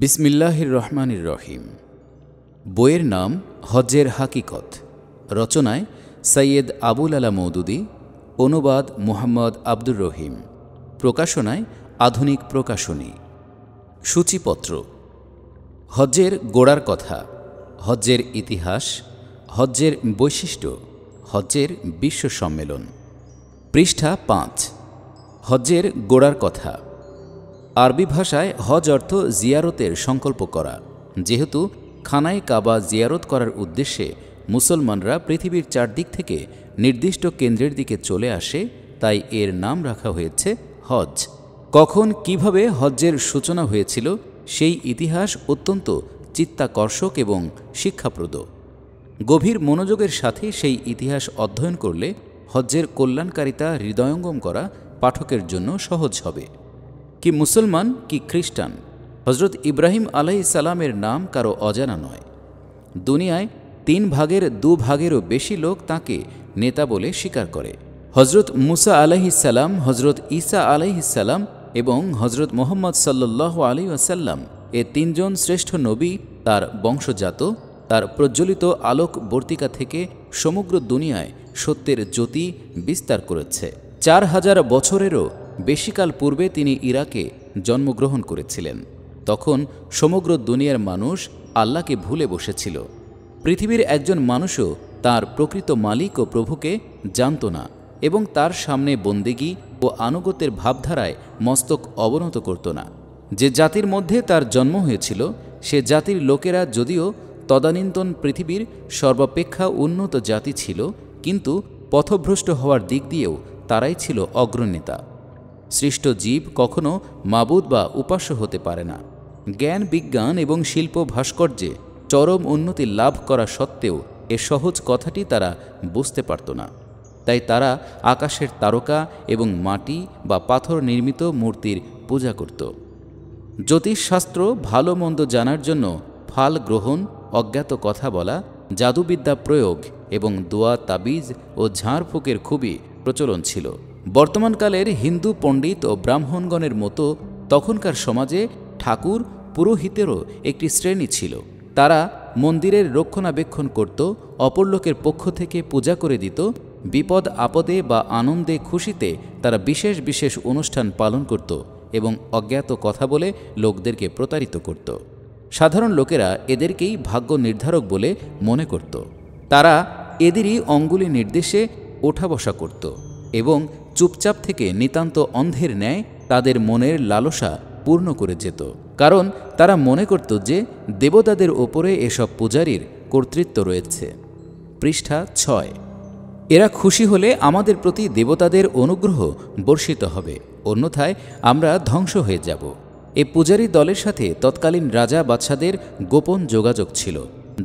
বিসমিল্লাহির রহমানির রহিম বইয়ের নাম হজ্জের হাকিকত রচনায় সৈয়দ আবুল আলা মৌদুদি অনুবাদ মুহাম্মদ আব্দুর রহিম প্রকাশনায় আধুনিক প্রকাশনী সূচিপত্র হজ্জের গোড়ার কথা হজ্জের ইতিহাস হজ্জের বৈশিষ্ট্য হজ্জের বিশ্ব সম্মেলন পৃষ্ঠা পাঁচ হজ্জের গোড়ার কথা আরবি ভাষায় হজ অর্থ জিয়ারতের সংকল্প করা যেহেতু খানায় কাবা জিয়ারত করার উদ্দেশ্যে মুসলমানরা পৃথিবীর চারদিক থেকে নির্দিষ্ট কেন্দ্রের দিকে চলে আসে তাই এর নাম রাখা হয়েছে হজ কখন কিভাবে হজ্জের সূচনা হয়েছিল সেই ইতিহাস অত্যন্ত চিত্তাকর্ষক এবং শিক্ষাপ্রদ গভীর মনোযোগের সাথে সেই ইতিহাস অধ্যয়ন করলে হজ্জের কল্যাণকারিতা হৃদয়ঙ্গম করা পাঠকের জন্য সহজ হবে কি মুসলমান কি খ্রিস্টান হজরত ইব্রাহিম আলাই সালামের নাম কারো অজানা নয় দুনিয়ায় তিন ভাগের দু ভাগেরও বেশি লোক তাকে নেতা বলে স্বীকার করে হজরত মুসা আলাইহিসাল্লাম হজরত ঈসা আলাইহিসাল্লাম এবং হজরত মোহাম্মদ সাল্লাহ আলী আসাল্লাম এ তিনজন শ্রেষ্ঠ নবী তার বংশজাত তার প্রজ্বলিত আলোক বর্তিকা থেকে সমগ্র দুনিয়ায় সত্যের জ্যোতি বিস্তার করেছে চার হাজার বছরেরও বেশিকাল পূর্বে তিনি ইরাকে জন্মগ্রহণ করেছিলেন তখন সমগ্র দুনিয়ার মানুষ আল্লাহকে ভুলে বসেছিল পৃথিবীর একজন মানুষও তার প্রকৃত মালিক ও প্রভুকে জানত না এবং তার সামনে বন্দেগী ও আনুগত্যের ভাবধারায় মস্তক অবনত করত না যে জাতির মধ্যে তার জন্ম হয়েছিল সে জাতির লোকেরা যদিও তদানীন্তন পৃথিবীর সর্বাপেক্ষা উন্নত জাতি ছিল কিন্তু পথভ্রষ্ট হওয়ার দিক দিয়েও তারাই ছিল অগ্রণীতা সৃষ্ট জীব কখনো মাবুদ বা উপাস্য হতে পারে না জ্ঞান বিজ্ঞান এবং শিল্প ভাস্কর্যে চরম উন্নতি লাভ করা সত্ত্বেও এ সহজ কথাটি তারা বুঝতে পারত না তাই তারা আকাশের তারকা এবং মাটি বা পাথর নির্মিত মূর্তির পূজা করত জ্যোতিষশাস্ত্র ভালো মন্দ জানার জন্য ফাল গ্রহণ অজ্ঞাত কথা বলা জাদুবিদ্যা প্রয়োগ এবং দোয়া তাবিজ ও ফুকের খুবই প্রচলন ছিল বর্তমানকালের হিন্দু পণ্ডিত ও ব্রাহ্মণগণের মতো তখনকার সমাজে ঠাকুর পুরোহিতেরও একটি শ্রেণী ছিল তারা মন্দিরের রক্ষণাবেক্ষণ করত অপরলোকের পক্ষ থেকে পূজা করে দিত বিপদ আপদে বা আনন্দে খুশিতে তারা বিশেষ বিশেষ অনুষ্ঠান পালন করত এবং অজ্ঞাত কথা বলে লোকদেরকে প্রতারিত করত সাধারণ লোকেরা এদেরকেই ভাগ্য নির্ধারক বলে মনে করত তারা এদেরই অঙ্গুলি নির্দেশে ওঠা বসা করত এবং চুপচাপ থেকে নিতান্ত অন্ধের ন্যায় তাদের মনের লালসা পূর্ণ করে যেত কারণ তারা মনে করত যে দেবতাদের ওপরে এসব পূজারীর কর্তৃত্ব রয়েছে পৃষ্ঠা ছয় এরা খুশি হলে আমাদের প্রতি দেবতাদের অনুগ্রহ বর্ষিত হবে অন্যথায় আমরা ধ্বংস হয়ে যাব এ পূজারী দলের সাথে তৎকালীন রাজা বাদশাদের গোপন যোগাযোগ ছিল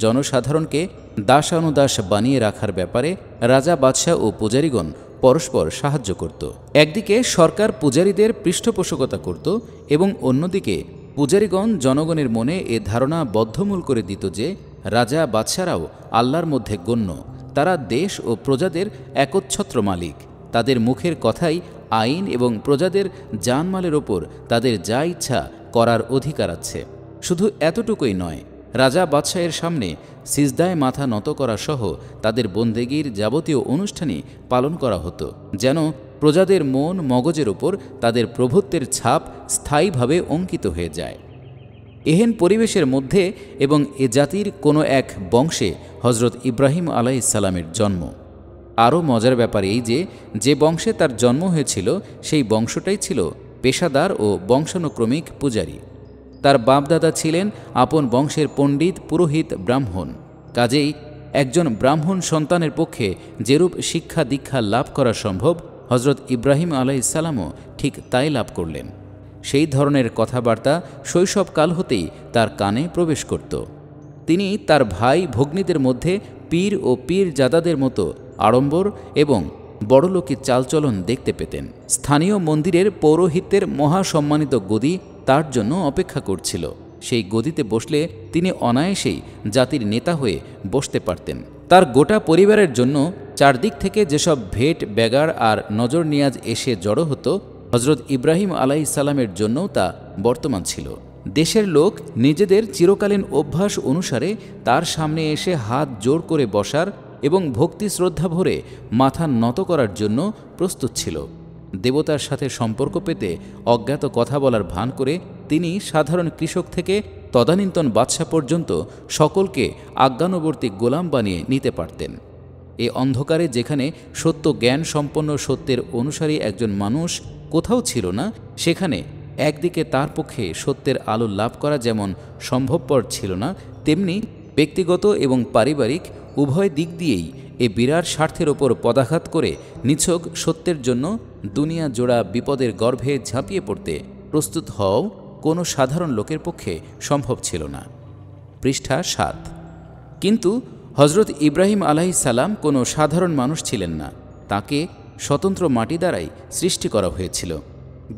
জনসাধারণকে দাসানুদাস বানিয়ে রাখার ব্যাপারে রাজা বাদশাহ ও পূজারীগণ পরস্পর সাহায্য করত একদিকে সরকার পূজারীদের পৃষ্ঠপোষকতা করত এবং অন্যদিকে পূজারীগণ জনগণের মনে এ ধারণা বদ্ধমূল করে দিত যে রাজা বাদশারাও আল্লাহর মধ্যে গণ্য তারা দেশ ও প্রজাদের একচ্ছত্র মালিক তাদের মুখের কথাই আইন এবং প্রজাদের জানমালের ওপর তাদের যা ইচ্ছা করার অধিকার আছে শুধু এতটুকুই নয় রাজা বাদশাহের সামনে সিজদায় মাথা নত করা সহ তাদের বন্দেগীর যাবতীয় অনুষ্ঠানই পালন করা হতো যেন প্রজাদের মন মগজের ওপর তাদের প্রভুত্বের ছাপ স্থায়ীভাবে অঙ্কিত হয়ে যায় এহেন পরিবেশের মধ্যে এবং এ জাতির কোনো এক বংশে হজরত ইব্রাহিম আলাইসাল্লামের জন্ম আরও মজার ব্যাপার এই যে যে বংশে তার জন্ম হয়েছিল সেই বংশটাই ছিল পেশাদার ও বংশানুক্রমিক পূজারী তার বাপদাদা ছিলেন আপন বংশের পণ্ডিত পুরোহিত ব্রাহ্মণ কাজেই একজন ব্রাহ্মণ সন্তানের পক্ষে যেরূপ শিক্ষা দীক্ষা লাভ করা সম্ভব হজরত ইব্রাহিম আলাইসালামও ঠিক তাই লাভ করলেন সেই ধরনের কথাবার্তা শৈশবকাল হতেই তার কানে প্রবেশ করত তিনি তার ভাই ভগ্নীদের মধ্যে পীর ও পীর জাদাদের মতো আড়ম্বর এবং বড়লোকের চালচলন দেখতে পেতেন স্থানীয় মন্দিরের পৌরোহিত্যের মহাসম্মানিত গদি তার জন্য অপেক্ষা করছিল সেই গদিতে বসলে তিনি অনায়াসেই জাতির নেতা হয়ে বসতে পারতেন তার গোটা পরিবারের জন্য চারদিক থেকে যেসব ভেট বেগার আর নজর নিয়াজ এসে জড়ো হতো হজরত ইব্রাহিম আলাই ইসালামের জন্যও তা বর্তমান ছিল দেশের লোক নিজেদের চিরকালীন অভ্যাস অনুসারে তার সামনে এসে হাত জোর করে বসার এবং ভক্তি শ্রদ্ধা ভরে মাথা নত করার জন্য প্রস্তুত ছিল দেবতার সাথে সম্পর্ক পেতে অজ্ঞাত কথা বলার ভান করে তিনি সাধারণ কৃষক থেকে তদানীন্তন বাদশা পর্যন্ত সকলকে আজ্ঞানবর্তী গোলাম বানিয়ে নিতে পারতেন এ অন্ধকারে যেখানে সত্য জ্ঞান সম্পন্ন সত্যের অনুসারী একজন মানুষ কোথাও ছিল না সেখানে একদিকে তার পক্ষে সত্যের আলো লাভ করা যেমন সম্ভবপর ছিল না তেমনি ব্যক্তিগত এবং পারিবারিক উভয় দিক দিয়েই এ বিরাট স্বার্থের ওপর পদাঘাত করে নিছক সত্যের জন্য দুনিয়া জোড়া বিপদের গর্ভে ঝাঁপিয়ে পড়তে প্রস্তুত হও কোনো সাধারণ লোকের পক্ষে সম্ভব ছিল না পৃষ্ঠা সাত কিন্তু হজরত ইব্রাহিম আলাহি সালাম কোনো সাধারণ মানুষ ছিলেন না তাকে স্বতন্ত্র মাটি দ্বারাই সৃষ্টি করা হয়েছিল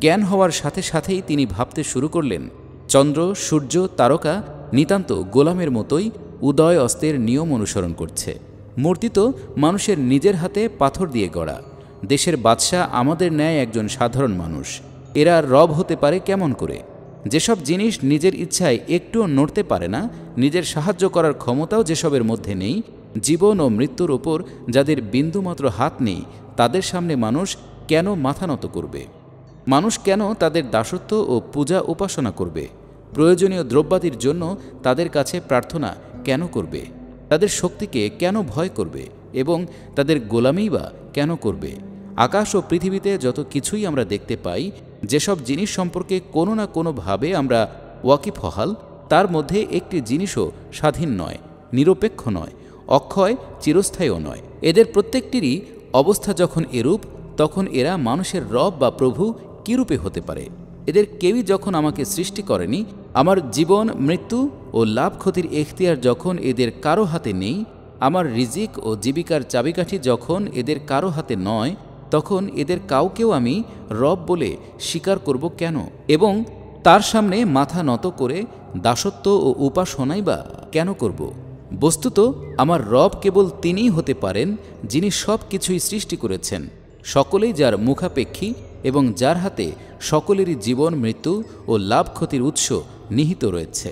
জ্ঞান হওয়ার সাথে সাথেই তিনি ভাবতে শুরু করলেন চন্দ্র সূর্য তারকা নিতান্ত গোলামের মতোই উদয় অস্তের নিয়ম অনুসরণ করছে মূর্তি তো মানুষের নিজের হাতে পাথর দিয়ে গড়া দেশের বাদশাহ আমাদের ন্যায় একজন সাধারণ মানুষ এরা রব হতে পারে কেমন করে যেসব জিনিস নিজের ইচ্ছায় একটুও নড়তে পারে না নিজের সাহায্য করার ক্ষমতাও যেসবের মধ্যে নেই জীবন ও মৃত্যুর ওপর যাদের বিন্দুমাত্র হাত নেই তাদের সামনে মানুষ কেন মাথা নত করবে মানুষ কেন তাদের দাসত্ব ও পূজা উপাসনা করবে প্রয়োজনীয় দ্রব্যাদির জন্য তাদের কাছে প্রার্থনা কেন করবে তাদের শক্তিকে কেন ভয় করবে এবং তাদের গোলামি বা কেন করবে আকাশ ও পৃথিবীতে যত কিছুই আমরা দেখতে পাই যেসব জিনিস সম্পর্কে কোনো না কোনোভাবে আমরা ওয়াকিফহাল তার মধ্যে একটি জিনিসও স্বাধীন নয় নিরপেক্ষ নয় অক্ষয় চিরস্থায়ীও নয় এদের প্রত্যেকটিরই অবস্থা যখন এরূপ তখন এরা মানুষের রব বা প্রভু কিরূপে হতে পারে এদের কেউই যখন আমাকে সৃষ্টি করেনি আমার জীবন মৃত্যু ও লাভ ক্ষতির এখতিয়ার যখন এদের কারো হাতে নেই আমার রিজিক ও জীবিকার চাবিকাঠি যখন এদের কারো হাতে নয় তখন এদের কাউকেও আমি রব বলে স্বীকার করব কেন এবং তার সামনে মাথা নত করে দাসত্ব ও উপাসনাই বা কেন করব বস্তুত আমার রব কেবল তিনিই হতে পারেন যিনি সব কিছুই সৃষ্টি করেছেন সকলেই যার মুখাপেক্ষী এবং যার হাতে সকলেরই জীবন মৃত্যু ও লাভ ক্ষতির উৎস নিহিত রয়েছে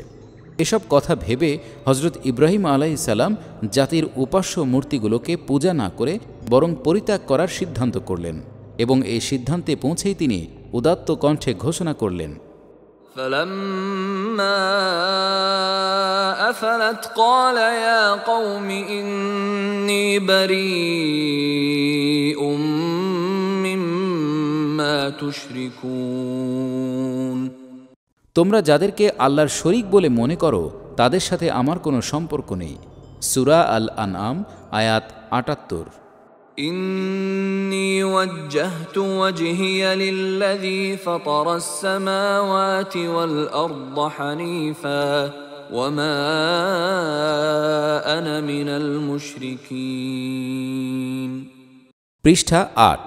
এসব কথা ভেবে হজরত ইব্রাহিম আলাইসাল্লাম জাতির উপাস্য মূর্তিগুলোকে পূজা না করে বরং পরিত্যাগ করার সিদ্ধান্ত করলেন এবং এই সিদ্ধান্তে পৌঁছেই তিনি উদাত্ত কণ্ঠে ঘোষণা করলেন فلما أفلت তোমরা যাদেরকে আল্লাহর শরিক বলে মনে করো তাদের সাথে আমার কোনো সম্পর্ক নেই সুরা আল আনাম আয়াত আটাত্তর পৃষ্ঠা আট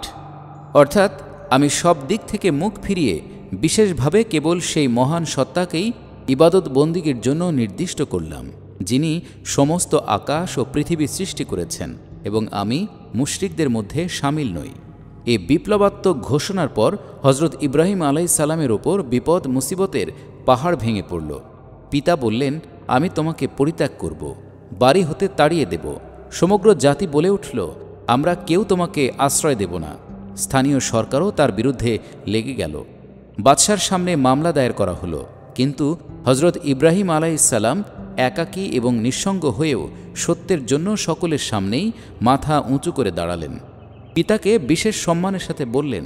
অর্থাৎ আমি সব দিক থেকে মুখ ফিরিয়ে বিশেষভাবে কেবল সেই মহান সত্তাকেই ইবাদত বন্দীগীর জন্য নির্দিষ্ট করলাম যিনি সমস্ত আকাশ ও পৃথিবী সৃষ্টি করেছেন এবং আমি মুশরিকদের মধ্যে সামিল নই এ বিপ্লবাত্মক ঘোষণার পর হজরত ইব্রাহিম আলাই সালামের ওপর বিপদ মুসিবতের পাহাড় ভেঙে পড়ল পিতা বললেন আমি তোমাকে পরিত্যাগ করব বাড়ি হতে তাড়িয়ে দেব সমগ্র জাতি বলে উঠল আমরা কেউ তোমাকে আশ্রয় দেব না স্থানীয় সরকারও তার বিরুদ্ধে লেগে গেল বাদশার সামনে মামলা দায়ের করা হলো কিন্তু হজরত ইব্রাহিম আলাইসাল্লাম একাকী এবং নিঃসঙ্গ হয়েও সত্যের জন্য সকলের সামনেই মাথা উঁচু করে দাঁড়ালেন পিতাকে বিশেষ সম্মানের সাথে বললেন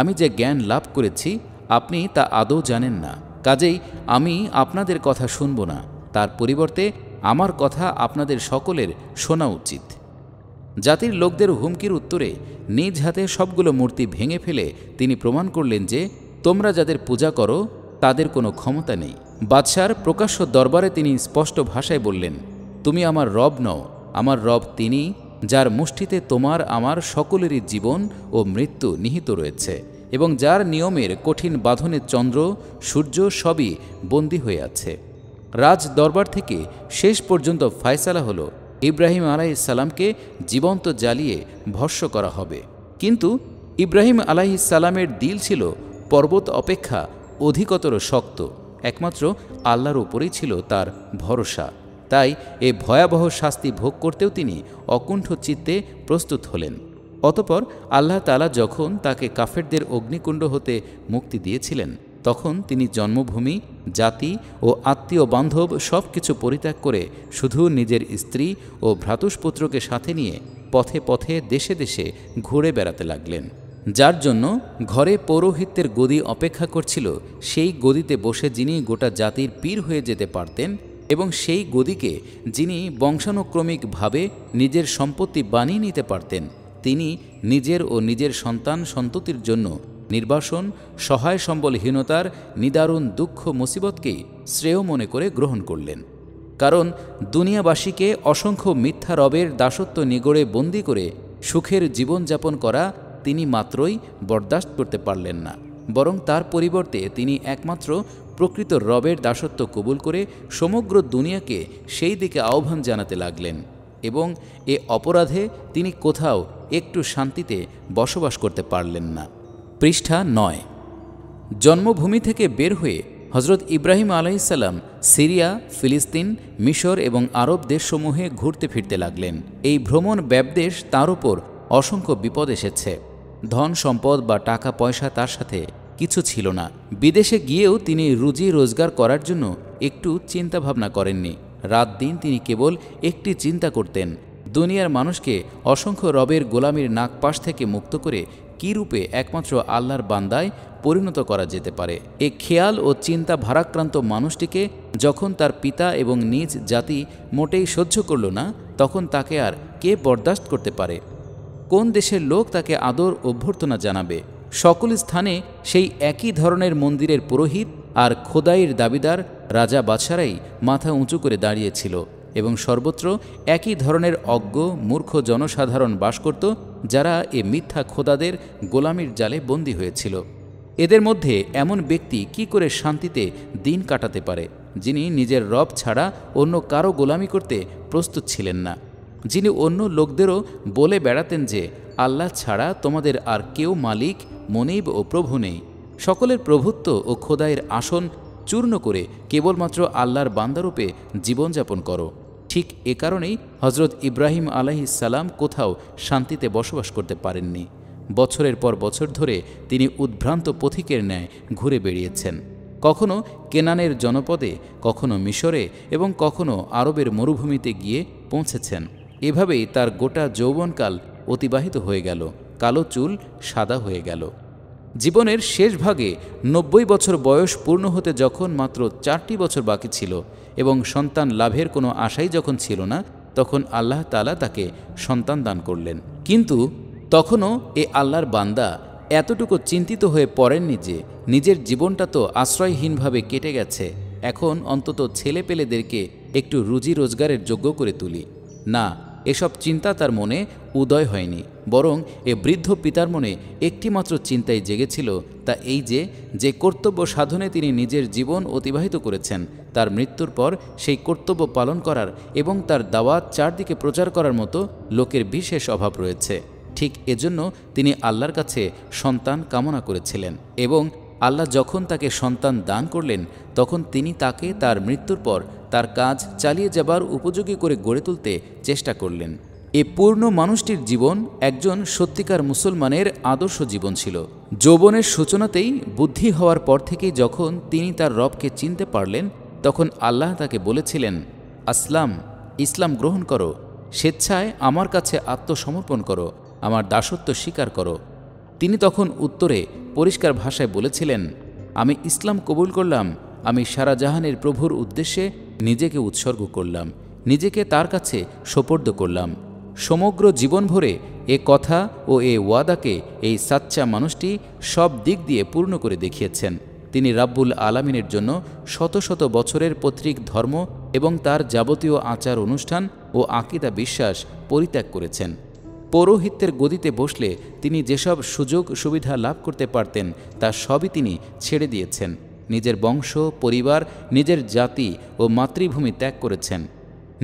আমি যে জ্ঞান লাভ করেছি আপনি তা আদৌ জানেন না কাজেই আমি আপনাদের কথা শুনব না তার পরিবর্তে আমার কথা আপনাদের সকলের শোনা উচিত জাতির লোকদের হুমকির উত্তরে নিজ হাতে সবগুলো মূর্তি ভেঙে ফেলে তিনি প্রমাণ করলেন যে তোমরা যাদের পূজা করো তাদের কোনো ক্ষমতা নেই বাদশার প্রকাশ্য দরবারে তিনি স্পষ্ট ভাষায় বললেন তুমি আমার রব নও আমার রব তিনি যার মুষ্টিতে তোমার আমার সকলেরই জীবন ও মৃত্যু নিহিত রয়েছে এবং যার নিয়মের কঠিন বাঁধনে চন্দ্র সূর্য সবই বন্দী হয়ে আছে রাজ দরবার থেকে শেষ পর্যন্ত ফায়সালা হলো ইব্রাহিম আলাইসাল্লামকে জীবন্ত জ্বালিয়ে ভস্য করা হবে কিন্তু ইব্রাহিম আলাইসাল্লামের দিল ছিল পর্বত অপেক্ষা অধিকতর শক্ত একমাত্র আল্লাহর উপরেই ছিল তার ভরসা তাই এ ভয়াবহ শাস্তি ভোগ করতেও তিনি অকুণ্ঠ চিত্তে প্রস্তুত হলেন অতপর আল্লাহ তালা যখন তাকে কাফেরদের অগ্নিকুণ্ড হতে মুক্তি দিয়েছিলেন তখন তিনি জন্মভূমি জাতি ও আত্মীয় বান্ধব সব কিছু পরিত্যাগ করে শুধু নিজের স্ত্রী ও ভ্রাতুষ্পুত্রকে সাথে নিয়ে পথে পথে দেশে দেশে ঘুরে বেড়াতে লাগলেন যার জন্য ঘরে পৌরোহিত্যের গদি অপেক্ষা করছিল সেই গদিতে বসে যিনি গোটা জাতির পীর হয়ে যেতে পারতেন এবং সেই গদিকে যিনি বংশানুক্রমিকভাবে নিজের সম্পত্তি বানিয়ে নিতে পারতেন তিনি নিজের ও নিজের সন্তান সন্ততির জন্য নির্বাসন সহায় সম্বলহীনতার নিদারুণ দুঃখ মুসিবতকেই শ্রেয় মনে করে গ্রহণ করলেন কারণ দুনিয়াবাসীকে অসংখ্য মিথ্যা রবের দাসত্ব নিগড়ে বন্দি করে সুখের জীবনযাপন করা তিনি মাত্রই বরদাস্ত করতে পারলেন না বরং তার পরিবর্তে তিনি একমাত্র প্রকৃত রবের দাসত্ব কবুল করে সমগ্র দুনিয়াকে সেই দিকে আহ্বান জানাতে লাগলেন এবং এ অপরাধে তিনি কোথাও একটু শান্তিতে বসবাস করতে পারলেন না পৃষ্ঠা নয় জন্মভূমি থেকে বের হয়ে হজরত ইব্রাহিম আলাইসাল্লাম সিরিয়া ফিলিস্তিন মিশর এবং আরব দেশসমূহে ঘুরতে ফিরতে লাগলেন এই ভ্রমণ ব্যবদেশ তার উপর অসংখ্য বিপদ এসেছে ধন সম্পদ বা টাকা পয়সা তার সাথে কিছু ছিল না বিদেশে গিয়েও তিনি রুজি রোজগার করার জন্য একটু চিন্তাভাবনা করেননি রাত দিন তিনি কেবল একটি চিন্তা করতেন দুনিয়ার মানুষকে অসংখ্য রবের গোলামির নাকপাশ থেকে মুক্ত করে কী রূপে একমাত্র আল্লাহর বান্দায় পরিণত করা যেতে পারে এ খেয়াল ও চিন্তা ভারাক্রান্ত মানুষটিকে যখন তার পিতা এবং নিজ জাতি মোটেই সহ্য করল না তখন তাকে আর কে বরদাস্ত করতে পারে কোন দেশের লোক তাকে আদর অভ্যর্থনা জানাবে সকল স্থানে সেই একই ধরনের মন্দিরের পুরোহিত আর খোদাইয়ের দাবিদার রাজা বাছারাই মাথা উঁচু করে দাঁড়িয়েছিল এবং সর্বত্র একই ধরনের অজ্ঞ মূর্খ জনসাধারণ বাস করত যারা এ মিথ্যা খোদাদের গোলামির জালে বন্দী হয়েছিল এদের মধ্যে এমন ব্যক্তি কি করে শান্তিতে দিন কাটাতে পারে যিনি নিজের রব ছাড়া অন্য কারো গোলামি করতে প্রস্তুত ছিলেন না যিনি অন্য লোকদেরও বলে বেড়াতেন যে আল্লাহ ছাড়া তোমাদের আর কেউ মালিক মনিব ও প্রভু নেই সকলের প্রভুত্ব ও খোদায়ের আসন চূর্ণ করে কেবলমাত্র আল্লাহর বান্দারূপে জীবনযাপন করো ঠিক এ কারণেই হজরত ইব্রাহিম সালাম কোথাও শান্তিতে বসবাস করতে পারেননি বছরের পর বছর ধরে তিনি উদ্ভ্রান্ত পথিকের ন্যায় ঘুরে বেড়িয়েছেন কখনো কেনানের জনপদে কখনো মিশরে এবং কখনো আরবের মরুভূমিতে গিয়ে পৌঁছেছেন এভাবেই তার গোটা যৌবনকাল অতিবাহিত হয়ে গেল কালো চুল সাদা হয়ে গেল জীবনের শেষ ভাগে নব্বই বছর বয়স পূর্ণ হতে যখন মাত্র চারটি বছর বাকি ছিল এবং সন্তান লাভের কোনো আশাই যখন ছিল না তখন আল্লাহ তালা তাকে সন্তান দান করলেন কিন্তু তখনও এ আল্লাহর বান্দা এতটুকু চিন্তিত হয়ে পড়েননি যে নিজের জীবনটা তো আশ্রয়হীনভাবে কেটে গেছে এখন অন্তত ছেলেপেলেদেরকে একটু রুজি রোজগারের যোগ্য করে তুলি না এসব চিন্তা তার মনে উদয় হয়নি বরং এ বৃদ্ধ পিতার মনে একটিমাত্র চিন্তাই জেগেছিল তা এই যে যে কর্তব্য সাধনে তিনি নিজের জীবন অতিবাহিত করেছেন তার মৃত্যুর পর সেই কর্তব্য পালন করার এবং তার দাওয়াত চারদিকে প্রচার করার মতো লোকের বিশেষ অভাব রয়েছে ঠিক এজন্য তিনি আল্লাহর কাছে সন্তান কামনা করেছিলেন এবং আল্লাহ যখন তাকে সন্তান দান করলেন তখন তিনি তাকে তার মৃত্যুর পর তার কাজ চালিয়ে যাবার উপযোগী করে গড়ে তুলতে চেষ্টা করলেন এ পূর্ণ মানুষটির জীবন একজন সত্যিকার মুসলমানের আদর্শ জীবন ছিল যৌবনের সূচনাতেই বুদ্ধি হওয়ার পর থেকেই যখন তিনি তার রবকে চিনতে পারলেন তখন আল্লাহ তাকে বলেছিলেন আসলাম ইসলাম গ্রহণ করো স্বেচ্ছায় আমার কাছে আত্মসমর্পণ করো আমার দাসত্ব স্বীকার করো তিনি তখন উত্তরে পরিষ্কার ভাষায় বলেছিলেন আমি ইসলাম কবুল করলাম আমি সারা জাহানের প্রভুর উদ্দেশ্যে নিজেকে উৎসর্গ করলাম নিজেকে তার কাছে সোপর্দ করলাম সমগ্র জীবন ভরে এ কথা ও এ ওয়াদাকে এই সাচ্চা মানুষটি সব দিক দিয়ে পূর্ণ করে দেখিয়েছেন তিনি রাব্বুল আলামিনের জন্য শত শত বছরের পত্রিক ধর্ম এবং তার যাবতীয় আচার অনুষ্ঠান ও আকিদা বিশ্বাস পরিত্যাগ করেছেন পৌরোহিত্যের গদিতে বসলে তিনি যেসব সুযোগ সুবিধা লাভ করতে পারতেন তা সবই তিনি ছেড়ে দিয়েছেন নিজের বংশ পরিবার নিজের জাতি ও মাতৃভূমি ত্যাগ করেছেন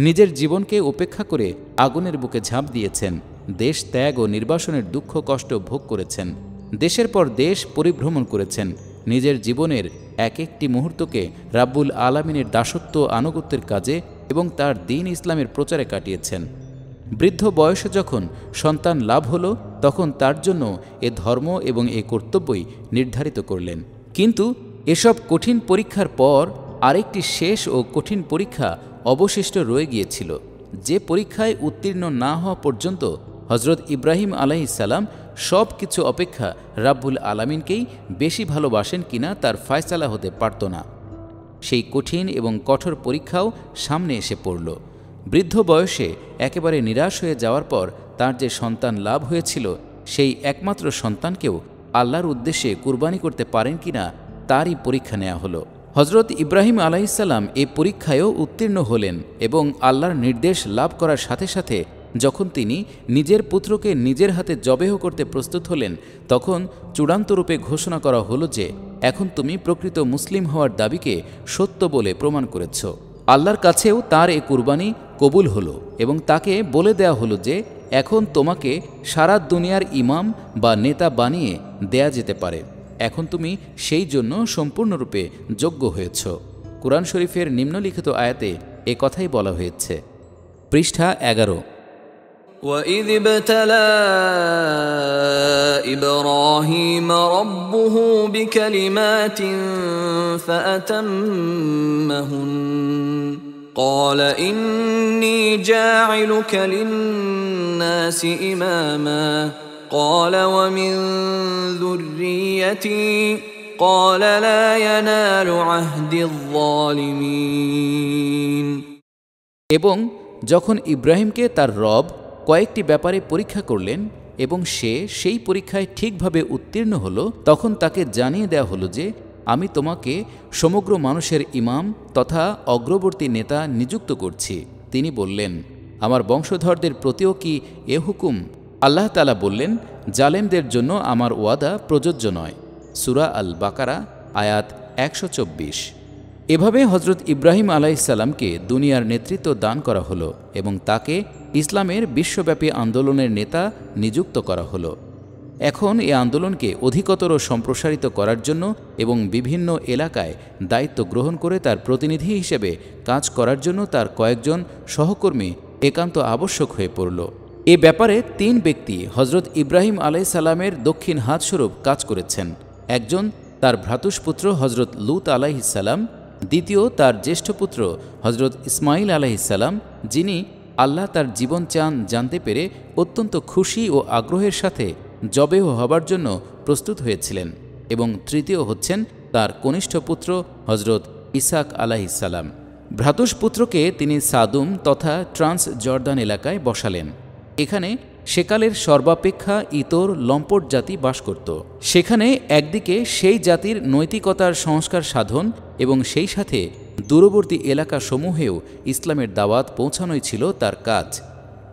নিজের জীবনকে উপেক্ষা করে আগুনের বুকে ঝাঁপ দিয়েছেন দেশ ত্যাগ ও নির্বাসনের দুঃখ কষ্ট ভোগ করেছেন দেশের পর দেশ পরিভ্রমণ করেছেন নিজের জীবনের এক একটি মুহূর্তকে রাব্বুল আলামিনের দাসত্ব আনুগত্যের কাজে এবং তার দিন ইসলামের প্রচারে কাটিয়েছেন বৃদ্ধ বয়সে যখন সন্তান লাভ হলো তখন তার জন্য এ ধর্ম এবং এ কর্তব্যই নির্ধারিত করলেন কিন্তু এসব কঠিন পরীক্ষার পর আরেকটি শেষ ও কঠিন পরীক্ষা অবশিষ্ট রয়ে গিয়েছিল যে পরীক্ষায় উত্তীর্ণ না হওয়া পর্যন্ত হজরত ইব্রাহিম আলাইসাল্লাম সব কিছু অপেক্ষা রাব্বুল আলামিনকেই বেশি ভালোবাসেন কিনা তার ফায়সালা হতে পারত না সেই কঠিন এবং কঠোর পরীক্ষাও সামনে এসে পড়ল বৃদ্ধ বয়সে একেবারে নিরাশ হয়ে যাওয়ার পর তার যে সন্তান লাভ হয়েছিল সেই একমাত্র সন্তানকেও আল্লাহর উদ্দেশ্যে কুরবানি করতে পারেন কিনা তারই পরীক্ষা নেওয়া হলো হজরত ইব্রাহিম আলাইসাল্লাম এই পরীক্ষায়ও উত্তীর্ণ হলেন এবং আল্লাহর নির্দেশ লাভ করার সাথে সাথে যখন তিনি নিজের পুত্রকে নিজের হাতে জবেহ করতে প্রস্তুত হলেন তখন চূড়ান্তরূপে ঘোষণা করা হলো যে এখন তুমি প্রকৃত মুসলিম হওয়ার দাবিকে সত্য বলে প্রমাণ করেছ আল্লাহর কাছেও তার এ কুরবানি কবুল হলো এবং তাকে বলে দেয়া হলো যে এখন তোমাকে সারা দুনিয়ার ইমাম বা নেতা বানিয়ে দেয়া যেতে পারে এখন তুমি সেই জন্য সম্পূর্ণরূপে যোগ্য হয়েছ কোরআন শরীফের নিম্নলিখিত আয়াতে এ কথাই বলা হয়েছে পৃষ্ঠা এগারো وإذ ابتلى إبراهيم ربه بكلمات فأتمهن قال إني جاعلك للناس إماماً قال ومن ذريتي قال لا ينال عهد الظالمين এবং যখন ইব্রাহিমকে তার রব কয়েকটি ব্যাপারে পরীক্ষা করলেন এবং সে সেই পরীক্ষায় ঠিকভাবে উত্তীর্ণ হলো তখন তাকে জানিয়ে দেয়া হলো যে আমি তোমাকে সমগ্র মানুষের ইমাম তথা অগ্রবর্তী নেতা নিযুক্ত করছি তিনি বললেন আমার বংশধরদের প্রতিও কি এ হুকুম আল্লাহ তালা বললেন জালেমদের জন্য আমার ওয়াদা প্রযোজ্য নয় সুরা আল বাকারা আয়াত একশো চব্বিশ এভাবে হজরত ইব্রাহিম আলাইসাল্লামকে দুনিয়ার নেতৃত্ব দান করা হলো এবং তাকে ইসলামের বিশ্বব্যাপী আন্দোলনের নেতা নিযুক্ত করা হলো এখন এ আন্দোলনকে অধিকতর সম্প্রসারিত করার জন্য এবং বিভিন্ন এলাকায় দায়িত্ব গ্রহণ করে তার প্রতিনিধি হিসেবে কাজ করার জন্য তার কয়েকজন সহকর্মী একান্ত আবশ্যক হয়ে পড়ল এ ব্যাপারে তিন ব্যক্তি হজরত ইব্রাহিম আলাই সালামের দক্ষিণ হাতস্বরূপ কাজ করেছেন একজন তার ভ্রাতুষপুত্র হজরত লুত আলাইসাল্লাম দ্বিতীয় তার জ্যেষ্ঠ পুত্র হজরত ইসমাইল আলাইসাল্লাম যিনি আল্লাহ তার জীবন চান জানতে পেরে অত্যন্ত খুশি ও আগ্রহের সাথে জবেহ হবার জন্য প্রস্তুত হয়েছিলেন এবং তৃতীয় হচ্ছেন তার কনিষ্ঠ পুত্র হজরত ইসাক আলাহিসাল্লাম ভ্রাতুষপুত্রকে তিনি সাদুম তথা ট্রান্স জর্দান এলাকায় বসালেন এখানে সেকালের সর্বাপেক্ষা ইতর লম্পট জাতি বাস করত সেখানে একদিকে সেই জাতির নৈতিকতার সংস্কার সাধন এবং সেই সাথে দূরবর্তী এলাকাসমূহেও ইসলামের দাওয়াত পৌঁছানোই ছিল তার কাজ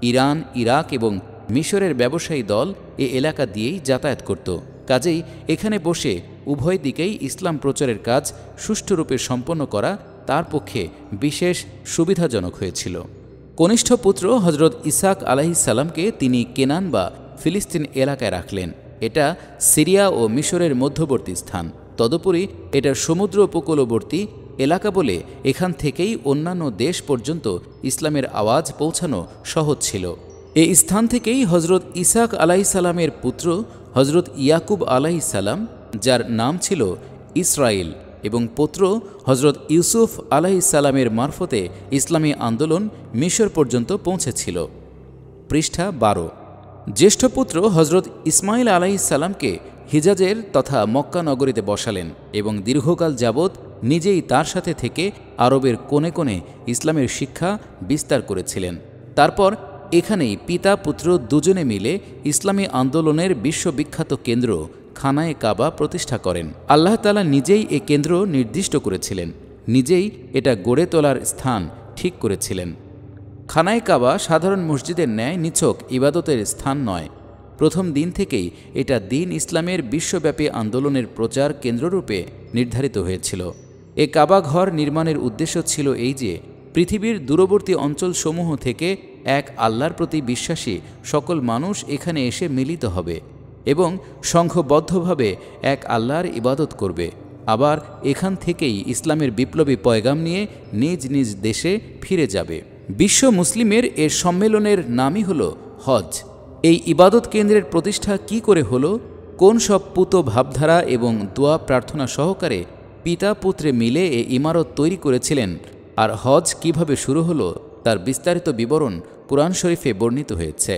ইরান ইরাক এবং মিশরের ব্যবসায়ী দল এ এলাকা দিয়েই যাতায়াত করত কাজেই এখানে বসে উভয় দিকেই ইসলাম প্রচারের কাজ সুষ্ঠুরূপে সম্পন্ন করা তার পক্ষে বিশেষ সুবিধাজনক হয়েছিল কনিষ্ঠ পুত্র হজরত ইসাক আলাহিসাল্লামকে তিনি কেনান বা ফিলিস্তিন এলাকায় রাখলেন এটা সিরিয়া ও মিশরের মধ্যবর্তী স্থান তদুপরি এটা সমুদ্র উপকূলবর্তী এলাকা বলে এখান থেকেই অন্যান্য দেশ পর্যন্ত ইসলামের আওয়াজ পৌঁছানো সহজ ছিল এ স্থান থেকেই হজরত ইসাক সালামের পুত্র হজরত ইয়াকুব সালাম যার নাম ছিল ইসরায়েল এবং পুত্র হজরত ইউসুফ আলাইসালামের মারফতে ইসলামী আন্দোলন মিশর পর্যন্ত পৌঁছেছিল পৃষ্ঠা বারো জ্যেষ্ঠ পুত্র হজরত ইসমাইল আলাইসাল্লামকে হিজাজের তথা মক্কা নগরীতে বসালেন এবং দীর্ঘকাল যাবৎ নিজেই তার সাথে থেকে আরবের কোণে কোণে ইসলামের শিক্ষা বিস্তার করেছিলেন তারপর এখানেই পিতা পুত্র দুজনে মিলে ইসলামী আন্দোলনের বিশ্ববিখ্যাত কেন্দ্র খানায় কাবা প্রতিষ্ঠা করেন আল্লাহ তালা নিজেই এ কেন্দ্র নির্দিষ্ট করেছিলেন নিজেই এটা গড়ে তোলার স্থান ঠিক করেছিলেন খানায় কাবা সাধারণ মসজিদের ন্যায় নিছক ইবাদতের স্থান নয় প্রথম দিন থেকেই এটা দিন ইসলামের বিশ্বব্যাপী আন্দোলনের প্রচার কেন্দ্ররূপে নির্ধারিত হয়েছিল এ কাবা ঘর নির্মাণের উদ্দেশ্য ছিল এই যে পৃথিবীর দূরবর্তী অঞ্চলসমূহ থেকে এক আল্লাহর প্রতি বিশ্বাসী সকল মানুষ এখানে এসে মিলিত হবে এবং সংঘবদ্ধভাবে এক আল্লাহর ইবাদত করবে আবার এখান থেকেই ইসলামের বিপ্লবী পয়গাম নিয়ে নিজ নিজ দেশে ফিরে যাবে বিশ্ব মুসলিমের এ সম্মেলনের নামই হল হজ এই ইবাদত কেন্দ্রের প্রতিষ্ঠা কি করে হল কোন সব পুত ভাবধারা এবং দোয়া প্রার্থনা সহকারে পিতা পুত্রে মিলে এ ইমারত তৈরি করেছিলেন আর হজ কিভাবে শুরু হলো তার বিস্তারিত বিবরণ কোরআন শরীফে বর্ণিত হয়েছে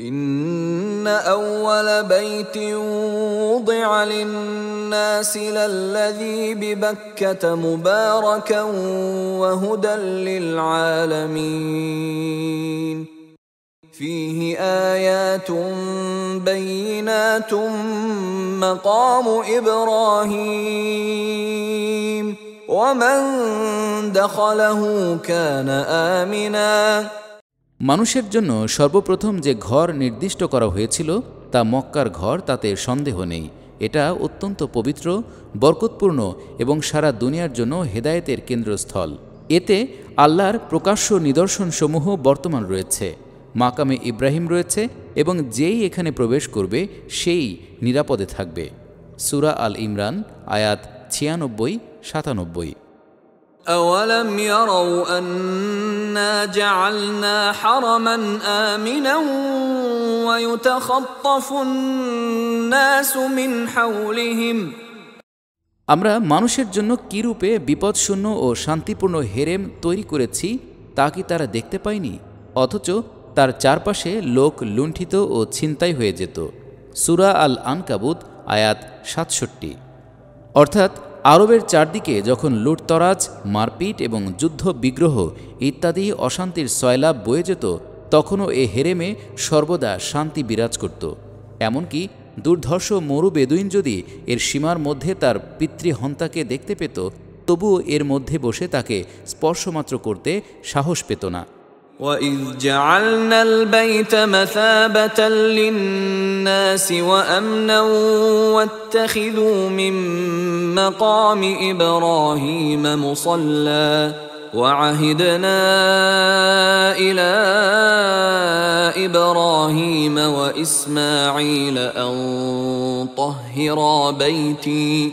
إن أول بيت وضع للناس للذي ببكة مباركا وهدى للعالمين فيه آيات بينات مقام إبراهيم ومن دخله كان آمناً মানুষের জন্য সর্বপ্রথম যে ঘর নির্দিষ্ট করা হয়েছিল তা মক্কার ঘর তাতে সন্দেহ নেই এটা অত্যন্ত পবিত্র বরকতপূর্ণ এবং সারা দুনিয়ার জন্য হেদায়েতের কেন্দ্রস্থল এতে আল্লাহর প্রকাশ্য নিদর্শনসমূহ বর্তমান রয়েছে মাকামে ইব্রাহিম রয়েছে এবং যেই এখানে প্রবেশ করবে সেই নিরাপদে থাকবে সুরা আল ইমরান আয়াত ছিয়ানব্বই সাতানব্বই أَوَلَمْ يَرَوْا أَنَّا جَعَلْنَا حَرَمًا آمِنًا ويتخطف النَّاسُ مِنْ حَوْلِهِمْ আমরা মানুষের জন্য কীরূপে বিপদশূন্য ও শান্তিপূর্ণ হেরেম তৈরি করেছি তা কি তারা দেখতে পায়নি অথচ তার চারপাশে লোক লুণ্ঠিত ও ছিনতাই হয়ে যেত সুরা আল আনকাবুত আয়াত সাতষট্টি অর্থাৎ আরবের চারদিকে যখন লুটতরাজ মারপিট এবং যুদ্ধ বিগ্রহ ইত্যাদি অশান্তির সয়লাভ বয়ে যেত তখনও এ হেরেমে সর্বদা শান্তি বিরাজ করত এমনকি দুর্ধর্ষ মরু বেদুইন যদি এর সীমার মধ্যে তার পিতৃহন্তাকে দেখতে পেত তবুও এর মধ্যে বসে তাকে স্পর্শমাত্র করতে সাহস পেত না واذ جعلنا البيت مثابه للناس وامنا واتخذوا من مقام ابراهيم مصلى وعهدنا الى ابراهيم واسماعيل ان طهرا بيتي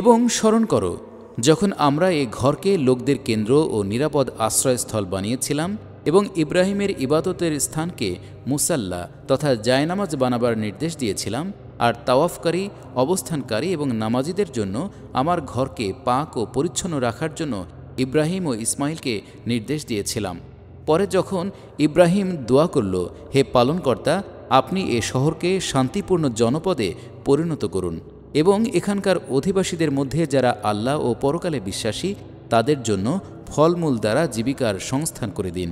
এবং স্মরণ করো যখন আমরা এ ঘরকে লোকদের কেন্দ্র ও নিরাপদ আশ্রয়স্থল বানিয়েছিলাম এবং ইব্রাহিমের ইবাদতের স্থানকে মুসাল্লা তথা জায়নামাজ বানাবার নির্দেশ দিয়েছিলাম আর তাওয়াফকারী অবস্থানকারী এবং নামাজিদের জন্য আমার ঘরকে পাক ও পরিচ্ছন্ন রাখার জন্য ইব্রাহিম ও ইসমাইলকে নির্দেশ দিয়েছিলাম পরে যখন ইব্রাহিম দোয়া করল হে পালনকর্তা আপনি এ শহরকে শান্তিপূর্ণ জনপদে পরিণত করুন এবং এখানকার অধিবাসীদের মধ্যে যারা আল্লাহ ও পরকালে বিশ্বাসী তাদের জন্য ফলমূল দ্বারা জীবিকার সংস্থান করে দিন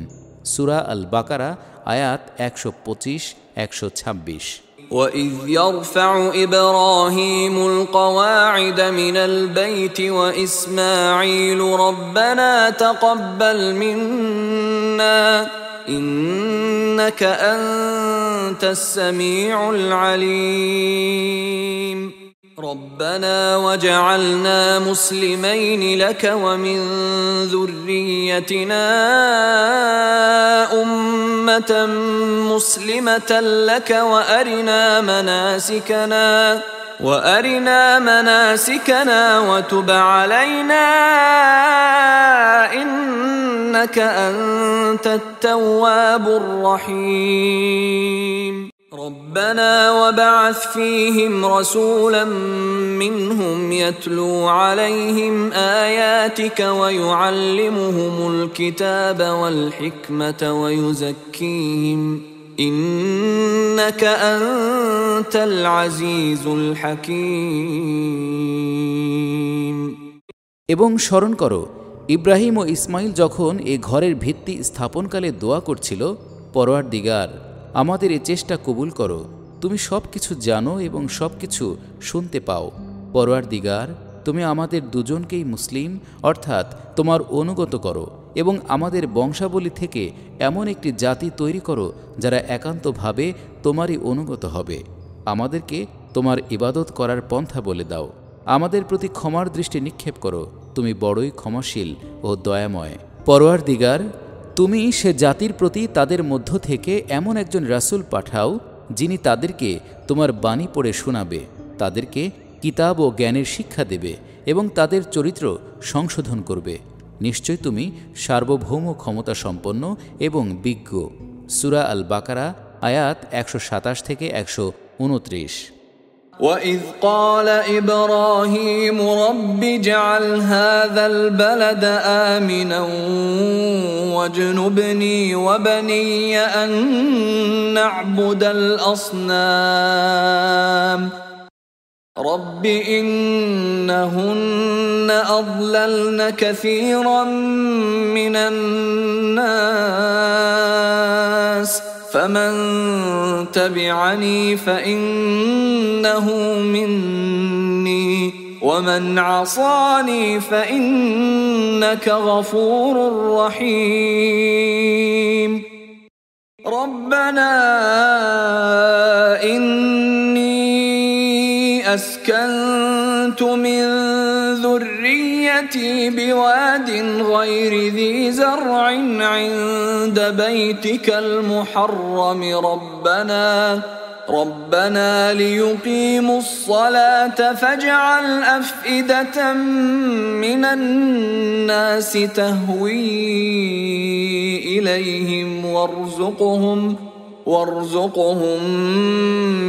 সুরা আল বাকারা আয়াত একশো পঁচিশ একশো ছাব্বিশ وإذ يرفع إبراهيم القواعد من البيت وإسماعيل ربنا تقبل منا إنك أنت السميع العليم ربنا وجعلنا مسلمين لك ومن ذريتنا امه مسلمه لك وارنا مناسكنا وارنا مناسكنا وتب علينا انك انت التواب الرحيم ربنا وبعث فيهم رسولا منهم يتلو عليهم اياتك ويعلمهم الكتاب والحكمه ويزكيهم انك انت العزيز الحكيم এবং স্মরণ করো ইব্রাহিম ও ইসমাইল যখন এ ঘরের ভিত্তি স্থাপনকালে দোয়া করছিল পরোয়ার দিগার আমাদের এ চেষ্টা কবুল করো তুমি সব কিছু জানো এবং সব কিছু শুনতে পাও পরোয়ার দিগার তুমি আমাদের দুজনকেই মুসলিম অর্থাৎ তোমার অনুগত করো এবং আমাদের বংশাবলী থেকে এমন একটি জাতি তৈরি করো যারা একান্তভাবে তোমারই অনুগত হবে আমাদেরকে তোমার ইবাদত করার পন্থা বলে দাও আমাদের প্রতি ক্ষমার দৃষ্টি নিক্ষেপ করো তুমি বড়ই ক্ষমাশীল ও দয়াময় পরোয়ার দিগার তুমি সে জাতির প্রতি তাদের মধ্য থেকে এমন একজন রাসুল পাঠাও যিনি তাদেরকে তোমার বাণী পড়ে শোনাবে তাদেরকে কিতাব ও জ্ঞানের শিক্ষা দেবে এবং তাদের চরিত্র সংশোধন করবে নিশ্চয় তুমি সার্বভৌম ক্ষমতা সম্পন্ন এবং বিজ্ঞ সুরা আল বাকারা আয়াত একশো সাতাশ থেকে একশো উনত্রিশ وإذ قال إبراهيم رب اجعل هذا البلد آمنا واجنبني وبني أن نعبد الأصنام رب إنهن أضللن كثيرا من الناس فمن تبعني فإنه مني ومن عصاني فإنك غفور رحيم ربنا إني أسكنت من بواد غير ذي زرع عند بيتك المحرم ربنا ربنا ليقيموا الصلاة فاجعل أفئدة من الناس تهوي إليهم وارزقهم وارزقهم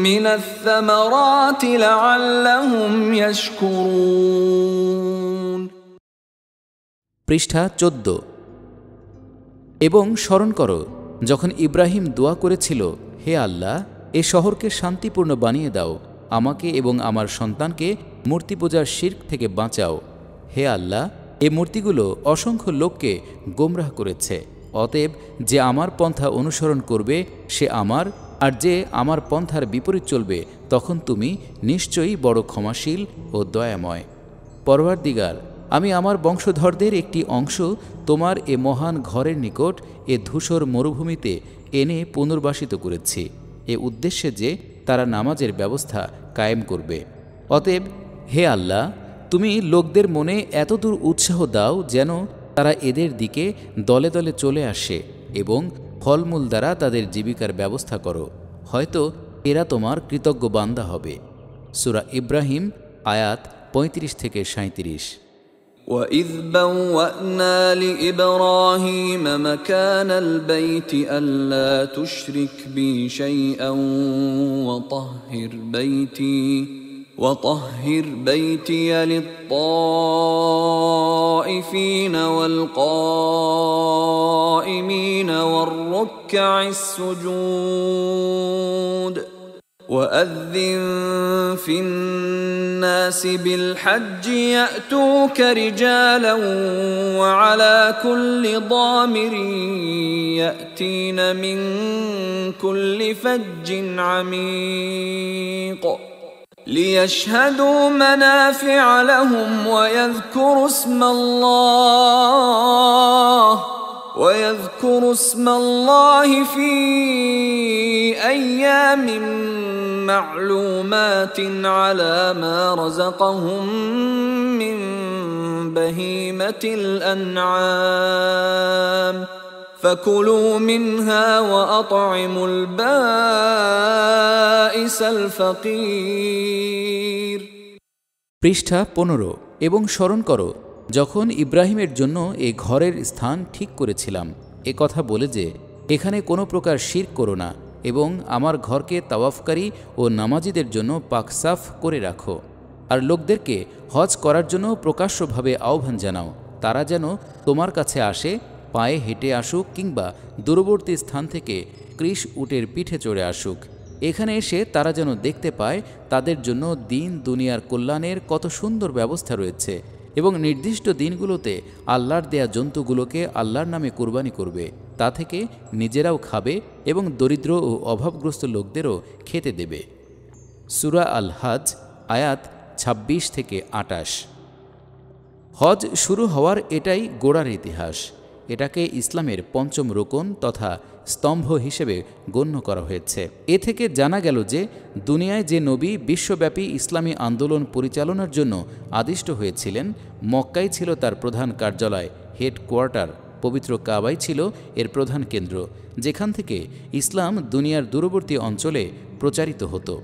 من الثمرات لعلهم يشكرون পৃষ্ঠা চোদ্দ এবং স্মরণ করো যখন ইব্রাহিম দোয়া করেছিল হে আল্লাহ এ শহরকে শান্তিপূর্ণ বানিয়ে দাও আমাকে এবং আমার সন্তানকে মূর্তি পূজার শির্ক থেকে বাঁচাও হে আল্লাহ এ মূর্তিগুলো অসংখ্য লোককে গোমরাহ করেছে অতএব যে আমার পন্থা অনুসরণ করবে সে আমার আর যে আমার পন্থার বিপরীত চলবে তখন তুমি নিশ্চয়ই বড় ক্ষমাশীল ও দয়াময় পরবার দিগার আমি আমার বংশধরদের একটি অংশ তোমার এ মহান ঘরের নিকট এ ধূসর মরুভূমিতে এনে পুনর্বাসিত করেছি এ উদ্দেশ্যে যে তারা নামাজের ব্যবস্থা কায়েম করবে অতএব হে আল্লাহ তুমি লোকদের মনে এতদূর উৎসাহ দাও যেন তারা এদের দিকে দলে দলে চলে আসে এবং ফলমূল দ্বারা তাদের জীবিকার ব্যবস্থা করো হয়তো এরা তোমার কৃতজ্ঞ বান্দা হবে সুরা ইব্রাহিম আয়াত পঁয়ত্রিশ থেকে সাঁত্রিশ وإذ بوأنا لإبراهيم مكان البيت ألا تشرك بي شيئا وطهر بيتي وطهر بيتي للطائفين والقائمين والركع السجود ۖ واذن في الناس بالحج ياتوك رجالا وعلى كل ضامر ياتين من كل فج عميق ليشهدوا منافع لهم ويذكروا اسم الله ويذكر اسم الله في ايام معلومات على ما رزقهم من بهيمه الانعام فكلوا منها واطعموا البائس الفقير بريشتا পনেরো এবং স্মরণ করো যখন ইব্রাহিমের জন্য এ ঘরের স্থান ঠিক করেছিলাম এ কথা বলে যে এখানে কোনো প্রকার শির করো না এবং আমার ঘরকে তাওয়াফকারী ও নামাজিদের জন্য পাকসাফ করে রাখো আর লোকদেরকে হজ করার জন্য প্রকাশ্যভাবে আহ্বান জানাও তারা যেন তোমার কাছে আসে পায়ে হেঁটে আসুক কিংবা দূরবর্তী স্থান থেকে কৃষ উটের পিঠে চড়ে আসুক এখানে এসে তারা যেন দেখতে পায় তাদের জন্য দিন দুনিয়ার কল্যাণের কত সুন্দর ব্যবস্থা রয়েছে এবং নির্দিষ্ট দিনগুলোতে আল্লাহর দেয়া জন্তুগুলোকে আল্লাহর নামে কুরবানি করবে তা থেকে নিজেরাও খাবে এবং দরিদ্র ও অভাবগ্রস্ত লোকদেরও খেতে দেবে সুরা আল হাজ আয়াত ২৬ থেকে আটাশ হজ শুরু হওয়ার এটাই গোড়ার ইতিহাস এটাকে ইসলামের পঞ্চম রোকন তথা স্তম্ভ হিসেবে গণ্য করা হয়েছে এ থেকে জানা গেল যে দুনিয়ায় যে নবী বিশ্বব্যাপী ইসলামী আন্দোলন পরিচালনার জন্য আদিষ্ট হয়েছিলেন মক্কাই ছিল তার প্রধান কার্যালয় হেডকোয়ার্টার পবিত্র কাবাই ছিল এর প্রধান কেন্দ্র যেখান থেকে ইসলাম দুনিয়ার দূরবর্তী অঞ্চলে প্রচারিত হতো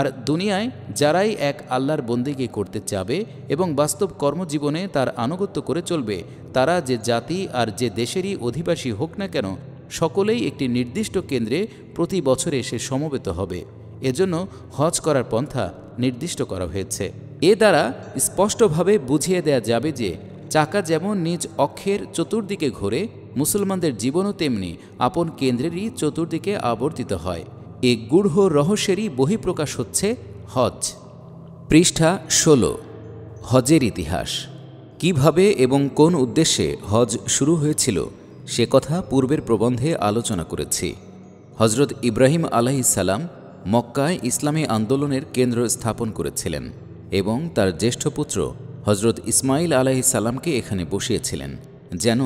আর দুনিয়ায় যারাই এক আল্লাহর বন্দিকে করতে চাবে এবং বাস্তব কর্মজীবনে তার আনুগত্য করে চলবে তারা যে জাতি আর যে দেশেরই অধিবাসী হোক না কেন সকলেই একটি নির্দিষ্ট কেন্দ্রে প্রতি বছরে এসে সমবেত হবে এজন্য হজ করার পন্থা নির্দিষ্ট করা হয়েছে এ দ্বারা স্পষ্টভাবে বুঝিয়ে দেয়া যাবে যে চাকা যেমন নিজ অক্ষের চতুর্দিকে ঘোরে মুসলমানদের জীবনও তেমনি আপন কেন্দ্রেরই চতুর্দিকে আবর্তিত হয় এ গূঢ় রহস্যেরই বহিঃপ্রকাশ হচ্ছে হজ পৃষ্ঠা ষোলো হজের ইতিহাস কিভাবে এবং কোন উদ্দেশ্যে হজ শুরু হয়েছিল সে কথা পূর্বের প্রবন্ধে আলোচনা করেছি হজরত ইব্রাহিম আলাহ সালাম মক্কায় ইসলামী আন্দোলনের কেন্দ্র স্থাপন করেছিলেন এবং তার জ্যেষ্ঠ পুত্র হজরত ইসমাইল আলাহ সালামকে এখানে বসিয়েছিলেন যেন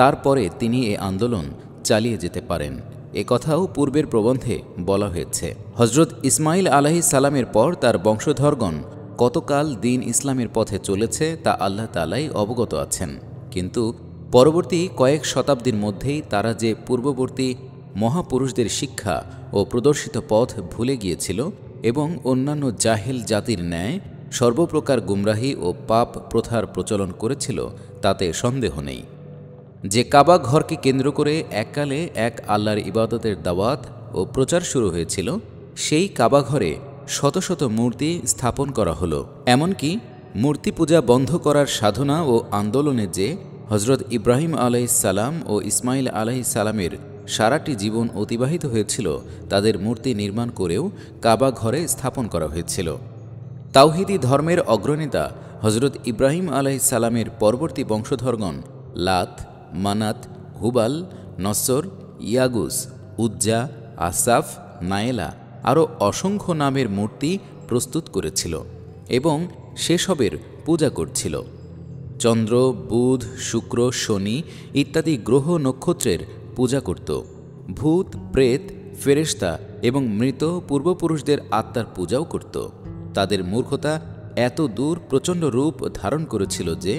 তারপরে তিনি এ আন্দোলন চালিয়ে যেতে পারেন এ কথাও পূর্বের প্রবন্ধে বলা হয়েছে হজরত ইসমাইল আলাহি সালামের পর তার বংশধরগণ কতকাল দিন ইসলামের পথে চলেছে তা আল্লাহ তালাই অবগত আছেন কিন্তু পরবর্তী কয়েক শতাব্দীর মধ্যেই তারা যে পূর্ববর্তী মহাপুরুষদের শিক্ষা ও প্রদর্শিত পথ ভুলে গিয়েছিল এবং অন্যান্য জাহেল জাতির ন্যায় সর্বপ্রকার গুমরাহী ও পাপ প্রথার প্রচলন করেছিল তাতে সন্দেহ নেই যে কাবা ঘরকে কেন্দ্র করে এককালে এক আল্লাহর ইবাদতের দাওয়াত ও প্রচার শুরু হয়েছিল সেই কাবা ঘরে শত শত মূর্তি স্থাপন করা হলো এমনকি মূর্তি পূজা বন্ধ করার সাধনা ও আন্দোলনে যে হজরত ইব্রাহিম সালাম ও ইসমাইল সালামের সারাটি জীবন অতিবাহিত হয়েছিল তাদের মূর্তি নির্মাণ করেও কাবা ঘরে স্থাপন করা হয়েছিল তাওহিদি ধর্মের অগ্রণীতা হজরত ইব্রাহিম সালামের পরবর্তী বংশধরগণ লাত মানাত হুবাল নসর ইয়াগুস উজ্জা আসাফ নায়েলা আরও অসংখ্য নামের মূর্তি প্রস্তুত করেছিল এবং সেসবের পূজা করছিল চন্দ্র বুধ শুক্র শনি ইত্যাদি গ্রহ নক্ষত্রের পূজা করত ভূত প্রেত ফেরেস্তা এবং মৃত পূর্বপুরুষদের আত্মার পূজাও করত তাদের মূর্খতা এত দূর প্রচণ্ড রূপ ধারণ করেছিল যে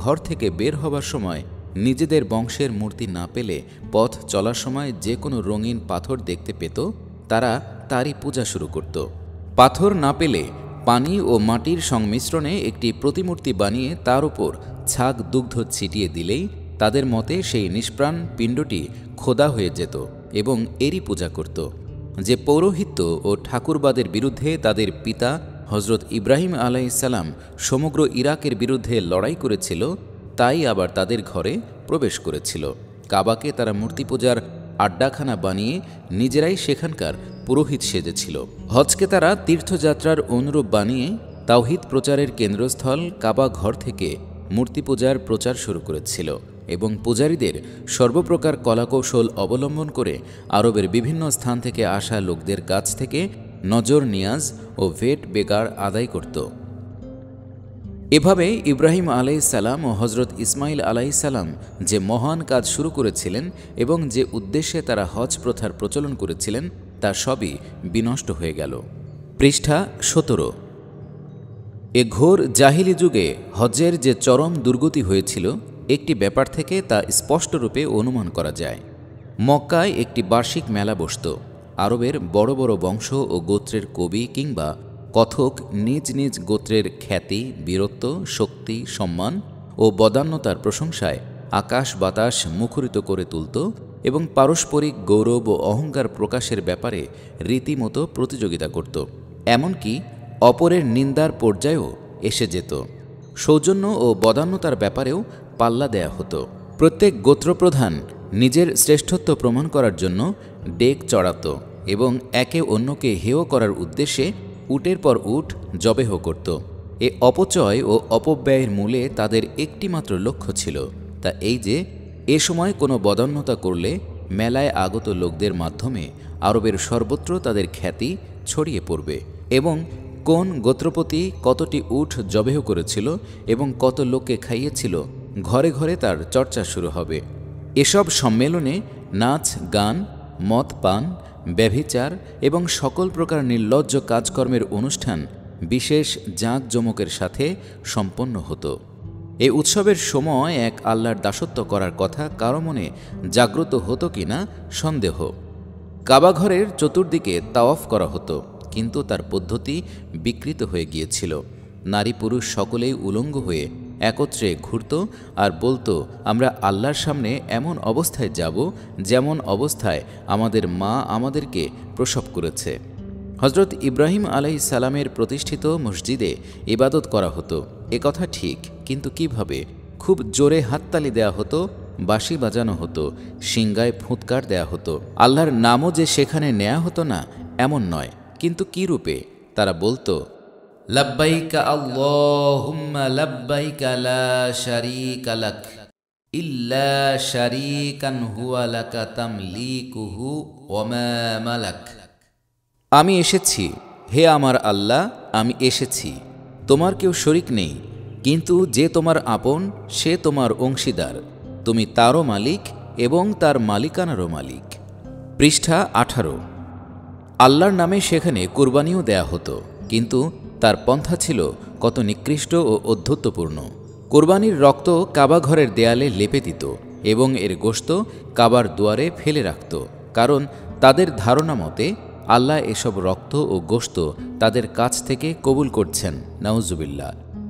ঘর থেকে বের হবার সময় নিজেদের বংশের মূর্তি না পেলে পথ চলার সময় যে কোনো রঙিন পাথর দেখতে পেত তারা তারই পূজা শুরু করত পাথর না পেলে পানি ও মাটির সংমিশ্রণে একটি প্রতিমূর্তি বানিয়ে তার উপর ছাগ দুগ্ধ ছিটিয়ে দিলেই তাদের মতে সেই নিষ্প্রাণ পিণ্ডটি খোদা হয়ে যেত এবং এরই পূজা করত যে পৌরোহিত্য ও ঠাকুরবাদের বিরুদ্ধে তাদের পিতা হজরত ইব্রাহিম আলাইসাল্লাম সমগ্র ইরাকের বিরুদ্ধে লড়াই করেছিল তাই আবার তাদের ঘরে প্রবেশ করেছিল কাবাকে তারা মূর্তি পূজার আড্ডাখানা বানিয়ে নিজেরাই সেখানকার পুরোহিত সেজেছিল হজকে তারা তীর্থযাত্রার অনুরূপ বানিয়ে তাওহিদ প্রচারের কেন্দ্রস্থল কাবা ঘর থেকে মূর্তি পূজার প্রচার শুরু করেছিল এবং পূজারীদের সর্বপ্রকার কলাকৌশল অবলম্বন করে আরবের বিভিন্ন স্থান থেকে আসা লোকদের কাছ থেকে নজর নিয়াজ ও ভেট বেগার আদায় করত এভাবে ইব্রাহিম সালাম ও হজরত ইসমাইল সালাম যে মহান কাজ শুরু করেছিলেন এবং যে উদ্দেশ্যে তারা হজ প্রথার প্রচলন করেছিলেন তা সবই বিনষ্ট হয়ে গেল পৃষ্ঠা সতেরো এ ঘোর জাহিলি যুগে হজের যে চরম দুর্গতি হয়েছিল একটি ব্যাপার থেকে তা স্পষ্টরূপে অনুমান করা যায় মক্কায় একটি বার্ষিক মেলা বসত আরবের বড় বড় বংশ ও গোত্রের কবি কিংবা কথক নিজ নিজ গোত্রের খ্যাতি বীরত্ব শক্তি সম্মান ও বদান্যতার প্রশংসায় আকাশ বাতাস মুখরিত করে তুলত এবং পারস্পরিক গৌরব ও অহংকার প্রকাশের ব্যাপারে রীতিমতো প্রতিযোগিতা করত এমনকি অপরের নিন্দার পর্যায়েও এসে যেত সৌজন্য ও বদান্যতার ব্যাপারেও পাল্লা দেয়া হতো প্রত্যেক গোত্রপ্রধান নিজের শ্রেষ্ঠত্ব প্রমাণ করার জন্য ডেক চড়াত এবং একে অন্যকে হেয় করার উদ্দেশ্যে উটের পর উট জবেহ করত এ অপচয় ও অপব্যয়ের মূলে তাদের একটিমাত্র লক্ষ্য ছিল তা এই যে এ সময় কোনো বদান্যতা করলে মেলায় আগত লোকদের মাধ্যমে আরবের সর্বত্র তাদের খ্যাতি ছড়িয়ে পড়বে এবং কোন গোত্রপতি কতটি উঠ জবেহ করেছিল এবং কত লোককে খাইয়েছিল ঘরে ঘরে তার চর্চা শুরু হবে এসব সম্মেলনে নাচ গান মদ পান ব্যভিচার এবং সকল প্রকার নির্লজ্জ কাজকর্মের অনুষ্ঠান বিশেষ জাঁকজমকের সাথে সম্পন্ন হতো এই উৎসবের সময় এক আল্লাহর দাসত্ব করার কথা কারো মনে জাগ্রত হতো কি না সন্দেহ কাবাঘরের চতুর্দিকে তাওয়াফ করা হতো কিন্তু তার পদ্ধতি বিকৃত হয়ে গিয়েছিল নারী পুরুষ সকলেই উলঙ্গ হয়ে একত্রে ঘুরত আর বলতো আমরা আল্লাহর সামনে এমন অবস্থায় যাব যেমন অবস্থায় আমাদের মা আমাদেরকে প্রসব করেছে হজরত ইব্রাহিম আলাই সালামের প্রতিষ্ঠিত মসজিদে ইবাদত করা হতো একথা ঠিক কিন্তু কিভাবে খুব জোরে হাততালি দেয়া হতো বাঁশি বাজানো হতো সিঙ্গায় ফুৎকার দেয়া হতো আল্লাহর নামও যে সেখানে নেয়া হতো না এমন নয় কিন্তু কী রূপে তারা বলতো লব্বাইকা আল্লাহুম্মা লব্বাইকা লা শারীকা লাক ইল্লা শারীকান হুয়া লাকা তামলিকুহু ওয়া মালাক আমি এসেছি হে আমার আল্লাহ আমি এসেছি তোমার কেউ শরিক নেই কিন্তু যে তোমার আপন সে তোমার অংশীদার তুমি তারও মালিক এবং তার মালিকানারও মালিক পৃষ্ঠা আঠারো আল্লাহর নামে সেখানে কুরবানিও দেয়া হতো কিন্তু তার পন্থা ছিল কত নিকৃষ্ট ও অধ্যত্বপূর্ণ কোরবানির রক্ত কাবাঘরের দেয়ালে লেপে দিত এবং এর গোশত কাবার দুয়ারে ফেলে রাখত কারণ তাদের ধারণা মতে আল্লাহ এসব রক্ত ও গোশত তাদের কাছ থেকে কবুল করছেন নাউজুবিল্লা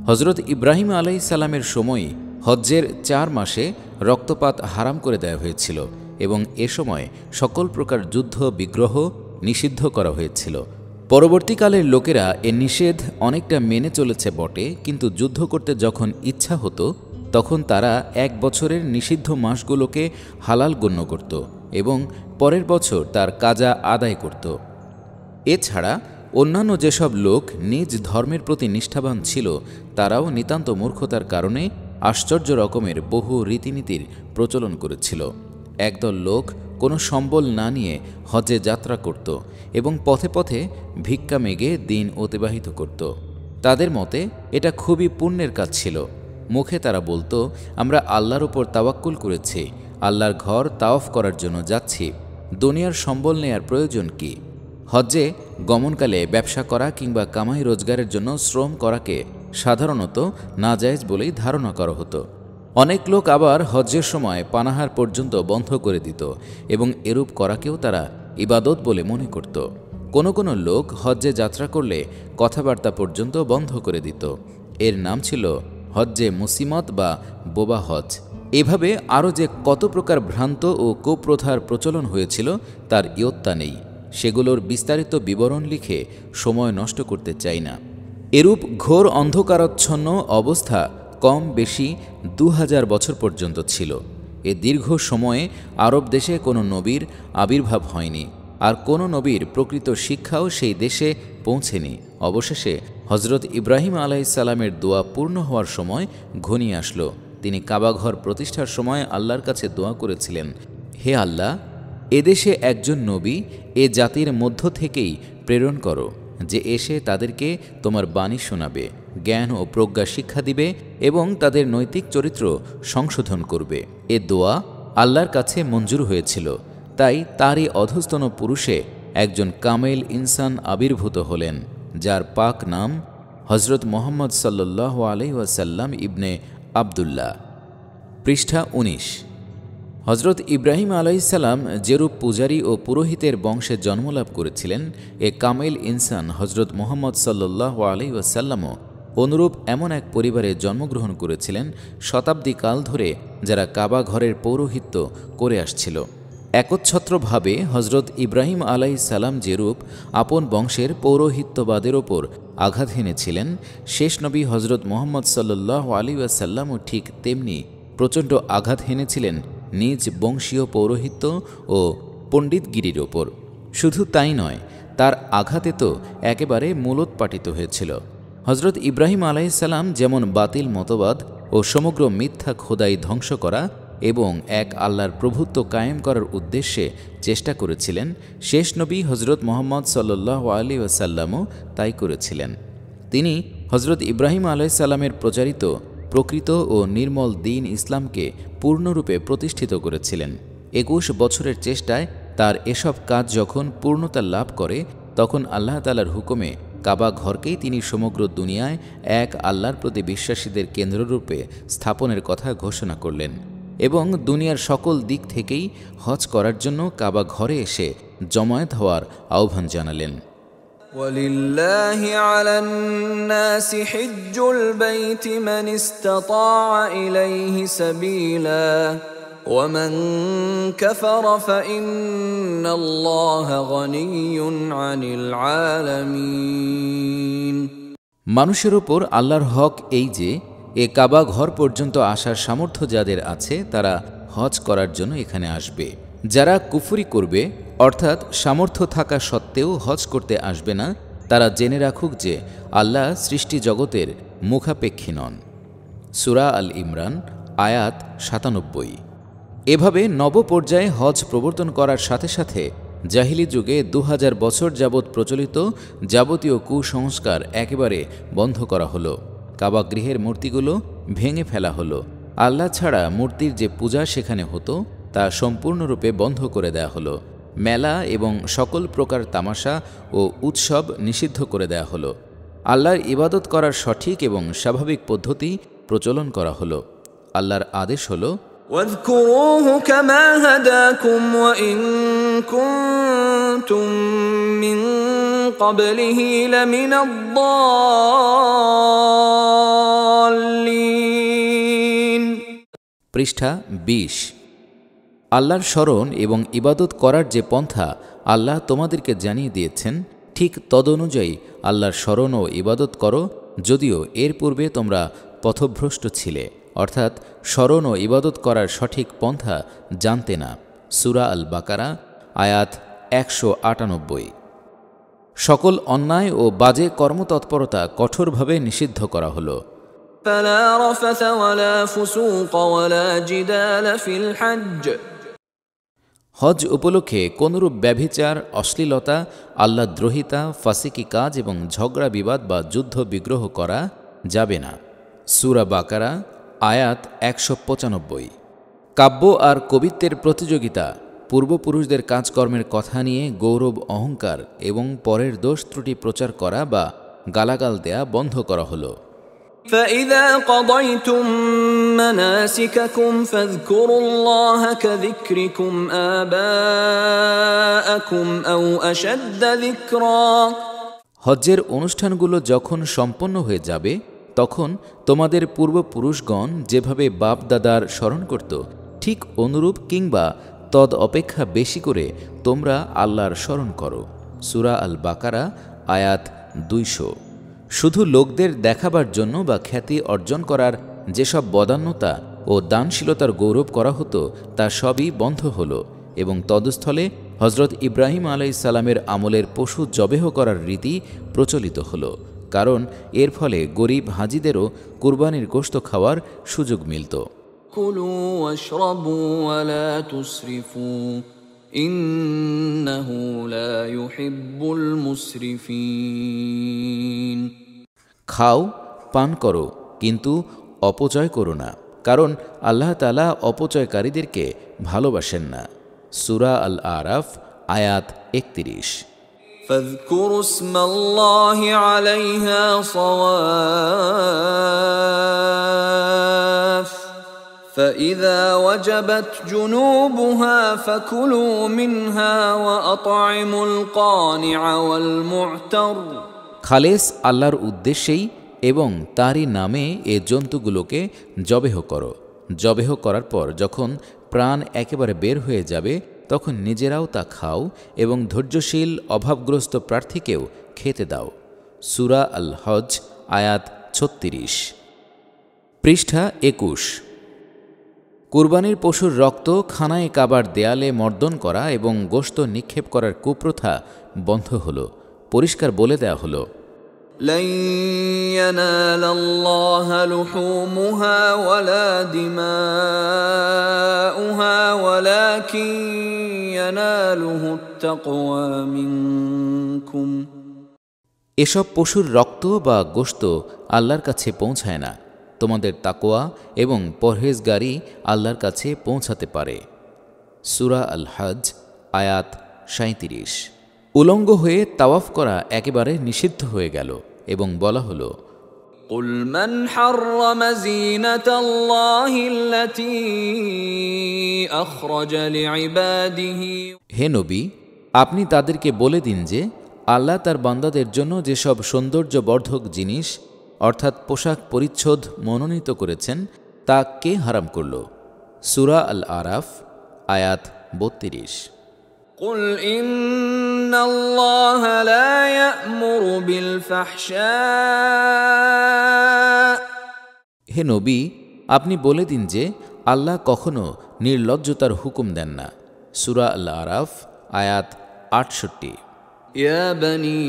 হজরত ইব্রাহিম আলাই সালামের সময় হজ্জের চার মাসে রক্তপাত হারাম করে দেওয়া হয়েছিল এবং এ সময় সকল প্রকার যুদ্ধ বিগ্রহ নিষিদ্ধ করা হয়েছিল পরবর্তীকালের লোকেরা এ নিষেধ অনেকটা মেনে চলেছে বটে কিন্তু যুদ্ধ করতে যখন ইচ্ছা হতো তখন তারা এক বছরের নিষিদ্ধ মাসগুলোকে হালাল গণ্য করত এবং পরের বছর তার কাজা আদায় করত এছাড়া অন্যান্য যেসব লোক নিজ ধর্মের প্রতি নিষ্ঠাবান ছিল তারাও নিতান্ত মূর্খতার কারণে আশ্চর্য রকমের বহু রীতিনীতির প্রচলন করেছিল একদল লোক কোনো সম্বল না নিয়ে হজে যাত্রা করত এবং পথে পথে ভিক্ষা মেঘে দিন অতিবাহিত করত তাদের মতে এটা খুবই পুণ্যের কাজ ছিল মুখে তারা বলতো আমরা আল্লাহর ওপর তাওয়াক্কুল করেছি আল্লাহর ঘর তাওফ করার জন্য যাচ্ছি দুনিয়ার সম্বল নেয়ার প্রয়োজন কি হজ্জে গমনকালে ব্যবসা করা কিংবা কামাই রোজগারের জন্য শ্রম করাকে সাধারণত নাজায়জ বলেই ধারণা করা হতো অনেক লোক আবার হজ্জের সময় পানাহার পর্যন্ত বন্ধ করে দিত এবং এরূপ করাকেও তারা ইবাদত বলে মনে করত কোনো কোনো লোক হজ্জে যাত্রা করলে কথাবার্তা পর্যন্ত বন্ধ করে দিত এর নাম ছিল হজ্জে মুসিমত বা বোবা হজ এভাবে আরও যে কত প্রকার ভ্রান্ত ও কুপ্রথার প্রচলন হয়েছিল তার ইয়ত্তা নেই সেগুলোর বিস্তারিত বিবরণ লিখে সময় নষ্ট করতে চাই না এরূপ ঘোর অন্ধকারাচ্ছন্ন অবস্থা কম বেশি দু হাজার বছর পর্যন্ত ছিল এ দীর্ঘ সময়ে আরব দেশে কোনো নবীর আবির্ভাব হয়নি আর কোনো নবীর প্রকৃত শিক্ষাও সেই দেশে পৌঁছেনি অবশেষে হজরত ইব্রাহিম আলাইসাল্লামের দোয়া পূর্ণ হওয়ার সময় ঘনিয়ে আসলো তিনি কাবাঘর প্রতিষ্ঠার সময় আল্লাহর কাছে দোয়া করেছিলেন হে আল্লাহ এদেশে একজন নবী এ জাতির মধ্য থেকেই প্রেরণ করো যে এসে তাদেরকে তোমার বাণী শোনাবে জ্ঞান ও প্রজ্ঞা শিক্ষা দিবে এবং তাদের নৈতিক চরিত্র সংশোধন করবে এ দোয়া আল্লাহর কাছে মঞ্জুর হয়েছিল তাই তারই অধস্তন পুরুষে একজন কামেল ইনসান আবির্ভূত হলেন যার পাক নাম হজরত মোহাম্মদ সাল্লাহ আলহিহাসাল্লাম ইবনে আবদুল্লাহ পৃষ্ঠা উনিশ হজরত ইব্রাহিম আলাইসাল্লাম যেরূপ পূজারী ও পুরোহিতের বংশে জন্মলাভ করেছিলেন এ কামেল ইনসান হজরত মোহাম্মদ সাল্লাহ আলাইসাল্লামও অনুরূপ এমন এক পরিবারে জন্মগ্রহণ করেছিলেন শতাব্দী কাল ধরে যারা কাবা ঘরের পৌরোহিত্য করে আসছিল একচ্ছত্রভাবে হজরত ইব্রাহিম আলাই সালাম যেরূপ আপন বংশের পৌরোহিত্যবাদের ওপর আঘাত হেনেছিলেন শেষ নবী হজরত মোহাম্মদ সাল্লাহ আলী ওয়াসাল্লামও ঠিক তেমনি প্রচণ্ড আঘাত হেনেছিলেন নিজ বংশীয় পৌরোহিত্য ও পণ্ডিতগিরির ওপর শুধু তাই নয় তার আঘাতে তো একেবারে মূলোৎপাটিত হয়েছিল হজরত ইব্রাহিম সালাম যেমন বাতিল মতবাদ ও সমগ্র মিথ্যা খোদাই ধ্বংস করা এবং এক আল্লাহর প্রভুত্ব কায়েম করার উদ্দেশ্যে চেষ্টা করেছিলেন শেষ নবী হজরত মোহাম্মদ সাল্লাহ আলী ওয়াসাল্লামও তাই করেছিলেন তিনি হজরত ইব্রাহিম আলাইসাল্লামের প্রচারিত প্রকৃত ও নির্মল দিন ইসলামকে পূর্ণরূপে প্রতিষ্ঠিত করেছিলেন একুশ বছরের চেষ্টায় তার এসব কাজ যখন পূর্ণতা লাভ করে তখন আল্লাহ তালার হুকুমে কাবা ঘরকেই তিনি সমগ্র দুনিয়ায় এক আল্লাহর প্রতি বিশ্বাসীদের কেন্দ্ররূপে স্থাপনের কথা ঘোষণা করলেন এবং দুনিয়ার সকল দিক থেকেই হজ করার জন্য কাবা ঘরে এসে জমায়েত হওয়ার আহ্বান জানালেন ولله على الناس حج البيت من استطاع إليه سبيلا ومن كفر فإن الله غني عن العالمين মানুষের উপর আল্লাহর হক এই যে এ কাবা ঘর পর্যন্ত আসার সামর্থ্য যাদের আছে তারা হজ করার জন্য এখানে আসবে যারা কুফুরি করবে অর্থাৎ সামর্থ্য থাকা সত্ত্বেও হজ করতে আসবে না তারা জেনে রাখুক যে আল্লাহ সৃষ্টি জগতের মুখাপেক্ষী নন সুরা আল ইমরান আয়াত সাতানব্বই এভাবে নবপর্যায়ে হজ প্রবর্তন করার সাথে সাথে জাহিলি যুগে দু বছর যাবৎ প্রচলিত যাবতীয় কুসংস্কার একেবারে বন্ধ করা কাবা কাবাগৃহের মূর্তিগুলো ভেঙে ফেলা হলো আল্লাহ ছাড়া মূর্তির যে পূজা সেখানে হতো তা সম্পূর্ণরূপে বন্ধ করে দেয়া হলো মেলা এবং সকল প্রকার তামাশা ও উৎসব নিষিদ্ধ করে দেয়া হলো আল্লাহর ইবাদত করার সঠিক এবং স্বাভাবিক পদ্ধতি প্রচলন করা হলো আল্লাহর আদেশ হলো পৃষ্ঠা বিশ আল্লাহর স্মরণ এবং ইবাদত করার যে পন্থা আল্লাহ তোমাদেরকে জানিয়ে দিয়েছেন ঠিক তদনুযায়ী আল্লাহর স্মরণ ও ইবাদত করো যদিও এর পূর্বে তোমরা পথভ্রষ্ট ছিলে অর্থাৎ স্মরণ ও ইবাদত করার সঠিক পন্থা জানতে না সুরা আল বাকারা আয়াত একশো আটানব্বই সকল অন্যায় ও বাজে কর্মতৎপরতা কঠোরভাবে নিষিদ্ধ করা হল فلا رفث ولا فسوق ولا جدال হজ উপলক্ষে কোনরূপ ব্যভিচার অশ্লীলতা আল্লাদ্রোহিতা ফাসিকি কাজ এবং ঝগড়া বিবাদ বা যুদ্ধ বিগ্রহ করা যাবে না সুরা বাকারা আয়াত একশো পঁচানব্বই কাব্য আর কবিত্বের প্রতিযোগিতা পূর্বপুরুষদের কাজকর্মের কথা নিয়ে গৌরব অহংকার এবং পরের দোষ ত্রুটি প্রচার করা বা গালাগাল দেয়া বন্ধ করা হলো فإذا قضيتم مناسككم فاذكروا الله كذكركم آباءكم أو أشد ذكرا হজ্জের অনুষ্ঠানগুলো যখন সম্পন্ন হয়ে যাবে তখন তোমাদের পূর্বপুরুষগণ যেভাবে বাপ দাদার স্মরণ করত ঠিক অনুরূপ কিংবা তদ অপেক্ষা বেশি করে তোমরা আল্লাহর স্মরণ করো সুরা আল বাকারা আয়াত দুইশো শুধু লোকদের দেখাবার জন্য বা খ্যাতি অর্জন করার যেসব বদান্যতা ও দানশীলতার গৌরব করা হতো তা সবই বন্ধ হলো এবং তদস্থলে হজরত ইব্রাহিম সালামের আমলের পশু জবেহ করার রীতি প্রচলিত হলো কারণ এর ফলে গরিব হাজিদেরও কুরবানির গোস্ত খাওয়ার সুযোগ মিলত ইন্নাহু লা ইউহিব্বুল মুসরিফিন খাও পান করো কিন্তু অপচয় করো না কারণ আল্লাহ তালা অপচয়কারীদেরকে ভালোবাসেন না সুরা আল আরাফ আয়াত একত্রিশ فاذكروا اسم الله عليها صواف فإذا وجبت جنوبها فكلوا منها وأطعموا القانع والمعتر খালেস আল্লাহর উদ্দেশ্যেই এবং তারই নামে এ জন্তুগুলোকে জবেহ করো জবেহ করার পর যখন প্রাণ একেবারে বের হয়ে যাবে তখন নিজেরাও তা খাও এবং ধৈর্যশীল অভাবগ্রস্ত প্রার্থীকেও খেতে দাও সুরা আল হজ আয়াত ছত্রিশ পৃষ্ঠা একুশ কুরবানির পশুর রক্ত খানায় কাবার দেয়ালে মর্দন করা এবং গোশত নিক্ষেপ করার কুপ্রথা বন্ধ হলো পরিষ্কার বলে দেয়া হলো لن ينال الله لحومها ولا دماؤها ولكن يناله التقوى منكم এসব পশুর রক্ত বা গোশত আল্লাহর কাছে পৌঁছায় না তোমাদের তাকোয়া এবং পরহেজগারি আল্লাহর কাছে পৌঁছাতে পারে সুরা আল হজ আয়াত সাঁত্রিশ উলঙ্গ হয়ে তাওয়াফ করা একেবারে নিষিদ্ধ হয়ে গেল এবং বলা হলো হে নবী আপনি তাদেরকে বলে দিন যে আল্লাহ তার বান্দাদের জন্য যেসব সৌন্দর্যবর্ধক জিনিস অর্থাৎ পোশাক পরিচ্ছদ মনোনীত করেছেন তা কে হারাম করল সুরা আল আরাফ আয়াত বত্রিশ قل إن الله لا يأمر بالفحشاء হে নবী আপনি বলে দিন যে আল্লাহ কখনো নির্লজ্জতার হুকুম দেন না সুরা আল আরাফ আয়াত আটষট্টি يا بني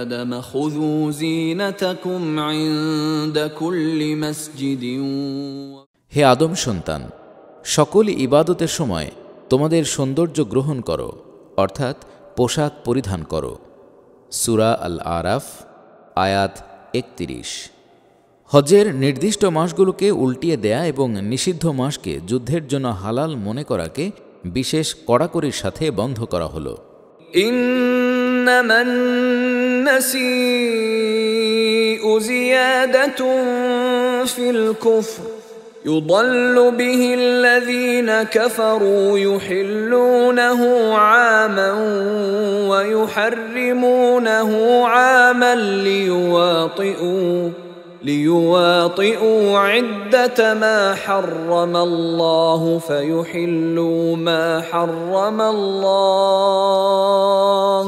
آدم خذوا زينتكم কুল্লি كل হে আদম সন্তান সকল ইবাদতের সময় তোমাদের সৌন্দর্য গ্রহণ করো অর্থাৎ পোশাক পরিধান করো সুরা আল আরাফ আয়াত একত্রিশ হজের নির্দিষ্ট মাসগুলোকে উল্টিয়ে দেয়া এবং নিষিদ্ধ মাসকে যুদ্ধের জন্য হালাল মনে করাকে বিশেষ কড়াকড়ির সাথে বন্ধ করা হল إنما النسيء زيادة يضل به الذين كفروا يحلونه عاما ويحرمونه عاما ليواطئوا ليواطئوا عدة ما حرم الله فيحلوا ما حرم الله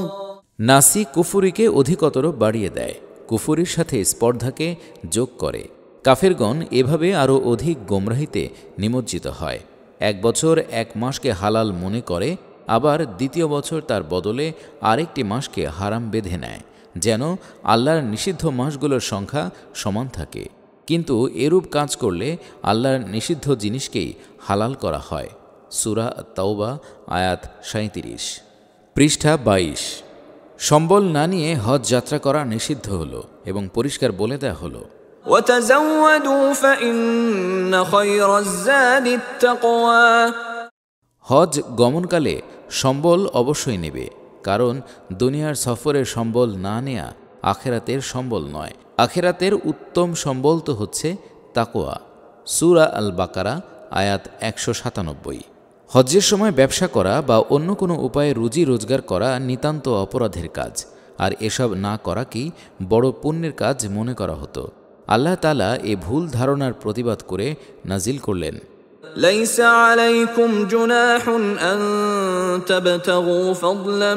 নাসি কুফুরিকে অধিকতর বাড়িয়ে দেয় কুফুরির সাথে স্পর্ধাকে যোগ করে কাফেরগণ এভাবে আরও অধিক গোমরাহিতে নিমজ্জিত হয় এক বছর এক মাসকে হালাল মনে করে আবার দ্বিতীয় বছর তার বদলে আরেকটি মাসকে হারাম বেঁধে নেয় যেন আল্লাহর নিষিদ্ধ মাসগুলোর সংখ্যা সমান থাকে কিন্তু এরূপ কাজ করলে আল্লাহর নিষিদ্ধ জিনিসকেই হালাল করা হয় সুরা তাওবা আয়াত সাঁত্রিশ পৃষ্ঠা বাইশ সম্বল না নিয়ে হজ যাত্রা করা নিষিদ্ধ হলো এবং পরিষ্কার বলে দেয়া হলো হজ গমনকালে সম্বল অবশ্যই নেবে কারণ দুনিয়ার সফরের সম্বল না নেয়া আখেরাতের সম্বল নয় আখেরাতের উত্তম সম্বল তো হচ্ছে তাকোয়া সুরা আল বাকারা আয়াত একশো সাতানব্বই হজ্জের সময় ব্যবসা করা বা অন্য কোনো উপায়ে রুজি রোজগার করা নিতান্ত অপরাধের কাজ আর এসব না করা কি বড় পুণ্যের কাজ মনে করা হতো আল্লাহ তালা এ ভুল ধারণার প্রতিবাদ করে নাজিল করলেন ليس عليكم جناح أن تبتغوا فضلا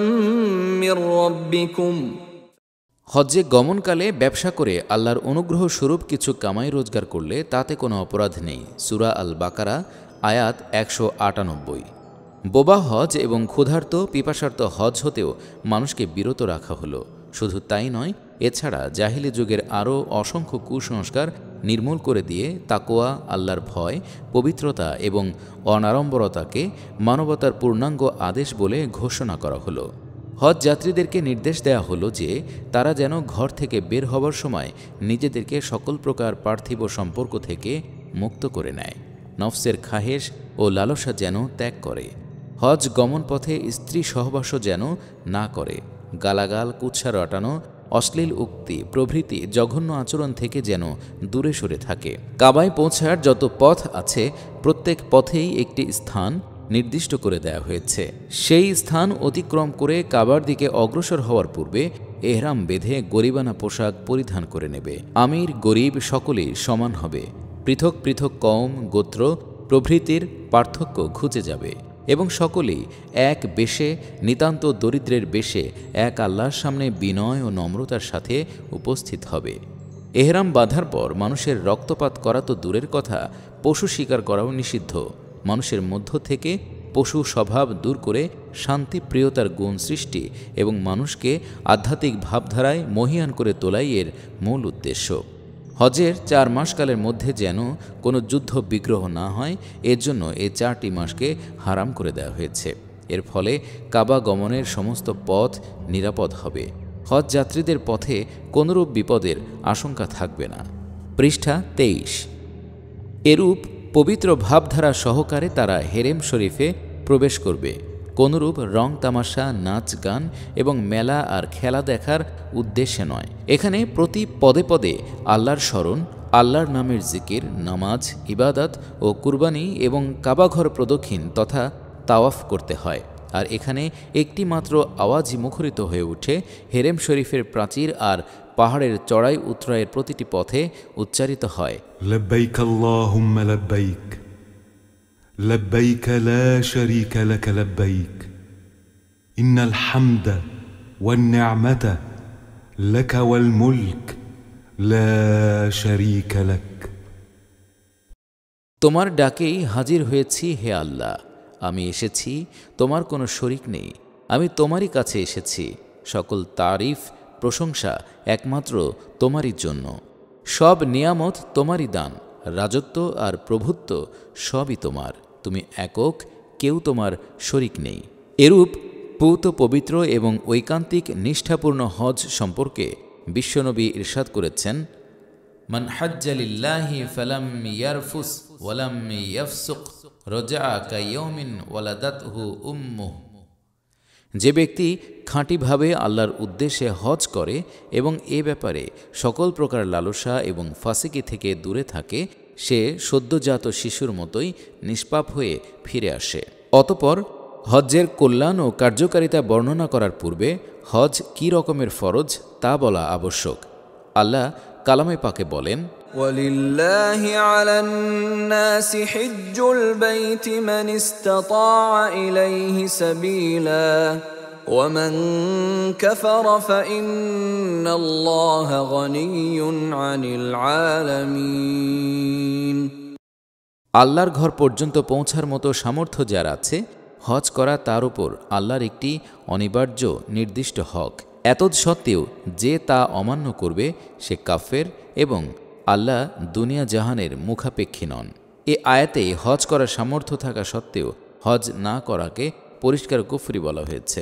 من ربكم হজ্জে গমনকালে ব্যবসা করে আল্লাহর অনুগ্রহ স্বরূপ কিছু কামাই রোজগার করলে তাতে কোনো অপরাধ নেই সুরা আল বাকারা আয়াত একশো আটানব্বই বোবা হজ এবং ক্ষুধার্ত পিপাসার্থ হজ হতেও মানুষকে বিরত রাখা হলো শুধু তাই নয় এছাড়া জাহিলি যুগের আরও অসংখ্য কুসংস্কার নির্মূল করে দিয়ে তাকোয়া আল্লাহর ভয় পবিত্রতা এবং অনাড়ম্বরতাকে মানবতার পূর্ণাঙ্গ আদেশ বলে ঘোষণা করা হলো হজ যাত্রীদেরকে নির্দেশ দেয়া হলো যে তারা যেন ঘর থেকে বের হবার সময় নিজেদেরকে সকল প্রকার পার্থিব সম্পর্ক থেকে মুক্ত করে নেয় নফসের খাহেস ও লালসা যেন ত্যাগ করে হজ গমন পথে স্ত্রী সহবাসও যেন না করে গালাগাল কুচ্ছা রটানো অশ্লীল উক্তি প্রভৃতি জঘন্য আচরণ থেকে যেন দূরে সরে থাকে কাবায় পৌঁছার যত পথ আছে প্রত্যেক পথেই একটি স্থান নির্দিষ্ট করে দেয়া হয়েছে সেই স্থান অতিক্রম করে কাবার দিকে অগ্রসর হওয়ার পূর্বে এহরাম বেঁধে গরিবানা পোশাক পরিধান করে নেবে আমির গরিব সকলেই সমান হবে পৃথক পৃথক কম গোত্র প্রভৃতির পার্থক্য ঘুচে যাবে এবং সকলেই এক বেশে নিতান্ত দরিদ্রের বেশে এক আল্লাহর সামনে বিনয় ও নম্রতার সাথে উপস্থিত হবে এহরাম বাঁধার পর মানুষের রক্তপাত করা তো দূরের কথা পশু শিকার করাও নিষিদ্ধ মানুষের মধ্য থেকে পশু স্বভাব দূর করে শান্তিপ্রিয়তার গুণ সৃষ্টি এবং মানুষকে আধ্যাত্মিক ভাবধারায় মহিয়ান করে তোলাই এর মূল উদ্দেশ্য হজের চার মাসকালের মধ্যে যেন কোনো যুদ্ধ বিগ্রহ না হয় এর জন্য এ চারটি মাসকে হারাম করে দেওয়া হয়েছে এর ফলে কাবা গমনের সমস্ত পথ নিরাপদ হবে হজ যাত্রীদের পথে কোনরূপ বিপদের আশঙ্কা থাকবে না পৃষ্ঠা তেইশ এরূপ পবিত্র ভাবধারা সহকারে তারা হেরেম শরীফে প্রবেশ করবে কোনরূপ রং তামাশা নাচ গান এবং মেলা আর খেলা দেখার উদ্দেশ্যে নয় এখানে প্রতি পদে পদে আল্লাহর স্মরণ আল্লাহর নামের জিকির নামাজ ইবাদত ও কুরবানি এবং কাবাঘর প্রদক্ষিণ তথা তাওয়াফ করতে হয় আর এখানে একটি মাত্র আওয়াজই মুখরিত হয়ে ওঠে হেরেম শরীফের প্রাচীর আর পাহাড়ের চড়াই উত্তরায়ের প্রতিটি পথে উচ্চারিত হয় لبيك لا شريك لك لبيك ان الحمد والنعمه لك والملك لا شريك لك তোমার ডাকেই হাজির হয়েছি হে আল্লাহ আমি এসেছি তোমার কোনো শরিক নেই আমি তোমারই কাছে এসেছি সকল তারিফ প্রশংসা একমাত্র তোমারই জন্য সব নিয়ামত তোমারই দান রাজত্ব আর প্রভুত্ব সবই তোমার তুমি একক কেউ তোমার শরিক নেই এরূপ পৌত পবিত্র এবং ঐকান্তিক নিষ্ঠাপূর্ণ হজ সম্পর্কে বিশ্বনবী ইরশাদ করেছেন মান হজ্জালিল্লাহি ফালাম ইয়ারফুস ওয়ালাম ইয়াফসুক রজা কাইয়মিন ওয়ালাদাতহু উম্মুহ যে ব্যক্তি খাঁটিভাবে আল্লাহর উদ্দেশ্যে হজ করে এবং এ ব্যাপারে সকল প্রকার লালসা এবং ফাঁসিকি থেকে দূরে থাকে সে সদ্যজাত শিশুর মতোই নিষ্পাপ হয়ে ফিরে আসে অতপর হজ্জের কল্যাণ ও কার্যকারিতা বর্ণনা করার পূর্বে হজ কি রকমের ফরজ তা বলা আবশ্যক আল্লাহ কালামে পাকে বলেন وَلِلَّهِ على الناس আল্লাহর ঘর পর্যন্ত পৌঁছার মতো সামর্থ্য যার আছে হজ করা তার উপর আল্লাহর একটি অনিবার্য নির্দিষ্ট হক এত সত্ত্বেও যে তা অমান্য করবে সে কাফের এবং আল্লাহ দুনিয়া জাহানের মুখাপেক্ষী নন এ আয়াতে হজ করার সামর্থ্য থাকা সত্ত্বেও হজ না করাকে পরিষ্কার কুফরি বলা হয়েছে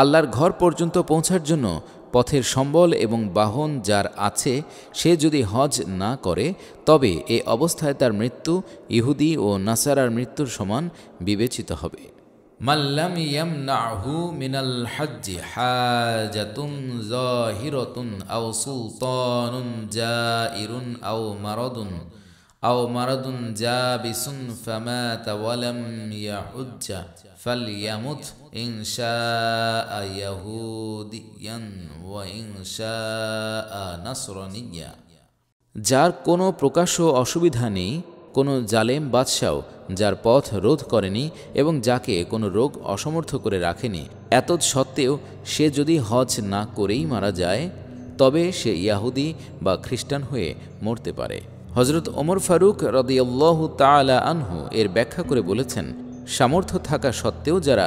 আল্লাহর ঘর পর্যন্ত পৌঁছার জন্য পথের সম্বল এবং বাহন যার আছে সে যদি হজ না করে তবে এ অবস্থায় তার মৃত্যু ইহুদি ও নাসারার মৃত্যুর সমান বিবেচিত হবে মাল্লাম ইয়ামনাহু মিনাল হজ্জি হাজাতুন জাহিরাতুন আও সুলতানুন জাইরুন আও মারাদুন আও মারাদুন যা বিসুন ফামাতা ওয়ালাম ইয়াহুজ্জা ফালইয়ামুত ইন শাআ ইয়াহুদিয়ান ওয়া ইন শাআ নাসরানিয়া যার কোনো প্রকাশ্য অসুবিধা নেই কোনো জালেম বাদশাও যার পথ রোধ করেনি এবং যাকে কোনো রোগ অসমর্থ করে রাখেনি এত সত্ত্বেও সে যদি হজ না করেই মারা যায় তবে সে ইয়াহুদি বা খ্রিস্টান হয়ে মরতে পারে হজরত ওমর ফারুক রদিয়াল্লাহ তালা আনহু এর ব্যাখ্যা করে বলেছেন সামর্থ্য থাকা সত্ত্বেও যারা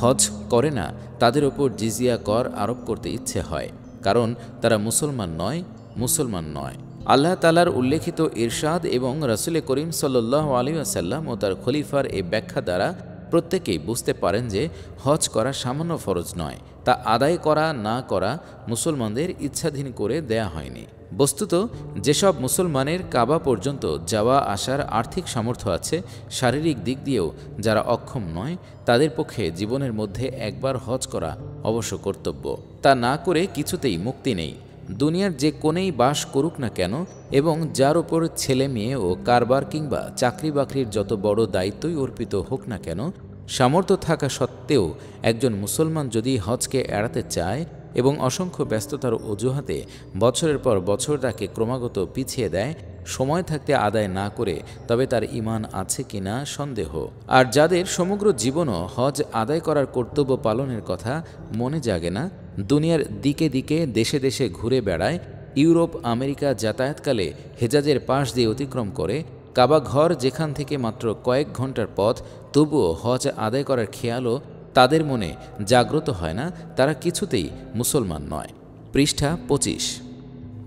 হজ করে না তাদের ওপর জিজিয়া কর আরোপ করতে ইচ্ছে হয় কারণ তারা মুসলমান নয় মুসলমান নয় আল্লাহ তালার উল্লেখিত ইরশাদ এবং রাসুলে করিম সাল্লাহ আলী আসাল্লাম ও তার খলিফার এই ব্যাখ্যা দ্বারা প্রত্যেকেই বুঝতে পারেন যে হজ করা সামান্য ফরজ নয় তা আদায় করা না করা মুসলমানদের ইচ্ছাধীন করে দেয়া হয়নি বস্তুত যেসব মুসলমানের কাবা পর্যন্ত যাওয়া আসার আর্থিক সামর্থ্য আছে শারীরিক দিক দিয়েও যারা অক্ষম নয় তাদের পক্ষে জীবনের মধ্যে একবার হজ করা অবশ্য কর্তব্য তা না করে কিছুতেই মুক্তি নেই দুনিয়ার যে কোনেই বাস করুক না কেন এবং যার ওপর ছেলে মেয়ে ও কারবার কিংবা চাকরি বাকরির যত বড় দায়িত্বই অর্পিত হোক না কেন সামর্থ্য থাকা সত্ত্বেও একজন মুসলমান যদি হজকে এড়াতে চায় এবং অসংখ্য ব্যস্ততার অজুহাতে বছরের পর বছর তাকে ক্রমাগত পিছিয়ে দেয় সময় থাকতে আদায় না করে তবে তার ইমান আছে কিনা সন্দেহ আর যাদের সমগ্র জীবনও হজ আদায় করার কর্তব্য পালনের কথা মনে জাগে না দুনিয়ার দিকে দিকে দেশে দেশে ঘুরে বেড়ায় ইউরোপ আমেরিকা যাতায়াতকালে হেজাজের পাশ দিয়ে অতিক্রম করে কাবা ঘর যেখান থেকে মাত্র কয়েক ঘন্টার পথ তবুও হজ আদায় করার খেয়ালও তাদের মনে জাগ্রত হয় না তারা কিছুতেই মুসলমান নয় পৃষ্ঠা পঁচিশ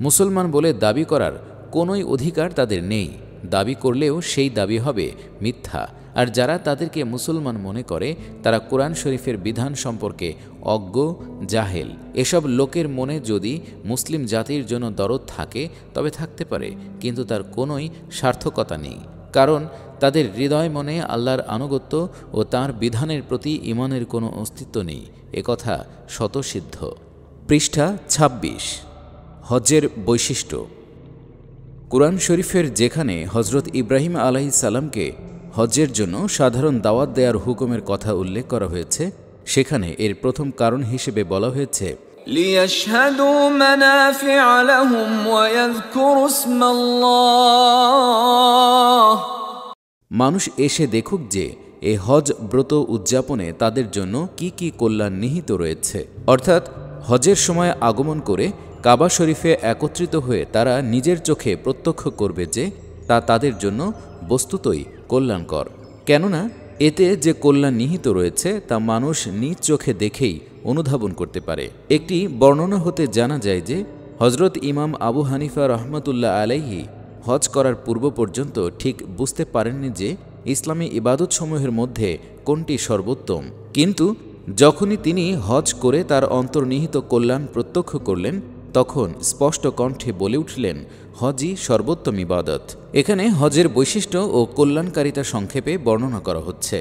মুসলমান বলে দাবি করার কোনোই অধিকার তাদের নেই দাবি করলেও সেই দাবি হবে মিথ্যা আর যারা তাদেরকে মুসলমান মনে করে তারা কোরআন শরীফের বিধান সম্পর্কে অজ্ঞ জাহেল এসব লোকের মনে যদি মুসলিম জাতির জন্য দরদ থাকে তবে থাকতে পারে কিন্তু তার কোনোই সার্থকতা নেই কারণ তাদের হৃদয় মনে আল্লাহর আনুগত্য ও তার বিধানের প্রতি ইমানের কোনো অস্তিত্ব নেই একথা শতসিদ্ধ পৃষ্ঠা ২৬ হজের বৈশিষ্ট্য কোরআন শরীফের যেখানে হজরত ইব্রাহিম আলাহি সালামকে হজের জন্য সাধারণ দাওয়াত দেওয়ার হুকুমের কথা উল্লেখ করা হয়েছে সেখানে এর প্রথম কারণ হিসেবে বলা হয়েছে ليشهدوا منافع لهم ويذكروا اسم الله মানুষ এসে দেখুক যে এ হজ ব্রত উদযাপনে তাদের জন্য কি কি কল্যাণ নিহিত রয়েছে অর্থাৎ হজের সময় আগমন করে কাবা শরীফে একত্রিত হয়ে তারা নিজের চোখে প্রত্যক্ষ করবে যে তা তাদের জন্য বস্তুতই কল্যাণকর কেননা এতে যে কল্যাণ নিহিত রয়েছে তা মানুষ নিজ চোখে দেখেই অনুধাবন করতে পারে একটি বর্ণনা হতে জানা যায় যে হজরত ইমাম আবু হানিফা রহমতুল্লাহ আলাইহি হজ করার পূর্ব পর্যন্ত ঠিক বুঝতে পারেননি যে ইসলামী ইবাদতসমূহের মধ্যে কোনটি সর্বোত্তম কিন্তু যখনই তিনি হজ করে তার অন্তর্নিহিত কল্যাণ প্রত্যক্ষ করলেন তখন স্পষ্ট কণ্ঠে বলে উঠলেন হজই সর্বোত্তম ইবাদত এখানে হজের বৈশিষ্ট্য ও কল্যাণকারিতা সংক্ষেপে বর্ণনা করা হচ্ছে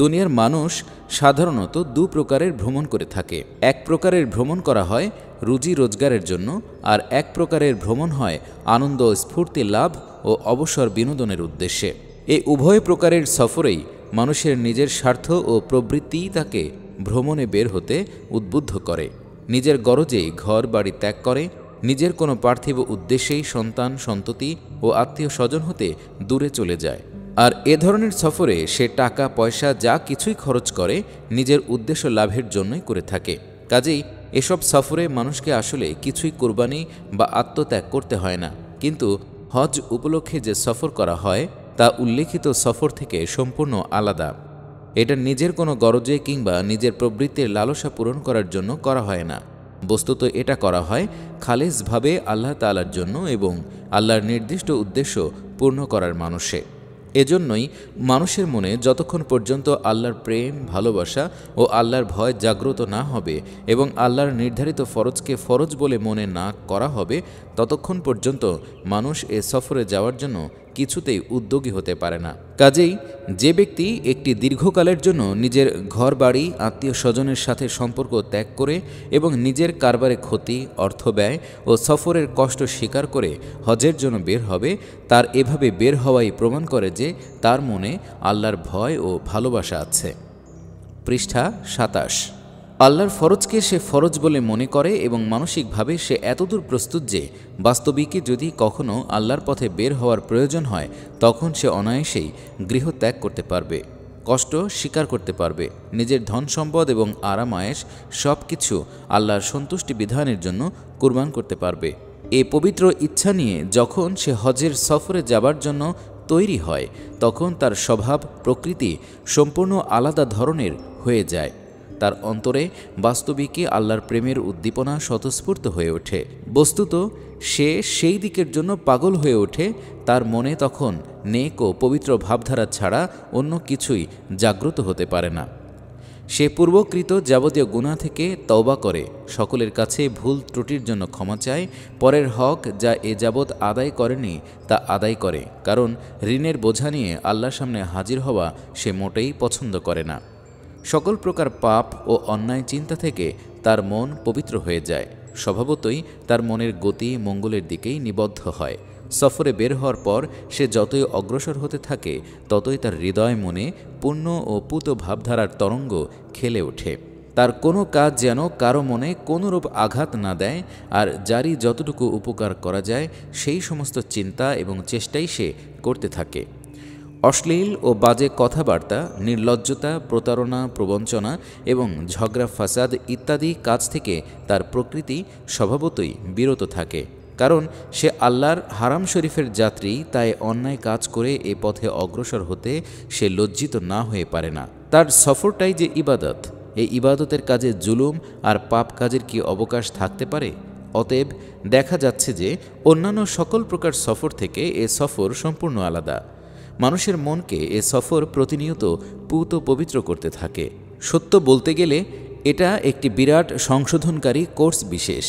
দুনিয়ার মানুষ সাধারণত দু প্রকারের ভ্রমণ করে থাকে এক প্রকারের ভ্রমণ করা হয় রুজি রোজগারের জন্য আর এক প্রকারের ভ্রমণ হয় আনন্দ স্ফূর্তি লাভ ও অবসর বিনোদনের উদ্দেশ্যে এই উভয় প্রকারের সফরেই মানুষের নিজের স্বার্থ ও প্রবৃত্তি তাকে ভ্রমণে বের হতে উদ্বুদ্ধ করে নিজের গরজেই ঘর বাড়ি ত্যাগ করে নিজের কোনো পার্থিব উদ্দেশ্যেই সন্তান সন্ততি ও আত্মীয় স্বজন হতে দূরে চলে যায় আর এ ধরনের সফরে সে টাকা পয়সা যা কিছুই খরচ করে নিজের উদ্দেশ্য লাভের জন্যই করে থাকে কাজেই এসব সফরে মানুষকে আসলে কিছুই কোরবানি বা আত্মত্যাগ করতে হয় না কিন্তু হজ উপলক্ষে যে সফর করা হয় তা উল্লেখিত সফর থেকে সম্পূর্ণ আলাদা এটা নিজের কোনো গরজে কিংবা নিজের প্রবৃত্তির লালসা পূরণ করার জন্য করা হয় না বস্তুত এটা করা হয় খালেজভাবে আল্লাহ তালার জন্য এবং আল্লাহর নির্দিষ্ট উদ্দেশ্য পূর্ণ করার মানুষে এজন্যই মানুষের মনে যতক্ষণ পর্যন্ত আল্লাহর প্রেম ভালোবাসা ও আল্লাহর ভয় জাগ্রত না হবে এবং আল্লাহর নির্ধারিত ফরজকে ফরজ বলে মনে না করা হবে ততক্ষণ পর্যন্ত মানুষ এ সফরে যাওয়ার জন্য কিছুতেই উদ্যোগী হতে পারে না কাজেই যে ব্যক্তি একটি দীর্ঘকালের জন্য নিজের ঘর বাড়ি আত্মীয় স্বজনের সাথে সম্পর্ক ত্যাগ করে এবং নিজের কারবারে ক্ষতি অর্থ ব্যয় ও সফরের কষ্ট স্বীকার করে হজের জন্য বের হবে তার এভাবে বের হওয়াই প্রমাণ করে যে তার মনে আল্লাহর ভয় ও ভালোবাসা আছে পৃষ্ঠা সাতাশ আল্লাহর ফরজকে সে ফরজ বলে মনে করে এবং মানসিকভাবে সে এতদূর প্রস্তুত যে বাস্তবিকে যদি কখনও আল্লাহর পথে বের হওয়ার প্রয়োজন হয় তখন সে অনায়াসেই গৃহ ত্যাগ করতে পারবে কষ্ট স্বীকার করতে পারবে নিজের ধন সম্পদ এবং আরামায়েশ সব কিছু আল্লাহর সন্তুষ্টি বিধানের জন্য কুরবান করতে পারবে এ পবিত্র ইচ্ছা নিয়ে যখন সে হজের সফরে যাবার জন্য তৈরি হয় তখন তার স্বভাব প্রকৃতি সম্পূর্ণ আলাদা ধরনের হয়ে যায় তার অন্তরে বাস্তবিকই আল্লাহর প্রেমের উদ্দীপনা স্বতঃস্ফূর্ত হয়ে ওঠে বস্তুত সে সেই দিকের জন্য পাগল হয়ে ওঠে তার মনে তখন নেক ও পবিত্র ভাবধারা ছাড়া অন্য কিছুই জাগ্রত হতে পারে না সে পূর্বকৃত যাবতীয় গুণা থেকে তওবা করে সকলের কাছে ভুল ত্রুটির জন্য ক্ষমা চায় পরের হক যা এ যাবৎ আদায় করেনি তা আদায় করে কারণ ঋণের বোঝা নিয়ে আল্লাহর সামনে হাজির হওয়া সে মোটেই পছন্দ করে না সকল প্রকার পাপ ও অন্যায় চিন্তা থেকে তার মন পবিত্র হয়ে যায় স্বভাবতই তার মনের গতি মঙ্গলের দিকেই নিবদ্ধ হয় সফরে বের হওয়ার পর সে যতই অগ্রসর হতে থাকে ততই তার হৃদয় মনে পূর্ণ ও পুত ভাবধারার তরঙ্গ খেলে ওঠে তার কোনো কাজ যেন কারো মনে কোনোরূপ আঘাত না দেয় আর যারই যতটুকু উপকার করা যায় সেই সমস্ত চিন্তা এবং চেষ্টাই সে করতে থাকে অশ্লীল ও বাজে কথাবার্তা নির্লজ্জতা প্রতারণা প্রবঞ্চনা এবং ঝগড়া ফাসাদ ইত্যাদি কাজ থেকে তার প্রকৃতি স্বভাবতই বিরত থাকে কারণ সে আল্লাহর হারাম শরীফের যাত্রী তাই অন্যায় কাজ করে এ পথে অগ্রসর হতে সে লজ্জিত না হয়ে পারে না তার সফরটাই যে ইবাদত এই ইবাদতের কাজে জুলুম আর পাপ কাজের কি অবকাশ থাকতে পারে অতএব দেখা যাচ্ছে যে অন্যান্য সকল প্রকার সফর থেকে এ সফর সম্পূর্ণ আলাদা মানুষের মনকে এ সফর প্রতিনিয়ত পুত পবিত্র করতে থাকে সত্য বলতে গেলে এটা একটি বিরাট সংশোধনকারী কোর্স বিশেষ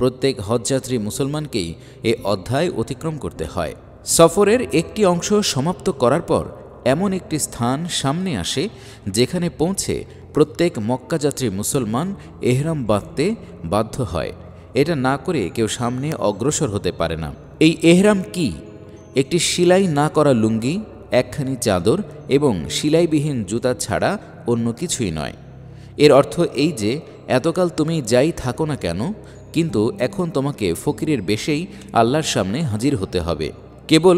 প্রত্যেক হজযাত্রী মুসলমানকেই এ অধ্যায় অতিক্রম করতে হয় সফরের একটি অংশ সমাপ্ত করার পর এমন একটি স্থান সামনে আসে যেখানে পৌঁছে প্রত্যেক মক্কাযাত্রী মুসলমান এহরাম বাঁধতে বাধ্য হয় এটা না করে কেউ সামনে অগ্রসর হতে পারে না এই এহরাম কি একটি সিলাই না করা লুঙ্গি একখানি চাদর এবং সিলাইবিহীন জুতা ছাড়া অন্য কিছুই নয় এর অর্থ এই যে এতকাল তুমি যাই থাকো না কেন কিন্তু এখন তোমাকে ফকিরের বেশেই আল্লাহর সামনে হাজির হতে হবে কেবল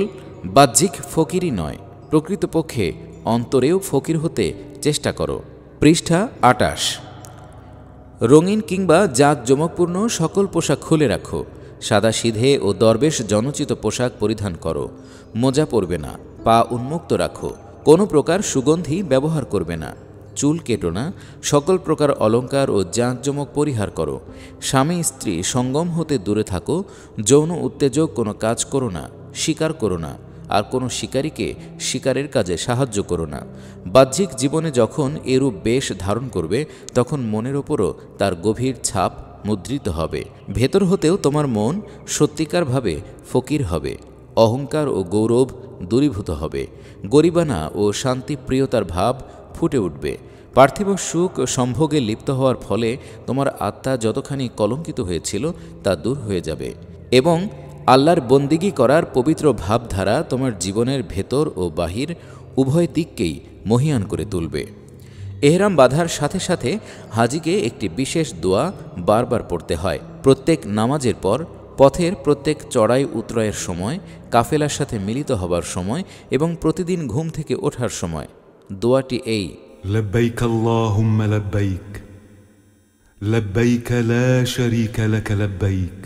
বাহ্যিক ফকিরই নয় প্রকৃতপক্ষে অন্তরেও ফকির হতে চেষ্টা করো পৃষ্ঠা আটাশ রঙিন কিংবা জাঁকজমকপূর্ণ সকল পোশাক খুলে রাখো সাদা সিধে ও দরবেশ জনচিত পোশাক পরিধান করো মজা পড়বে না পা উন্মুক্ত রাখো কোনো প্রকার সুগন্ধি ব্যবহার করবে না চুল কেটো না সকল প্রকার অলঙ্কার ও জাঁকজমক পরিহার করো স্বামী স্ত্রী সঙ্গম হতে দূরে থাকো যৌন উত্তেজক কোনো কাজ করো না শিকার করো না আর কোনো শিকারীকে শিকারের কাজে সাহায্য করো না বাহ্যিক জীবনে যখন এরূপ বেশ ধারণ করবে তখন মনের ওপরও তার গভীর ছাপ মুদ্রিত হবে ভেতর হতেও তোমার মন সত্যিকারভাবে ফকির হবে অহংকার ও গৌরব দূরীভূত হবে গরিবানা ও শান্তিপ্রিয়তার ভাব ফুটে উঠবে পার্থিব সুখ সম্ভোগে লিপ্ত হওয়ার ফলে তোমার আত্মা যতখানি কলঙ্কিত হয়েছিল তা দূর হয়ে যাবে এবং আল্লাহর বন্দিগি করার পবিত্র ভাবধারা তোমার জীবনের ভেতর ও বাহির উভয় দিককেই মহিয়ান করে তুলবে এহরাম বাধার সাথে সাথে হাজিকে একটি বিশেষ দোয়া বারবার পড়তে হয় প্রত্যেক নামাজের পর পথের প্রত্যেক চড়াই উত্তরায়ের সময় কাফেলার সাথে মিলিত হবার সময় এবং প্রতিদিন ঘুম থেকে ওঠার সময় দোয়াটি এই لبيك لا شريك لك لبيك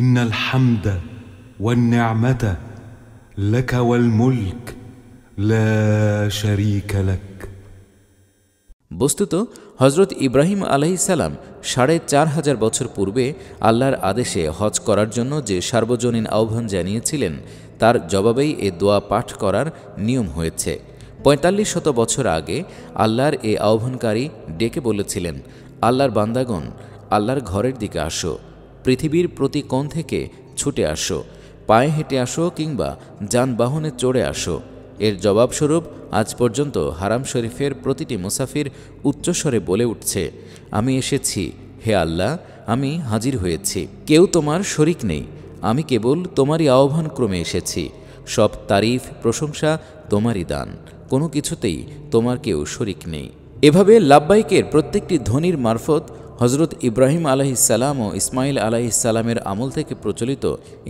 ان الحمد والنعمه لك والملك বস্তুত হজরত ইব্রাহিম আলাহি সালাম সাড়ে চার হাজার বছর পূর্বে আল্লাহর আদেশে হজ করার জন্য যে সার্বজনীন আহ্বান জানিয়েছিলেন তার জবাবেই এ দোয়া পাঠ করার নিয়ম হয়েছে পঁয়তাল্লিশ শত বছর আগে আল্লাহর এ আহ্বানকারী ডেকে বলেছিলেন আল্লাহর বান্দাগণ আল্লাহর ঘরের দিকে আসো পৃথিবীর প্রতি কোণ থেকে ছুটে আসো পায়ে হেঁটে আসো কিংবা যানবাহনে চড়ে আসো এর জবাবস্বরূপ আজ পর্যন্ত হারাম শরীফের প্রতিটি মুসাফির উচ্চস্বরে বলে উঠছে আমি এসেছি হে আল্লাহ আমি হাজির হয়েছি কেউ তোমার শরিক নেই আমি কেবল তোমারই আহ্বান ক্রমে এসেছি সব তারিফ প্রশংসা তোমারই দান কোনো কিছুতেই তোমার কেউ শরিক নেই এভাবে লাব্বাইকের প্রত্যেকটি ধ্বনির মারফত হজরত ইব্রাহিম আলাহিসাল্লাম ও ইসমাইল আলাহিসাল্লামের আমল থেকে প্রচলিত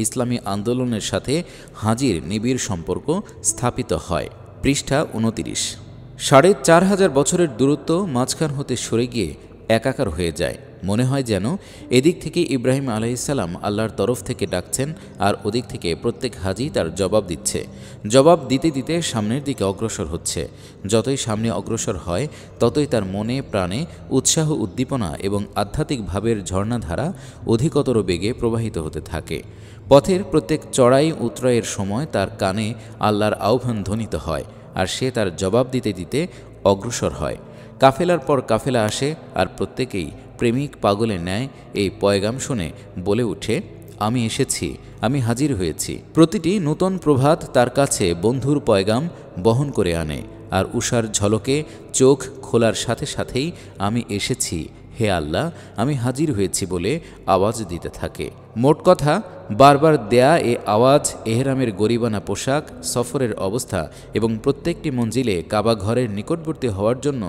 ইসলামী আন্দোলনের সাথে হাজির নিবিড় সম্পর্ক স্থাপিত হয় পৃষ্ঠা উনতিরিশ সাড়ে চার হাজার বছরের দূরত্ব মাঝখান হতে সরে গিয়ে একাকার হয়ে যায় মনে হয় যেন এদিক থেকে ইব্রাহিম আলাইসাল্লাম আল্লাহর তরফ থেকে ডাকছেন আর ওদিক থেকে প্রত্যেক হাজি তার জবাব দিচ্ছে জবাব দিতে দিতে সামনের দিকে অগ্রসর হচ্ছে যতই সামনে অগ্রসর হয় ততই তার মনে প্রাণে উৎসাহ উদ্দীপনা এবং আধ্যাত্মিক ভাবের ঝর্ণাধারা অধিকতর বেগে প্রবাহিত হতে থাকে পথের প্রত্যেক চড়াই উত্রয়ের সময় তার কানে আল্লাহর আহ্বান ধ্বনিত হয় আর সে তার জবাব দিতে দিতে অগ্রসর হয় কাফেলার পর কাফেলা আসে আর প্রত্যেকেই প্রেমিক পাগলের ন্যায় এই পয়গাম শুনে বলে উঠে আমি এসেছি আমি হাজির হয়েছি প্রতিটি নূতন প্রভাত তার কাছে বন্ধুর পয়গাম বহন করে আনে আর উষার ঝলকে চোখ খোলার সাথে সাথেই আমি এসেছি হে আল্লাহ আমি হাজির হয়েছি বলে আওয়াজ দিতে থাকে মোট কথা বারবার দেয়া এ আওয়াজ এহরামের গরিবানা পোশাক সফরের অবস্থা এবং প্রত্যেকটি মঞ্জিলে কাবা ঘরের নিকটবর্তী হওয়ার জন্য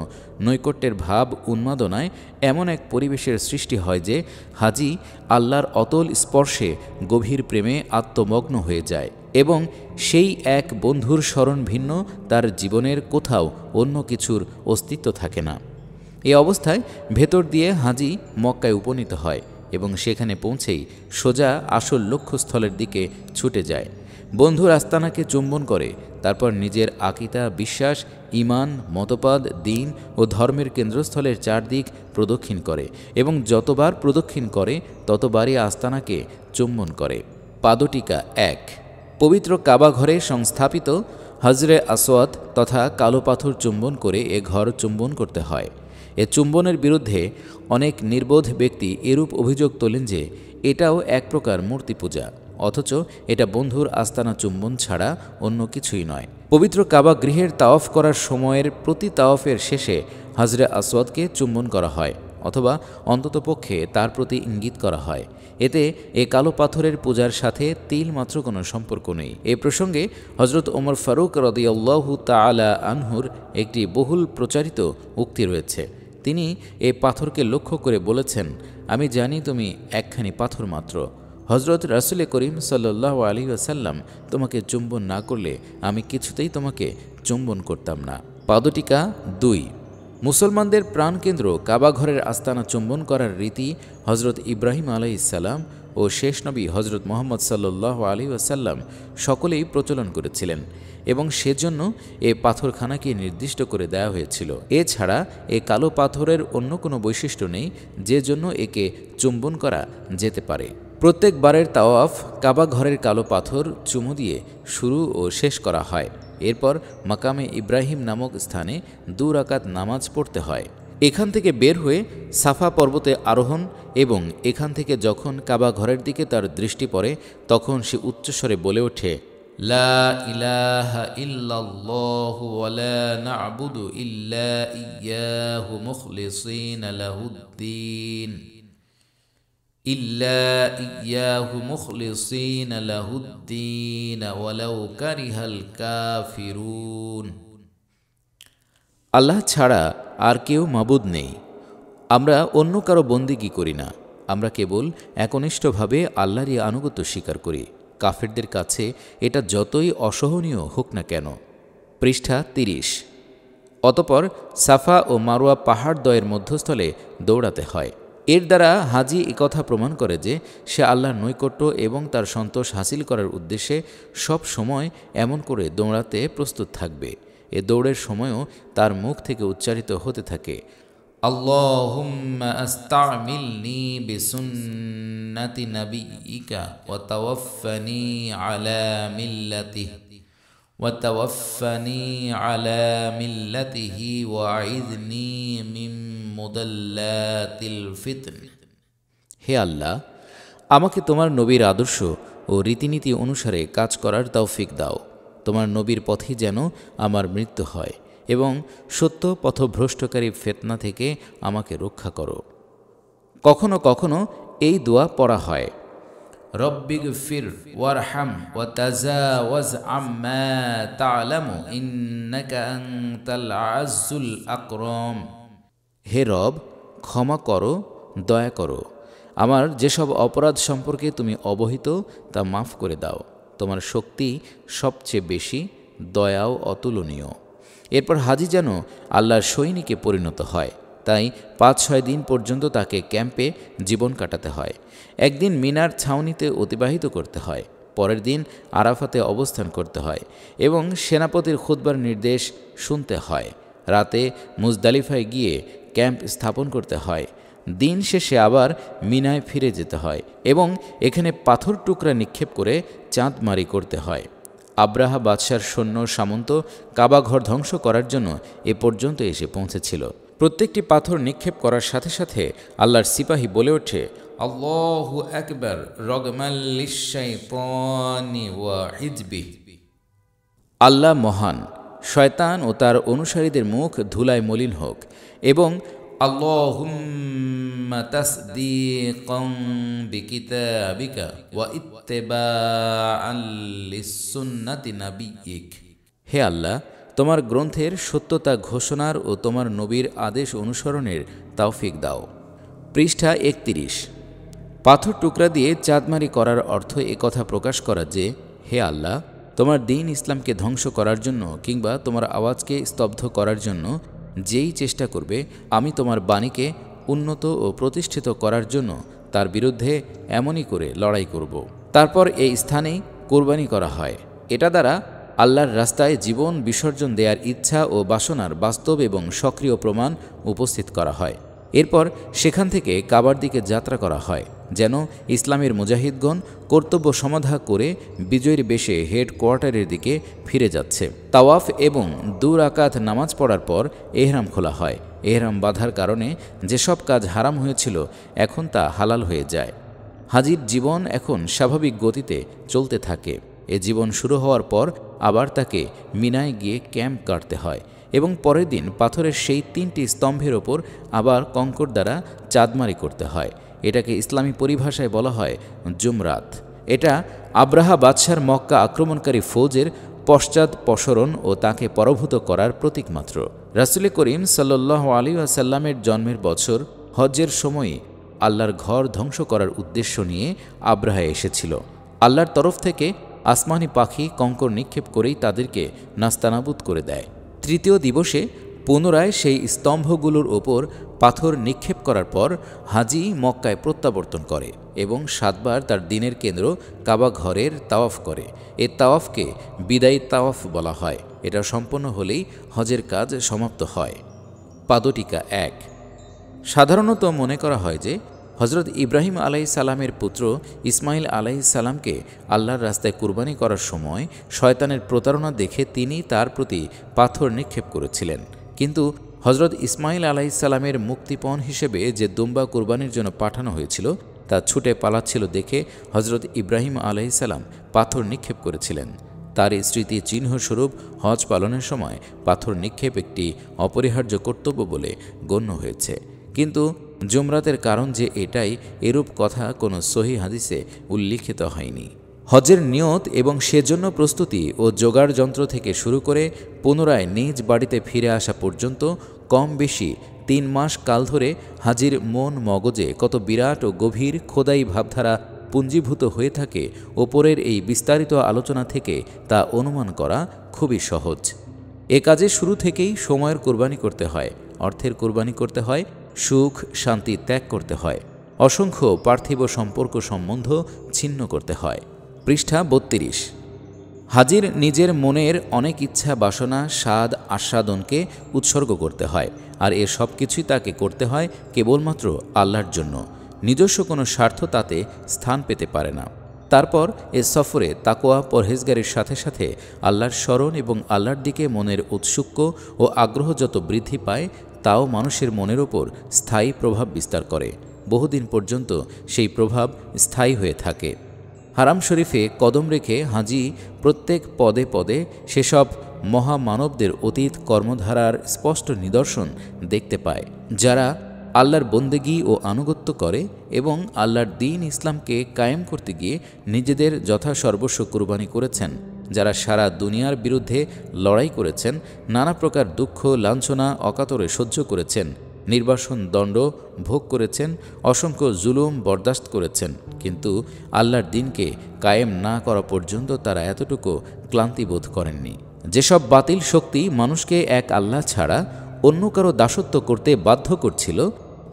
নৈকট্যের ভাব উন্মাদনায় এমন এক পরিবেশের সৃষ্টি হয় যে হাজি আল্লাহর অতল স্পর্শে গভীর প্রেমে আত্মমগ্ন হয়ে যায় এবং সেই এক বন্ধুর স্মরণ ভিন্ন তার জীবনের কোথাও অন্য কিছুর অস্তিত্ব থাকে না এই অবস্থায় ভেতর দিয়ে হাজি মক্কায় উপনীত হয় এবং সেখানে পৌঁছেই সোজা আসল লক্ষ্যস্থলের দিকে ছুটে যায় বন্ধুর আস্তানাকে চুম্বন করে তারপর নিজের আকিতা বিশ্বাস ইমান মতপাদ দিন ও ধর্মের কেন্দ্রস্থলের চারদিক প্রদক্ষিণ করে এবং যতবার প্রদক্ষিণ করে ততবারই আস্তানাকে চুম্বন করে পাদটিকা এক পবিত্র কাবাঘরে সংস্থাপিত হজরে আসওয়াত তথা কালো পাথর চুম্বন করে এ ঘর চুম্বন করতে হয় এ চুম্বনের বিরুদ্ধে অনেক নির্বোধ ব্যক্তি এরূপ অভিযোগ তোলেন যে এটাও এক প্রকার মূর্তি পূজা অথচ এটা বন্ধুর আস্তানা চুম্বন ছাড়া অন্য কিছুই নয় পবিত্র কাবা গৃহের তাওফ করার সময়ের প্রতি তাওফের শেষে হাজরে আসওয়াদকে চুম্বন করা হয় অথবা অন্ততপক্ষে তার প্রতি ইঙ্গিত করা হয় এতে এ কালো পাথরের পূজার সাথে তিল মাত্র কোনো সম্পর্ক নেই এ প্রসঙ্গে হজরত ওমর ফারুক রদিয়াল্লাহু তালা আনহুর একটি বহুল প্রচারিত উক্তি রয়েছে তিনি এই পাথরকে লক্ষ্য করে বলেছেন আমি জানি তুমি একখানি পাথর মাত্র হজরত রাসুল করিম সাল্লাহ আলী আসাল্লাম তোমাকে চুম্বন না করলে আমি কিছুতেই তোমাকে চুম্বন করতাম না পাদটিকা দুই মুসলমানদের প্রাণকেন্দ্র কাবাঘরের আস্তানা চুম্বন করার রীতি হজরত ইব্রাহিম আলাইসাল্লাম ও শেষ নবী হজরত মোহাম্মদ সাল্লাহ আলী আসাল্লাম সকলেই প্রচলন করেছিলেন এবং সেজন্য এ পাথরখানাকে নির্দিষ্ট করে দেওয়া হয়েছিল এছাড়া এ কালো পাথরের অন্য কোনো বৈশিষ্ট্য নেই যে জন্য একে চুম্বন করা যেতে পারে প্রত্যেক বারের তাওয়াফ কাবা ঘরের কালো পাথর চুমু দিয়ে শুরু ও শেষ করা হয় এরপর মাকামে ইব্রাহিম নামক স্থানে দু রাকাত নামাজ পড়তে হয় এখান থেকে বের হয়ে সাফা পর্বতে আরোহণ এবং এখান থেকে যখন কাবা ঘরের দিকে তার দৃষ্টি পড়ে তখন সে উচ্চস্বরে বলে ওঠে لا إله إلا الله ولا نعبد إلا إياه مخلصين له الدين إلا إياه مخلصين له الدين ولو كره الكافرون আল্লাহ ছাড়া আর কেউ মাবুদ নেই আমরা অন্য কারো বন্দিগি করি না আমরা কেবল একনিষ্ঠভাবে আল্লাহরই আনুগত্য স্বীকার করি কাফেরদের কাছে এটা যতই অসহনীয় হোক না কেন পৃষ্ঠা তিরিশ অতপর সাফা ও মারোয়া পাহাড়দ্বয়ের মধ্যস্থলে দৌড়াতে হয় এর দ্বারা হাজি একথা প্রমাণ করে যে সে আল্লাহর নৈকট্য এবং তার সন্তোষ হাসিল করার উদ্দেশ্যে সব সময় এমন করে দৌড়াতে প্রস্তুত থাকবে এ দৌড়ের সময়ও তার মুখ থেকে উচ্চারিত হতে থাকে اللهم استعملني بسنة نبيك وتوفني على ملته وتوفني على ملته وأعذني من مدلات الفتن হে আল্লাহ আমাকে তোমার নবীর আদর্শ ও রীতিনীতি অনুসারে কাজ করার তৌফিক দাও তোমার নবীর পথে যেন আমার মৃত্যু হয় এবং সত্য পথভ্রষ্টকারী ফেতনা থেকে আমাকে রক্ষা করো কখনো কখনো এই দোয়া পড়া হয় রব্বিগ ফির ওয়ারহাম ওয়াতাজাওয়াজ আম্মা তা'লামু ইন্নাকা আনতাল আজ্জুল আকরাম হে রব ক্ষমা করো দয়া করো আমার যেসব অপরাধ সম্পর্কে তুমি অবহিত তা মাফ করে দাও তোমার শক্তি সবচেয়ে বেশি দয়াও অতুলনীয় এরপর হাজি যেন আল্লাহর সৈনিকে পরিণত হয় তাই পাঁচ ছয় দিন পর্যন্ত তাকে ক্যাম্পে জীবন কাটাতে হয় একদিন মিনার ছাউনিতে অতিবাহিত করতে হয় পরের দিন আরাফাতে অবস্থান করতে হয় এবং সেনাপতির খুদ্বার নির্দেশ শুনতে হয় রাতে মুজদালিফায় গিয়ে ক্যাম্প স্থাপন করতে হয় দিন শেষে আবার মিনায় ফিরে যেতে হয় এবং এখানে পাথর টুকরা নিক্ষেপ করে চাঁদমারি করতে হয় আব্রাহা বাদশার সৈন্য সামন্ত কাবাঘর ধ্বংস করার জন্য এ পর্যন্ত এসে পৌঁছেছিল প্রত্যেকটি পাথর নিক্ষেপ করার সাথে সাথে আল্লাহর সিপাহী বলে ওঠে আল্লাহ মহান শয়তান ও তার অনুসারীদের মুখ ধুলায় মলিন হোক এবং اللهم تصديقا بكتابك واتباعا للسنة نبيك হে আল্লাহ তোমার গ্রন্থের সত্যতা ঘোষণার ও তোমার নবীর আদেশ অনুসরণের তাওফিক দাও পৃষ্ঠা একত্রিশ পাথর টুকরা দিয়ে চাঁদমারি করার অর্থ কথা প্রকাশ করা যে হে আল্লাহ তোমার দিন ইসলামকে ধ্বংস করার জন্য কিংবা তোমার আওয়াজকে স্তব্ধ করার জন্য যেই চেষ্টা করবে আমি তোমার বাণীকে উন্নত ও প্রতিষ্ঠিত করার জন্য তার বিরুদ্ধে এমনই করে লড়াই করব। তারপর এই স্থানেই কোরবানি করা হয় এটা দ্বারা আল্লাহর রাস্তায় জীবন বিসর্জন দেওয়ার ইচ্ছা ও বাসনার বাস্তব এবং সক্রিয় প্রমাণ উপস্থিত করা হয় এরপর সেখান থেকে কাবার দিকে যাত্রা করা হয় যেন ইসলামের মুজাহিদগণ কর্তব্য সমাধা করে বিজয়ের বেশে হেড কোয়ার্টারের দিকে ফিরে যাচ্ছে তাওয়াফ এবং দূর আকাত নামাজ পড়ার পর এহরাম খোলা হয় এহরাম বাধার কারণে যেসব কাজ হারাম হয়েছিল এখন তা হালাল হয়ে যায় হাজির জীবন এখন স্বাভাবিক গতিতে চলতে থাকে এ জীবন শুরু হওয়ার পর আবার তাকে মিনায় গিয়ে ক্যাম্প কাটতে হয় এবং পরের দিন পাথরের সেই তিনটি স্তম্ভের ওপর আবার কঙ্কর দ্বারা চাঁদমারি করতে হয় এটাকে ইসলামী পরিভাষায় বলা হয় জুমরাত এটা আব্রাহা বাদশার মক্কা আক্রমণকারী ফৌজের পশ্চাৎ পসরণ ও তাকে পরভূত করার প্রতীক মাত্র রাসুল করিম সাল্লাহ আলী আসাল্লামের জন্মের বছর হজ্জের সময়ে আল্লাহর ঘর ধ্বংস করার উদ্দেশ্য নিয়ে আব্রাহা এসেছিল আল্লাহর তরফ থেকে আসমানি পাখি কঙ্কর নিক্ষেপ করেই তাদেরকে নাস্তানাবুদ করে দেয় তৃতীয় দিবসে পুনরায় সেই স্তম্ভগুলোর ওপর পাথর নিক্ষেপ করার পর হাজি মক্কায় প্রত্যাবর্তন করে এবং সাতবার তার দিনের কেন্দ্র কাবা ঘরের তাওয়াফ করে এ তাওয়াফকে বিদায়ী তাওয়াফ বলা হয় এটা সম্পন্ন হলেই হজের কাজ সমাপ্ত হয় পাদটিকা এক সাধারণত মনে করা হয় যে হজরত ইব্রাহিম আলাই সালামের পুত্র ইসমাইল আলাই সালামকে আল্লাহর রাস্তায় কুরবানি করার সময় শয়তানের প্রতারণা দেখে তিনি তার প্রতি পাথর নিক্ষেপ করেছিলেন কিন্তু হজরত ইসমাইল আলাই সালামের মুক্তিপণ হিসেবে যে দুম্বা কুরবানির জন্য পাঠানো হয়েছিল তা ছুটে পালাচ্ছিল দেখে হজরত ইব্রাহিম সালাম পাথর নিক্ষেপ করেছিলেন তার স্মৃতি চিহ্নস্বরূপ হজ পালনের সময় পাথর নিক্ষেপ একটি অপরিহার্য কর্তব্য বলে গণ্য হয়েছে কিন্তু জুমরাতের কারণ যে এটাই এরূপ কথা কোনো সহি হাদিসে উল্লিখিত হয়নি হজের নিয়ত এবং সেজন্য প্রস্তুতি ও জোগাড় যন্ত্র থেকে শুরু করে পুনরায় নিজ বাড়িতে ফিরে আসা পর্যন্ত কম বেশি তিন মাস কাল ধরে হাজির মন মগজে কত বিরাট ও গভীর খোদাই ভাবধারা পুঞ্জীভূত হয়ে থাকে ওপরের এই বিস্তারিত আলোচনা থেকে তা অনুমান করা খুবই সহজ এ কাজে শুরু থেকেই সময়ের কোরবানি করতে হয় অর্থের কোরবানি করতে হয় সুখ শান্তি ত্যাগ করতে হয় অসংখ্য পার্থিব সম্পর্ক সম্বন্ধ ছিন্ন করতে হয় পৃষ্ঠা বত্রিশ হাজির নিজের মনের অনেক ইচ্ছা বাসনা স্বাদ আস্বাদনকে উৎসর্গ করতে হয় আর এ সব কিছুই তাকে করতে হয় কেবলমাত্র আল্লাহর জন্য নিজস্ব কোনো স্বার্থ তাতে স্থান পেতে পারে না তারপর এ সফরে তাকোয়া পরহেজগারের সাথে সাথে আল্লাহর স্মরণ এবং আল্লাহর দিকে মনের উৎসুক্য ও আগ্রহ যত বৃদ্ধি পায় তাও মানুষের মনের ওপর স্থায়ী প্রভাব বিস্তার করে বহুদিন পর্যন্ত সেই প্রভাব স্থায়ী হয়ে থাকে হারাম শরীফে কদম রেখে হাজি প্রত্যেক পদে পদে সেসব মহামানবদের অতীত কর্মধারার স্পষ্ট নিদর্শন দেখতে পায় যারা আল্লাহর বন্দেগী ও আনুগত্য করে এবং আল্লাহর দিন ইসলামকে কায়েম করতে গিয়ে নিজেদের যথাসর্বস্ব কুরবানি করেছেন যারা সারা দুনিয়ার বিরুদ্ধে লড়াই করেছেন নানা প্রকার দুঃখ লাঞ্ছনা অকাতরে সহ্য করেছেন নির্বাসন দণ্ড ভোগ করেছেন অসংখ্য জুলুম বরদাস্ত করেছেন কিন্তু আল্লাহর দিনকে কায়েম না করা পর্যন্ত তারা এতটুকু ক্লান্তি বোধ করেননি যেসব বাতিল শক্তি মানুষকে এক আল্লাহ ছাড়া অন্য কারো দাসত্ব করতে বাধ্য করছিল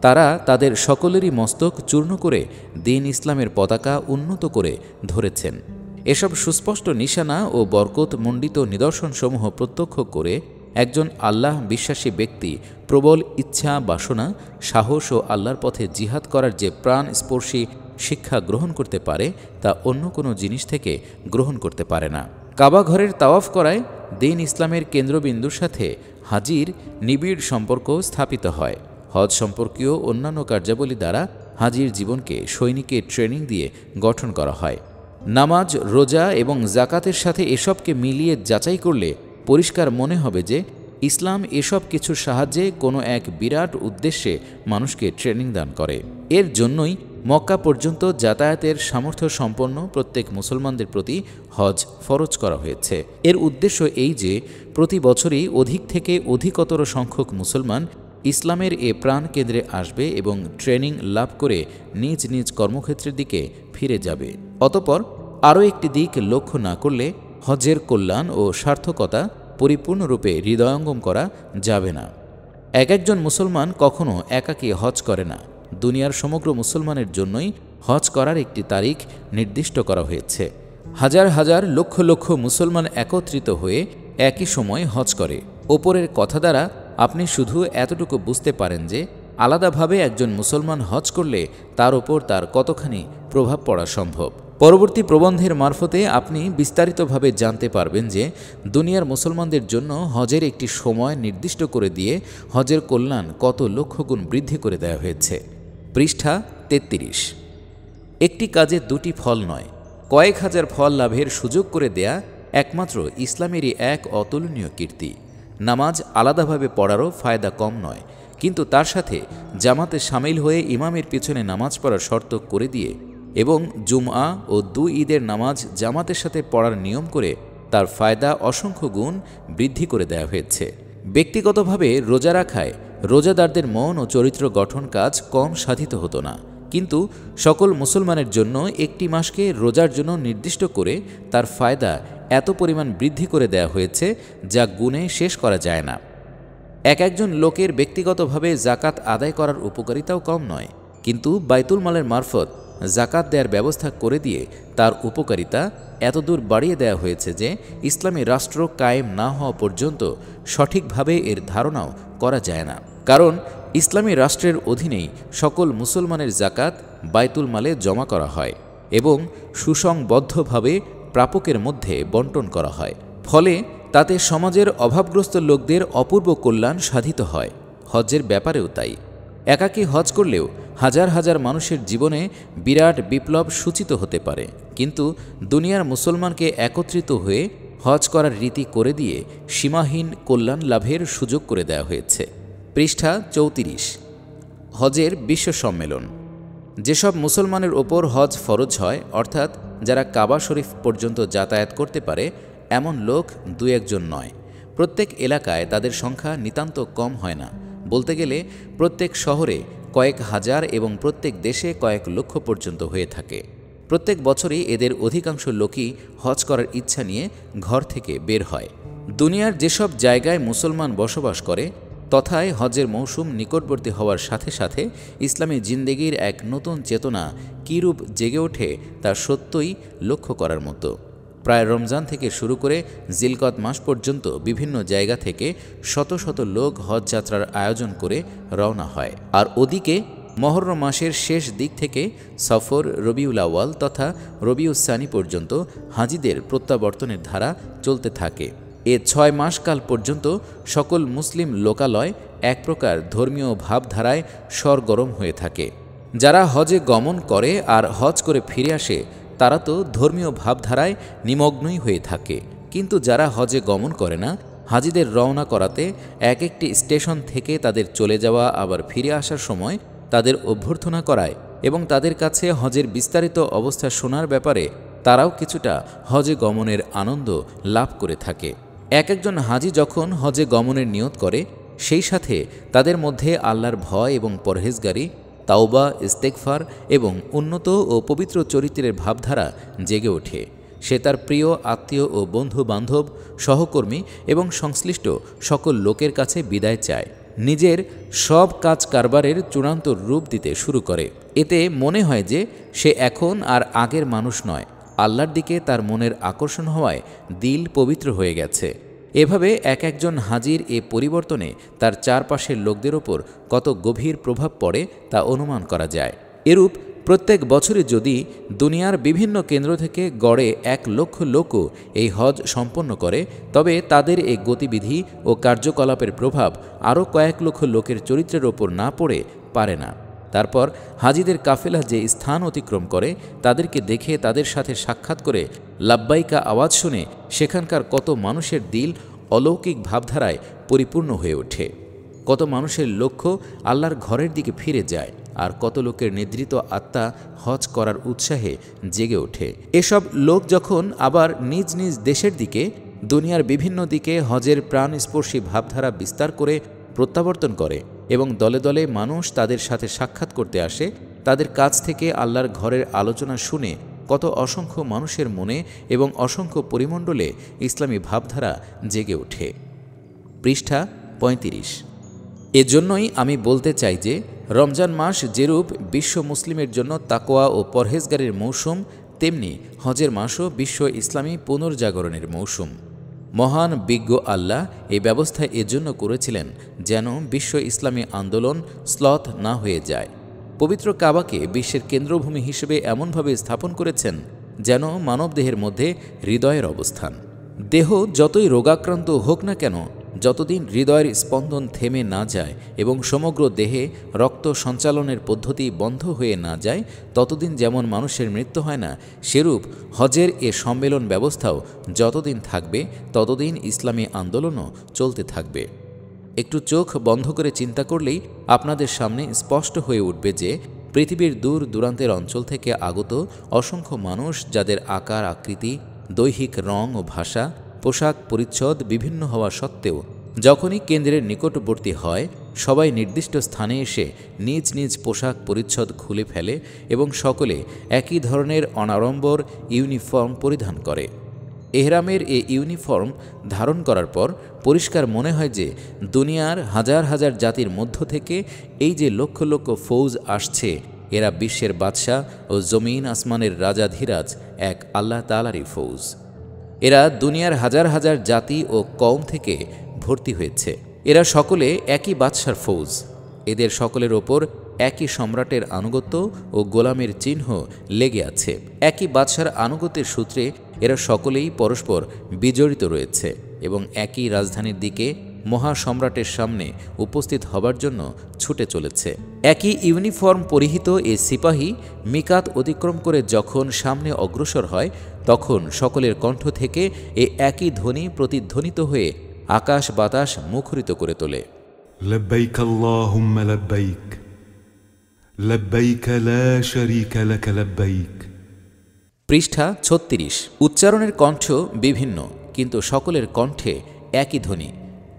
তারা তাদের সকলেরই মস্তক চূর্ণ করে দিন ইসলামের পতাকা উন্নত করে ধরেছেন এসব সুস্পষ্ট নিশানা ও বরকত মণ্ডিত নিদর্শনসমূহ প্রত্যক্ষ করে একজন আল্লাহ বিশ্বাসী ব্যক্তি প্রবল ইচ্ছা বাসনা সাহস ও আল্লাহর পথে জিহাদ করার যে প্রাণ স্পর্শী শিক্ষা গ্রহণ করতে পারে তা অন্য কোনো জিনিস থেকে গ্রহণ করতে পারে না কাবা ঘরের তাওয়াফ করায় দিন ইসলামের কেন্দ্রবিন্দুর সাথে হাজির নিবিড় সম্পর্ক স্থাপিত হয় হজ সম্পর্কীয় অন্যান্য কার্যাবলী দ্বারা হাজির জীবনকে সৈনিকের ট্রেনিং দিয়ে গঠন করা হয় নামাজ রোজা এবং জাকাতের সাথে এসবকে মিলিয়ে যাচাই করলে পরিষ্কার মনে হবে যে ইসলাম এসব কিছুর সাহায্যে কোনো এক বিরাট উদ্দেশ্যে মানুষকে ট্রেনিং দান করে এর জন্যই মক্কা পর্যন্ত যাতায়াতের সামর্থ্য সম্পন্ন প্রত্যেক মুসলমানদের প্রতি হজ ফরজ করা হয়েছে এর উদ্দেশ্য এই যে প্রতি বছরই অধিক থেকে অধিকতর সংখ্যক মুসলমান ইসলামের এ প্রাণ কেন্দ্রে আসবে এবং ট্রেনিং লাভ করে নিজ নিজ কর্মক্ষেত্রের দিকে ফিরে যাবে অতপর আরও একটি দিক লক্ষ্য না করলে হজের কল্যাণ ও সার্থকতা পরিপূর্ণরূপে হৃদয়ঙ্গম করা যাবে না এক একজন মুসলমান কখনও একাকী হজ করে না দুনিয়ার সমগ্র মুসলমানের জন্যই হজ করার একটি তারিখ নির্দিষ্ট করা হয়েছে হাজার হাজার লক্ষ লক্ষ মুসলমান একত্রিত হয়ে একই সময় হজ করে ওপরের কথা দ্বারা আপনি শুধু এতটুকু বুঝতে পারেন যে আলাদাভাবে একজন মুসলমান হজ করলে তার ওপর তার কতখানি প্রভাব পড়া সম্ভব পরবর্তী প্রবন্ধের মারফতে আপনি বিস্তারিতভাবে জানতে পারবেন যে দুনিয়ার মুসলমানদের জন্য হজের একটি সময় নির্দিষ্ট করে দিয়ে হজের কল্যাণ কত লক্ষগুণ বৃদ্ধি করে দেওয়া হয়েছে পৃষ্ঠা তেত্রিশ একটি কাজে দুটি ফল নয় কয়েক হাজার ফল লাভের সুযোগ করে দেয়া একমাত্র ইসলামেরই এক অতুলনীয় কীর্তি নামাজ আলাদাভাবে পড়ারও ফায়দা কম নয় কিন্তু তার সাথে জামাতে সামিল হয়ে ইমামের পিছনে নামাজ পড়ার শর্ত করে দিয়ে এবং জুমআ ও দু ঈদের নামাজ জামাতের সাথে পড়ার নিয়ম করে তার ফায়দা অসংখ্য গুণ বৃদ্ধি করে দেয়া হয়েছে ব্যক্তিগতভাবে রোজা রাখায় রোজাদারদের মন ও চরিত্র গঠন কাজ কম সাধিত হতো না কিন্তু সকল মুসলমানের জন্য একটি মাসকে রোজার জন্য নির্দিষ্ট করে তার ফায়দা এত পরিমাণ বৃদ্ধি করে দেয়া হয়েছে যা গুণে শেষ করা যায় না এক একজন লোকের ব্যক্তিগতভাবে জাকাত আদায় করার উপকারিতাও কম নয় কিন্তু বাইতুল মালের মারফত জাকাত দেওয়ার ব্যবস্থা করে দিয়ে তার উপকারিতা এতদূর বাড়িয়ে দেয়া হয়েছে যে ইসলামী রাষ্ট্র কায়েম না হওয়া পর্যন্ত সঠিকভাবে এর ধারণাও করা যায় না কারণ ইসলামী রাষ্ট্রের অধীনেই সকল মুসলমানের জাকাত বাইতুল মালে জমা করা হয় এবং সুসংবদ্ধভাবে প্রাপকের মধ্যে বন্টন করা হয় ফলে তাতে সমাজের অভাবগ্রস্ত লোকদের অপূর্ব কল্যাণ সাধিত হয় হজের ব্যাপারেও তাই একাকী হজ করলেও হাজার হাজার মানুষের জীবনে বিরাট বিপ্লব সূচিত হতে পারে কিন্তু দুনিয়ার মুসলমানকে একত্রিত হয়ে হজ করার রীতি করে দিয়ে সীমাহীন কল্যাণ লাভের সুযোগ করে দেওয়া হয়েছে পৃষ্ঠা চৌত্রিশ হজের বিশ্ব সম্মেলন যেসব মুসলমানের ওপর হজ ফরজ হয় অর্থাৎ যারা কাবা শরীফ পর্যন্ত যাতায়াত করতে পারে এমন লোক দু একজন নয় প্রত্যেক এলাকায় তাদের সংখ্যা নিতান্ত কম হয় না বলতে গেলে প্রত্যেক শহরে কয়েক হাজার এবং প্রত্যেক দেশে কয়েক লক্ষ পর্যন্ত হয়ে থাকে প্রত্যেক বছরই এদের অধিকাংশ লোকই হজ করার ইচ্ছা নিয়ে ঘর থেকে বের হয় দুনিয়ার যেসব জায়গায় মুসলমান বসবাস করে তথায় হজের মৌসুম নিকটবর্তী হওয়ার সাথে সাথে ইসলামী জিন্দেগির এক নতুন চেতনা কীরূপ জেগে ওঠে তা সত্যই লক্ষ্য করার মতো প্রায় রমজান থেকে শুরু করে জিলকত মাস পর্যন্ত বিভিন্ন জায়গা থেকে শত শত লোক হজ যাত্রার আয়োজন করে রওনা হয় আর ওদিকে মহরম মাসের শেষ দিক থেকে সফর রবিউল আওয়াল তথা রবিউসানি পর্যন্ত হাজিদের প্রত্যাবর্তনের ধারা চলতে থাকে এ ছয় মাস কাল পর্যন্ত সকল মুসলিম লোকালয় এক প্রকার ধর্মীয় ভাবধারায় সরগরম হয়ে থাকে যারা হজে গমন করে আর হজ করে ফিরে আসে তারা তো ধর্মীয় ভাবধারায় নিমগ্নই হয়ে থাকে কিন্তু যারা হজে গমন করে না হাজিদের রওনা করাতে এক একটি স্টেশন থেকে তাদের চলে যাওয়া আবার ফিরে আসার সময় তাদের অভ্যর্থনা করায় এবং তাদের কাছে হজের বিস্তারিত অবস্থা শোনার ব্যাপারে তারাও কিছুটা হজে গমনের আনন্দ লাভ করে থাকে এক একজন হাজি যখন হজে গমনের নিয়ত করে সেই সাথে তাদের মধ্যে আল্লাহর ভয় এবং পরহেজগারি তাওবা ইস্তেকফার এবং উন্নত ও পবিত্র চরিত্রের ভাবধারা জেগে ওঠে সে তার প্রিয় আত্মীয় ও বন্ধু বান্ধব সহকর্মী এবং সংশ্লিষ্ট সকল লোকের কাছে বিদায় চায় নিজের সব কাজ কারবারের চূড়ান্ত রূপ দিতে শুরু করে এতে মনে হয় যে সে এখন আর আগের মানুষ নয় আল্লাহর দিকে তার মনের আকর্ষণ হওয়ায় দিল পবিত্র হয়ে গেছে এভাবে এক একজন হাজির এ পরিবর্তনে তার চারপাশের লোকদের ওপর কত গভীর প্রভাব পড়ে তা অনুমান করা যায় এরূপ প্রত্যেক বছরে যদি দুনিয়ার বিভিন্ন কেন্দ্র থেকে গড়ে এক লক্ষ লোকও এই হজ সম্পন্ন করে তবে তাদের এই গতিবিধি ও কার্যকলাপের প্রভাব আরও কয়েক লক্ষ লোকের চরিত্রের ওপর না পড়ে পারে না তারপর হাজিদের কাফেলা যে স্থান অতিক্রম করে তাদেরকে দেখে তাদের সাথে সাক্ষাৎ করে লাব্বাইকা আওয়াজ শুনে সেখানকার কত মানুষের দিল অলৌকিক ভাবধারায় পরিপূর্ণ হয়ে ওঠে কত মানুষের লক্ষ্য আল্লাহর ঘরের দিকে ফিরে যায় আর কত লোকের নিদ্রিত আত্মা হজ করার উৎসাহে জেগে ওঠে এসব লোক যখন আবার নিজ নিজ দেশের দিকে দুনিয়ার বিভিন্ন দিকে হজের প্রাণস্পর্শী ভাবধারা বিস্তার করে প্রত্যাবর্তন করে এবং দলে দলে মানুষ তাদের সাথে সাক্ষাৎ করতে আসে তাদের কাছ থেকে আল্লাহর ঘরের আলোচনা শুনে কত অসংখ্য মানুষের মনে এবং অসংখ্য পরিমণ্ডলে ইসলামী ভাবধারা জেগে ওঠে পৃষ্ঠা পঁয়ত্রিশ এজন্যই আমি বলতে চাই যে রমজান মাস যেরূপ বিশ্ব মুসলিমের জন্য তাকোয়া ও পরহেজগারের মৌসুম তেমনি হজের মাসও বিশ্ব ইসলামী পুনর্জাগরণের মৌসুম মহান বিজ্ঞ আল্লাহ এই ব্যবস্থা এজন্য করেছিলেন যেন বিশ্ব ইসলামী আন্দোলন স্লথ না হয়ে যায় পবিত্র কাবাকে বিশ্বের কেন্দ্রভূমি হিসেবে এমনভাবে স্থাপন করেছেন যেন মানবদেহের মধ্যে হৃদয়ের অবস্থান দেহ যতই রোগাক্রান্ত হোক না কেন যতদিন হৃদয়ের স্পন্দন থেমে না যায় এবং সমগ্র দেহে রক্ত সঞ্চালনের পদ্ধতি বন্ধ হয়ে না যায় ততদিন যেমন মানুষের মৃত্যু হয় না সেরূপ হজের এ সম্মেলন ব্যবস্থাও যতদিন থাকবে ততদিন ইসলামী আন্দোলনও চলতে থাকবে একটু চোখ বন্ধ করে চিন্তা করলেই আপনাদের সামনে স্পষ্ট হয়ে উঠবে যে পৃথিবীর দূর দূরান্তের অঞ্চল থেকে আগত অসংখ্য মানুষ যাদের আকার আকৃতি দৈহিক রং ও ভাষা পোশাক পরিচ্ছদ বিভিন্ন হওয়া সত্ত্বেও যখনই কেন্দ্রের নিকটবর্তী হয় সবাই নির্দিষ্ট স্থানে এসে নিজ নিজ পোশাক পরিচ্ছদ খুলে ফেলে এবং সকলে একই ধরনের অনাড়ম্বর ইউনিফর্ম পরিধান করে এহরামের এ ইউনিফর্ম ধারণ করার পর পরিষ্কার মনে হয় যে দুনিয়ার হাজার হাজার জাতির মধ্য থেকে এই যে লক্ষ লক্ষ ফৌজ আসছে এরা বিশ্বের বাদশাহ ও জমিন আসমানের রাজাধীরাজ এক আল্লাহ তালারই ফৌজ এরা দুনিয়ার হাজার হাজার জাতি ও কম থেকে ভর্তি হয়েছে এরা সকলে একই বাদশার ফৌজ এদের সকলের ওপর একই সম্রাটের আনুগত্য ও গোলামের চিহ্ন লেগে আছে একই বাদশার আনুগত্যের সূত্রে এরা সকলেই পরস্পর বিজড়িত রয়েছে এবং একই রাজধানীর দিকে মহা সম্রাটের সামনে উপস্থিত হবার জন্য ছুটে চলেছে একই ইউনিফর্ম পরিহিত এ সিপাহী মিকাত অতিক্রম করে যখন সামনে অগ্রসর হয় তখন সকলের কণ্ঠ থেকে এ একই ধ্বনি প্রতিধ্বনিত হয়ে আকাশ বাতাস মুখরিত করে তোলে لبيك اللهم لبيك لبيك لا পৃষ্ঠা ছত্রিশ উচ্চারণের কণ্ঠ বিভিন্ন কিন্তু সকলের কণ্ঠে একই ধ্বনি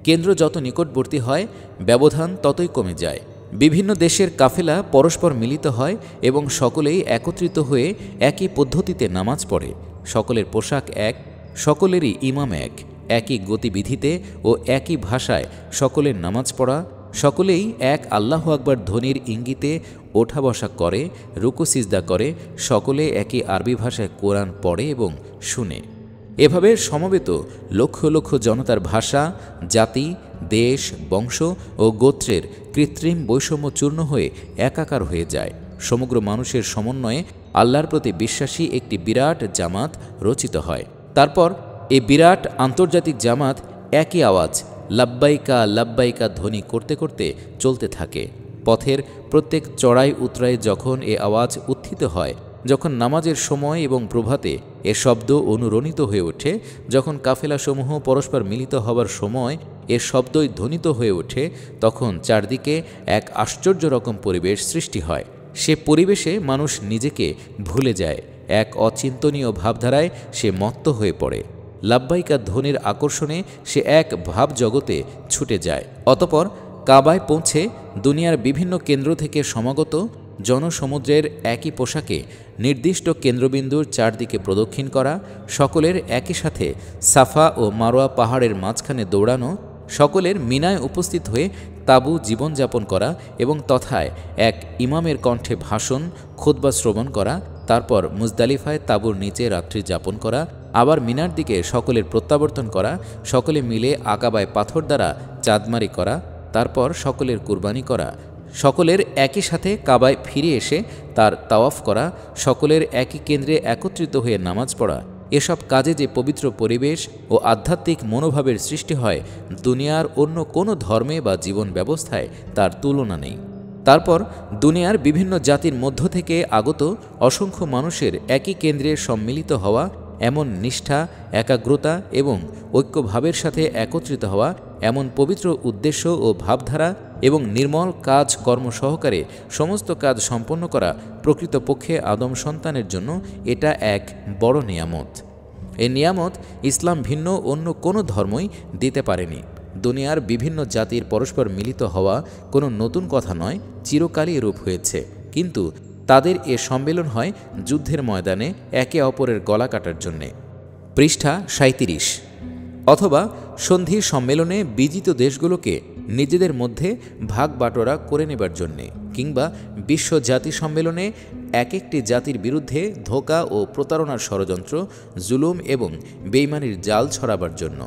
কেন্দ্র যত নিকটবর্তী হয় ব্যবধান ততই কমে যায় বিভিন্ন দেশের কাফেলা পরস্পর মিলিত হয় এবং সকলেই একত্রিত হয়ে একই পদ্ধতিতে নামাজ পড়ে সকলের পোশাক এক সকলেরই ইমাম এক একই গতিবিধিতে ও একই ভাষায় সকলের নামাজ পড়া সকলেই এক আল্লাহ আকবার ধ্বনির ইঙ্গিতে ওঠা বসা করে রুকু সিজদা করে সকলে একই আরবি ভাষায় কোরআন পড়ে এবং শুনে এভাবে সমবেত লক্ষ লক্ষ জনতার ভাষা জাতি দেশ বংশ ও গোত্রের কৃত্রিম বৈষম্য চূর্ণ হয়ে একাকার হয়ে যায় সমগ্র মানুষের সমন্বয়ে আল্লাহর প্রতি বিশ্বাসী একটি বিরাট জামাত রচিত হয় তারপর এই বিরাট আন্তর্জাতিক জামাত একই আওয়াজ লাব্বাইকা লাব্বাইকা ধ্বনি করতে করতে চলতে থাকে পথের প্রত্যেক চড়াই উতরাই যখন এ আওয়াজ উত্থিত হয় যখন নামাজের সময় এবং প্রভাতে এ শব্দ অনুরণিত হয়ে ওঠে যখন কাফেলাসমূহ পরস্পর মিলিত হবার সময় এ শব্দই ধ্বনিত হয়ে ওঠে তখন চারদিকে এক আশ্চর্য রকম পরিবেশ সৃষ্টি হয় সে পরিবেশে মানুষ নিজেকে ভুলে যায় এক অচিন্তনীয় ভাবধারায় সে মত্ত হয়ে পড়ে লাব্বাইকা ধ্বনির আকর্ষণে সে এক ভাব জগতে ছুটে যায় অতপর কাবায় পৌঁছে দুনিয়ার বিভিন্ন কেন্দ্র থেকে সমাগত জনসমুদ্রের একই পোশাকে নির্দিষ্ট কেন্দ্রবিন্দুর চারদিকে প্রদক্ষিণ করা সকলের একই সাথে সাফা ও মারোয়া পাহাড়ের মাঝখানে দৌড়ানো সকলের মিনায় উপস্থিত হয়ে তাবু জীবনযাপন করা এবং তথায় এক ইমামের কণ্ঠে ভাষণ খোদবা শ্রবণ করা তারপর মুজদালিফায় তাবুর নিচে রাত্রি যাপন করা আবার মিনার দিকে সকলের প্রত্যাবর্তন করা সকলে মিলে আকাবায় পাথর দ্বারা চাঁদমারি করা তারপর সকলের কুরবানি করা সকলের একই সাথে কাবায় ফিরে এসে তার তাওয়াফ করা সকলের একই কেন্দ্রে একত্রিত হয়ে নামাজ পড়া এসব কাজে যে পবিত্র পরিবেশ ও আধ্যাত্মিক মনোভাবের সৃষ্টি হয় দুনিয়ার অন্য কোনো ধর্মে বা জীবন ব্যবস্থায় তার তুলনা নেই তারপর দুনিয়ার বিভিন্ন জাতির মধ্য থেকে আগত অসংখ্য মানুষের একই কেন্দ্রে সম্মিলিত হওয়া এমন নিষ্ঠা একাগ্রতা এবং ঐক্যভাবের সাথে একত্রিত হওয়া এমন পবিত্র উদ্দেশ্য ও ভাবধারা এবং নির্মল কাজ কর্ম সহকারে সমস্ত কাজ সম্পন্ন করা প্রকৃতপক্ষে আদম সন্তানের জন্য এটা এক বড় নিয়ামত এই নিয়ামত ইসলাম ভিন্ন অন্য কোনো ধর্মই দিতে পারেনি দুনিয়ার বিভিন্ন জাতির পরস্পর মিলিত হওয়া কোনো নতুন কথা নয় চিরকালই রূপ হয়েছে কিন্তু তাদের এ সম্মেলন হয় যুদ্ধের ময়দানে একে অপরের গলা কাটার জন্যে পৃষ্ঠা সাঁত্রিশ অথবা সন্ধি সম্মেলনে বিজিত দেশগুলোকে নিজেদের মধ্যে ভাগ বাটোরা করে নেবার জন্যে কিংবা বিশ্ব জাতি সম্মেলনে এক একটি জাতির বিরুদ্ধে ধোকা ও প্রতারণার ষড়যন্ত্র জুলুম এবং বেইমানির জাল ছড়াবার জন্য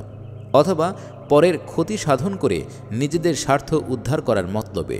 অথবা পরের ক্ষতি সাধন করে নিজেদের স্বার্থ উদ্ধার করার মতলবে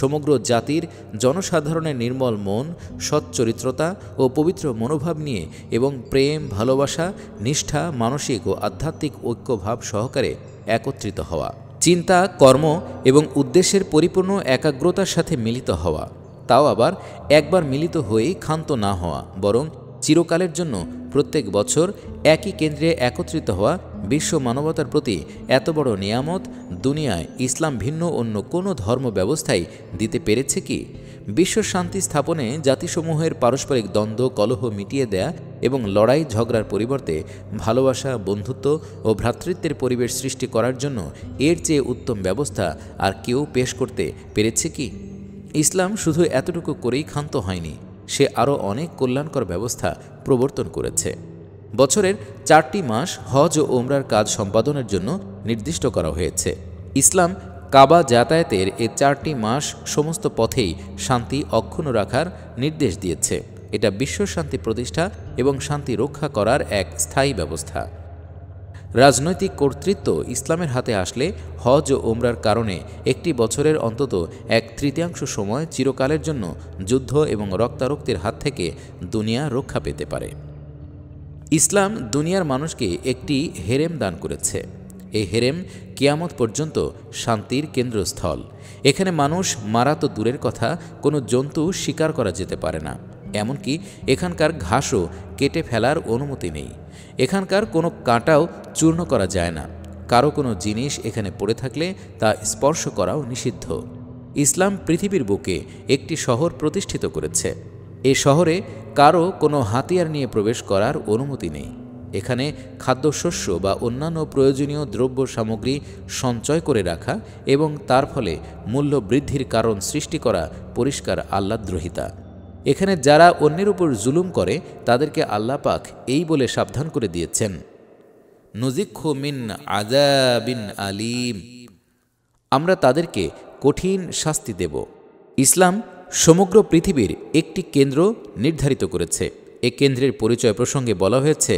সমগ্র জাতির জনসাধারণের নির্মল মন সচ্চরিত্রতা ও পবিত্র মনোভাব নিয়ে এবং প্রেম ভালোবাসা নিষ্ঠা মানসিক ও আধ্যাত্মিক ঐক্যভাব সহকারে একত্রিত হওয়া চিন্তা কর্ম এবং উদ্দেশ্যের পরিপূর্ণ একাগ্রতার সাথে মিলিত হওয়া তাও আবার একবার মিলিত হয়েই ক্ষান্ত না হওয়া বরং চিরকালের জন্য প্রত্যেক বছর একই কেন্দ্রে একত্রিত হওয়া বিশ্ব মানবতার প্রতি এত বড় নিয়ামত দুনিয়ায় ইসলাম ভিন্ন অন্য কোনো ধর্ম ব্যবস্থাই দিতে পেরেছে কি বিশ্ব শান্তি স্থাপনে জাতিসমূহের পারস্পরিক দ্বন্দ্ব কলহ মিটিয়ে দেয়া এবং লড়াই ঝগড়ার পরিবর্তে ভালোবাসা বন্ধুত্ব ও ভ্রাতৃত্বের পরিবেশ সৃষ্টি করার জন্য এর চেয়ে উত্তম ব্যবস্থা আর কেউ পেশ করতে পেরেছে কি ইসলাম শুধু এতটুকু করেই ক্ষান্ত হয়নি সে আরও অনেক কল্যাণকর ব্যবস্থা প্রবর্তন করেছে বছরের চারটি মাস হজ ও ওমরার কাজ সম্পাদনের জন্য নির্দিষ্ট করা হয়েছে ইসলাম কাবা যাতায়াতের এ চারটি মাস সমস্ত পথেই শান্তি অক্ষুণ্ণ রাখার নির্দেশ দিয়েছে এটা বিশ্ব শান্তি প্রতিষ্ঠা এবং শান্তি রক্ষা করার এক স্থায়ী ব্যবস্থা রাজনৈতিক কর্তৃত্ব ইসলামের হাতে আসলে হজ ও ওমরার কারণে একটি বছরের অন্তত এক তৃতীয়াংশ সময় চিরকালের জন্য যুদ্ধ এবং রক্তারক্তির হাত থেকে দুনিয়া রক্ষা পেতে পারে ইসলাম দুনিয়ার মানুষকে একটি হেরেম দান করেছে এই হেরেম কিয়ামত পর্যন্ত শান্তির কেন্দ্রস্থল এখানে মানুষ মারা তো দূরের কথা কোনো জন্তু শিকার করা যেতে পারে না এমনকি এখানকার ঘাসও কেটে ফেলার অনুমতি নেই এখানকার কোনো কাঁটাও চূর্ণ করা যায় না কারো কোনো জিনিস এখানে পড়ে থাকলে তা স্পর্শ করাও নিষিদ্ধ ইসলাম পৃথিবীর বুকে একটি শহর প্রতিষ্ঠিত করেছে এ শহরে কারো কোনো হাতিয়ার নিয়ে প্রবেশ করার অনুমতি নেই এখানে খাদ্যশস্য বা অন্যান্য প্রয়োজনীয় দ্রব্য সামগ্রী সঞ্চয় করে রাখা এবং তার ফলে মূল্য বৃদ্ধির কারণ সৃষ্টি করা পরিষ্কার আহ্লাদ্রোহিতা এখানে যারা অন্যের উপর জুলুম করে তাদেরকে আল্লাহ পাক এই বলে সাবধান করে দিয়েছেন নজিক মিন আজাবিন আলিম আমরা তাদেরকে কঠিন শাস্তি দেব ইসলাম সমগ্র পৃথিবীর একটি কেন্দ্র নির্ধারিত করেছে এ কেন্দ্রের পরিচয় প্রসঙ্গে বলা হয়েছে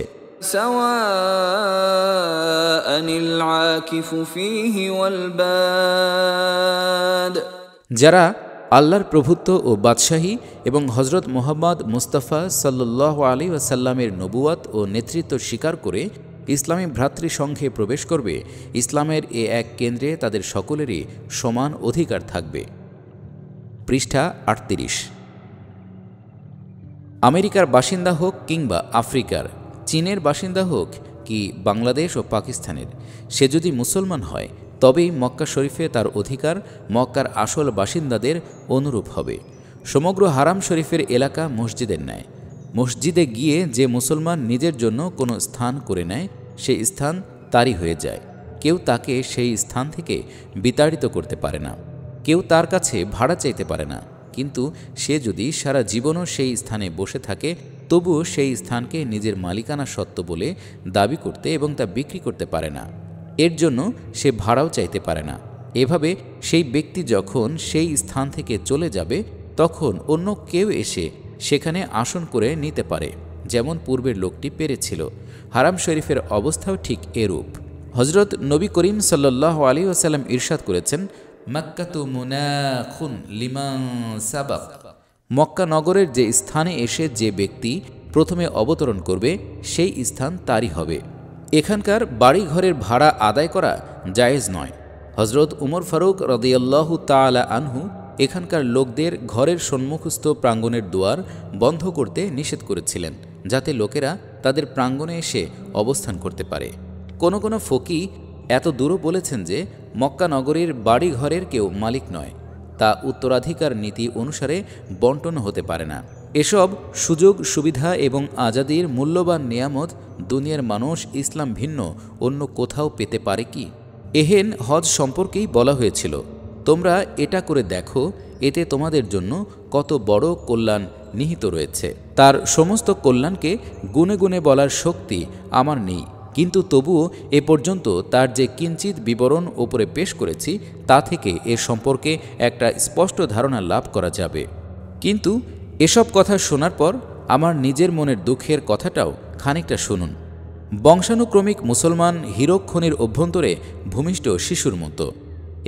যারা আল্লাহর প্রভুত্ব ও বাদশাহী এবং হজরত মোহাম্মদ মুস্তাফা সাল্লাহ আলী ওয়াসাল্লামের নবুয়াত ও নেতৃত্ব স্বীকার করে ইসলামী ভ্রাতৃসংঘে প্রবেশ করবে ইসলামের এ এক কেন্দ্রে তাদের সকলেরই সমান অধিকার থাকবে পৃষ্ঠা আটত্রিশ আমেরিকার বাসিন্দা হোক কিংবা আফ্রিকার চীনের বাসিন্দা হোক কি বাংলাদেশ ও পাকিস্তানের সে যদি মুসলমান হয় তবেই মক্কা শরীফে তার অধিকার মক্কার আসল বাসিন্দাদের অনুরূপ হবে সমগ্র হারাম শরীফের এলাকা মসজিদের নেয় মসজিদে গিয়ে যে মুসলমান নিজের জন্য কোনো স্থান করে নেয় সেই স্থান তারই হয়ে যায় কেউ তাকে সেই স্থান থেকে বিতাড়িত করতে পারে না কেউ তার কাছে ভাড়া চাইতে পারে না কিন্তু সে যদি সারা জীবনও সেই স্থানে বসে থাকে তবুও সেই স্থানকে নিজের মালিকানা সত্ত্ব বলে দাবি করতে এবং তা বিক্রি করতে পারে না এর জন্য সে ভাড়াও চাইতে পারে না এভাবে সেই ব্যক্তি যখন সেই স্থান থেকে চলে যাবে তখন অন্য কেউ এসে সেখানে আসন করে নিতে পারে যেমন পূর্বের লোকটি পেরেছিল হারাম শরীফের অবস্থাও ঠিক এরূপ হজরত নবী করিম সাল্লাহ আলী ওসাল্লাম ইরশাদ করেছেন মাক্কাতু মুনাখুন লিমান মক্কা নগরের যে স্থানে এসে যে ব্যক্তি প্রথমে অবতরণ করবে সেই স্থান তারই হবে এখানকার বাড়িঘরের ভাড়া আদায় করা জায়েজ নয় হজরত উমর ফারুক রদিয়াল্লাহু তালা আনহু এখানকার লোকদের ঘরের সম্মুখস্থ প্রাঙ্গণের দুয়ার বন্ধ করতে নিষেধ করেছিলেন যাতে লোকেরা তাদের প্রাঙ্গণে এসে অবস্থান করতে পারে কোনো কোনো ফকি এত দূরও বলেছেন যে মক্কা নগরীর বাড়িঘরের কেউ মালিক নয় তা উত্তরাধিকার নীতি অনুসারে বন্টন হতে পারে না এসব সুযোগ সুবিধা এবং আজাদির মূল্যবান নিয়ামত দুনিয়ার মানুষ ইসলাম ভিন্ন অন্য কোথাও পেতে পারে কি এহেন হজ সম্পর্কেই বলা হয়েছিল তোমরা এটা করে দেখো এতে তোমাদের জন্য কত বড় কল্যাণ নিহিত রয়েছে তার সমস্ত কল্যাণকে গুনে গুনে বলার শক্তি আমার নেই কিন্তু তবুও এ পর্যন্ত তার যে কিঞ্চিত বিবরণ ওপরে পেশ করেছি তা থেকে এ সম্পর্কে একটা স্পষ্ট ধারণা লাভ করা যাবে কিন্তু এসব কথা শোনার পর আমার নিজের মনের দুঃখের কথাটাও খানিকটা শুনুন বংশানুক্রমিক মুসলমান হীরক খনির অভ্যন্তরে ভূমিষ্ঠ শিশুর মতো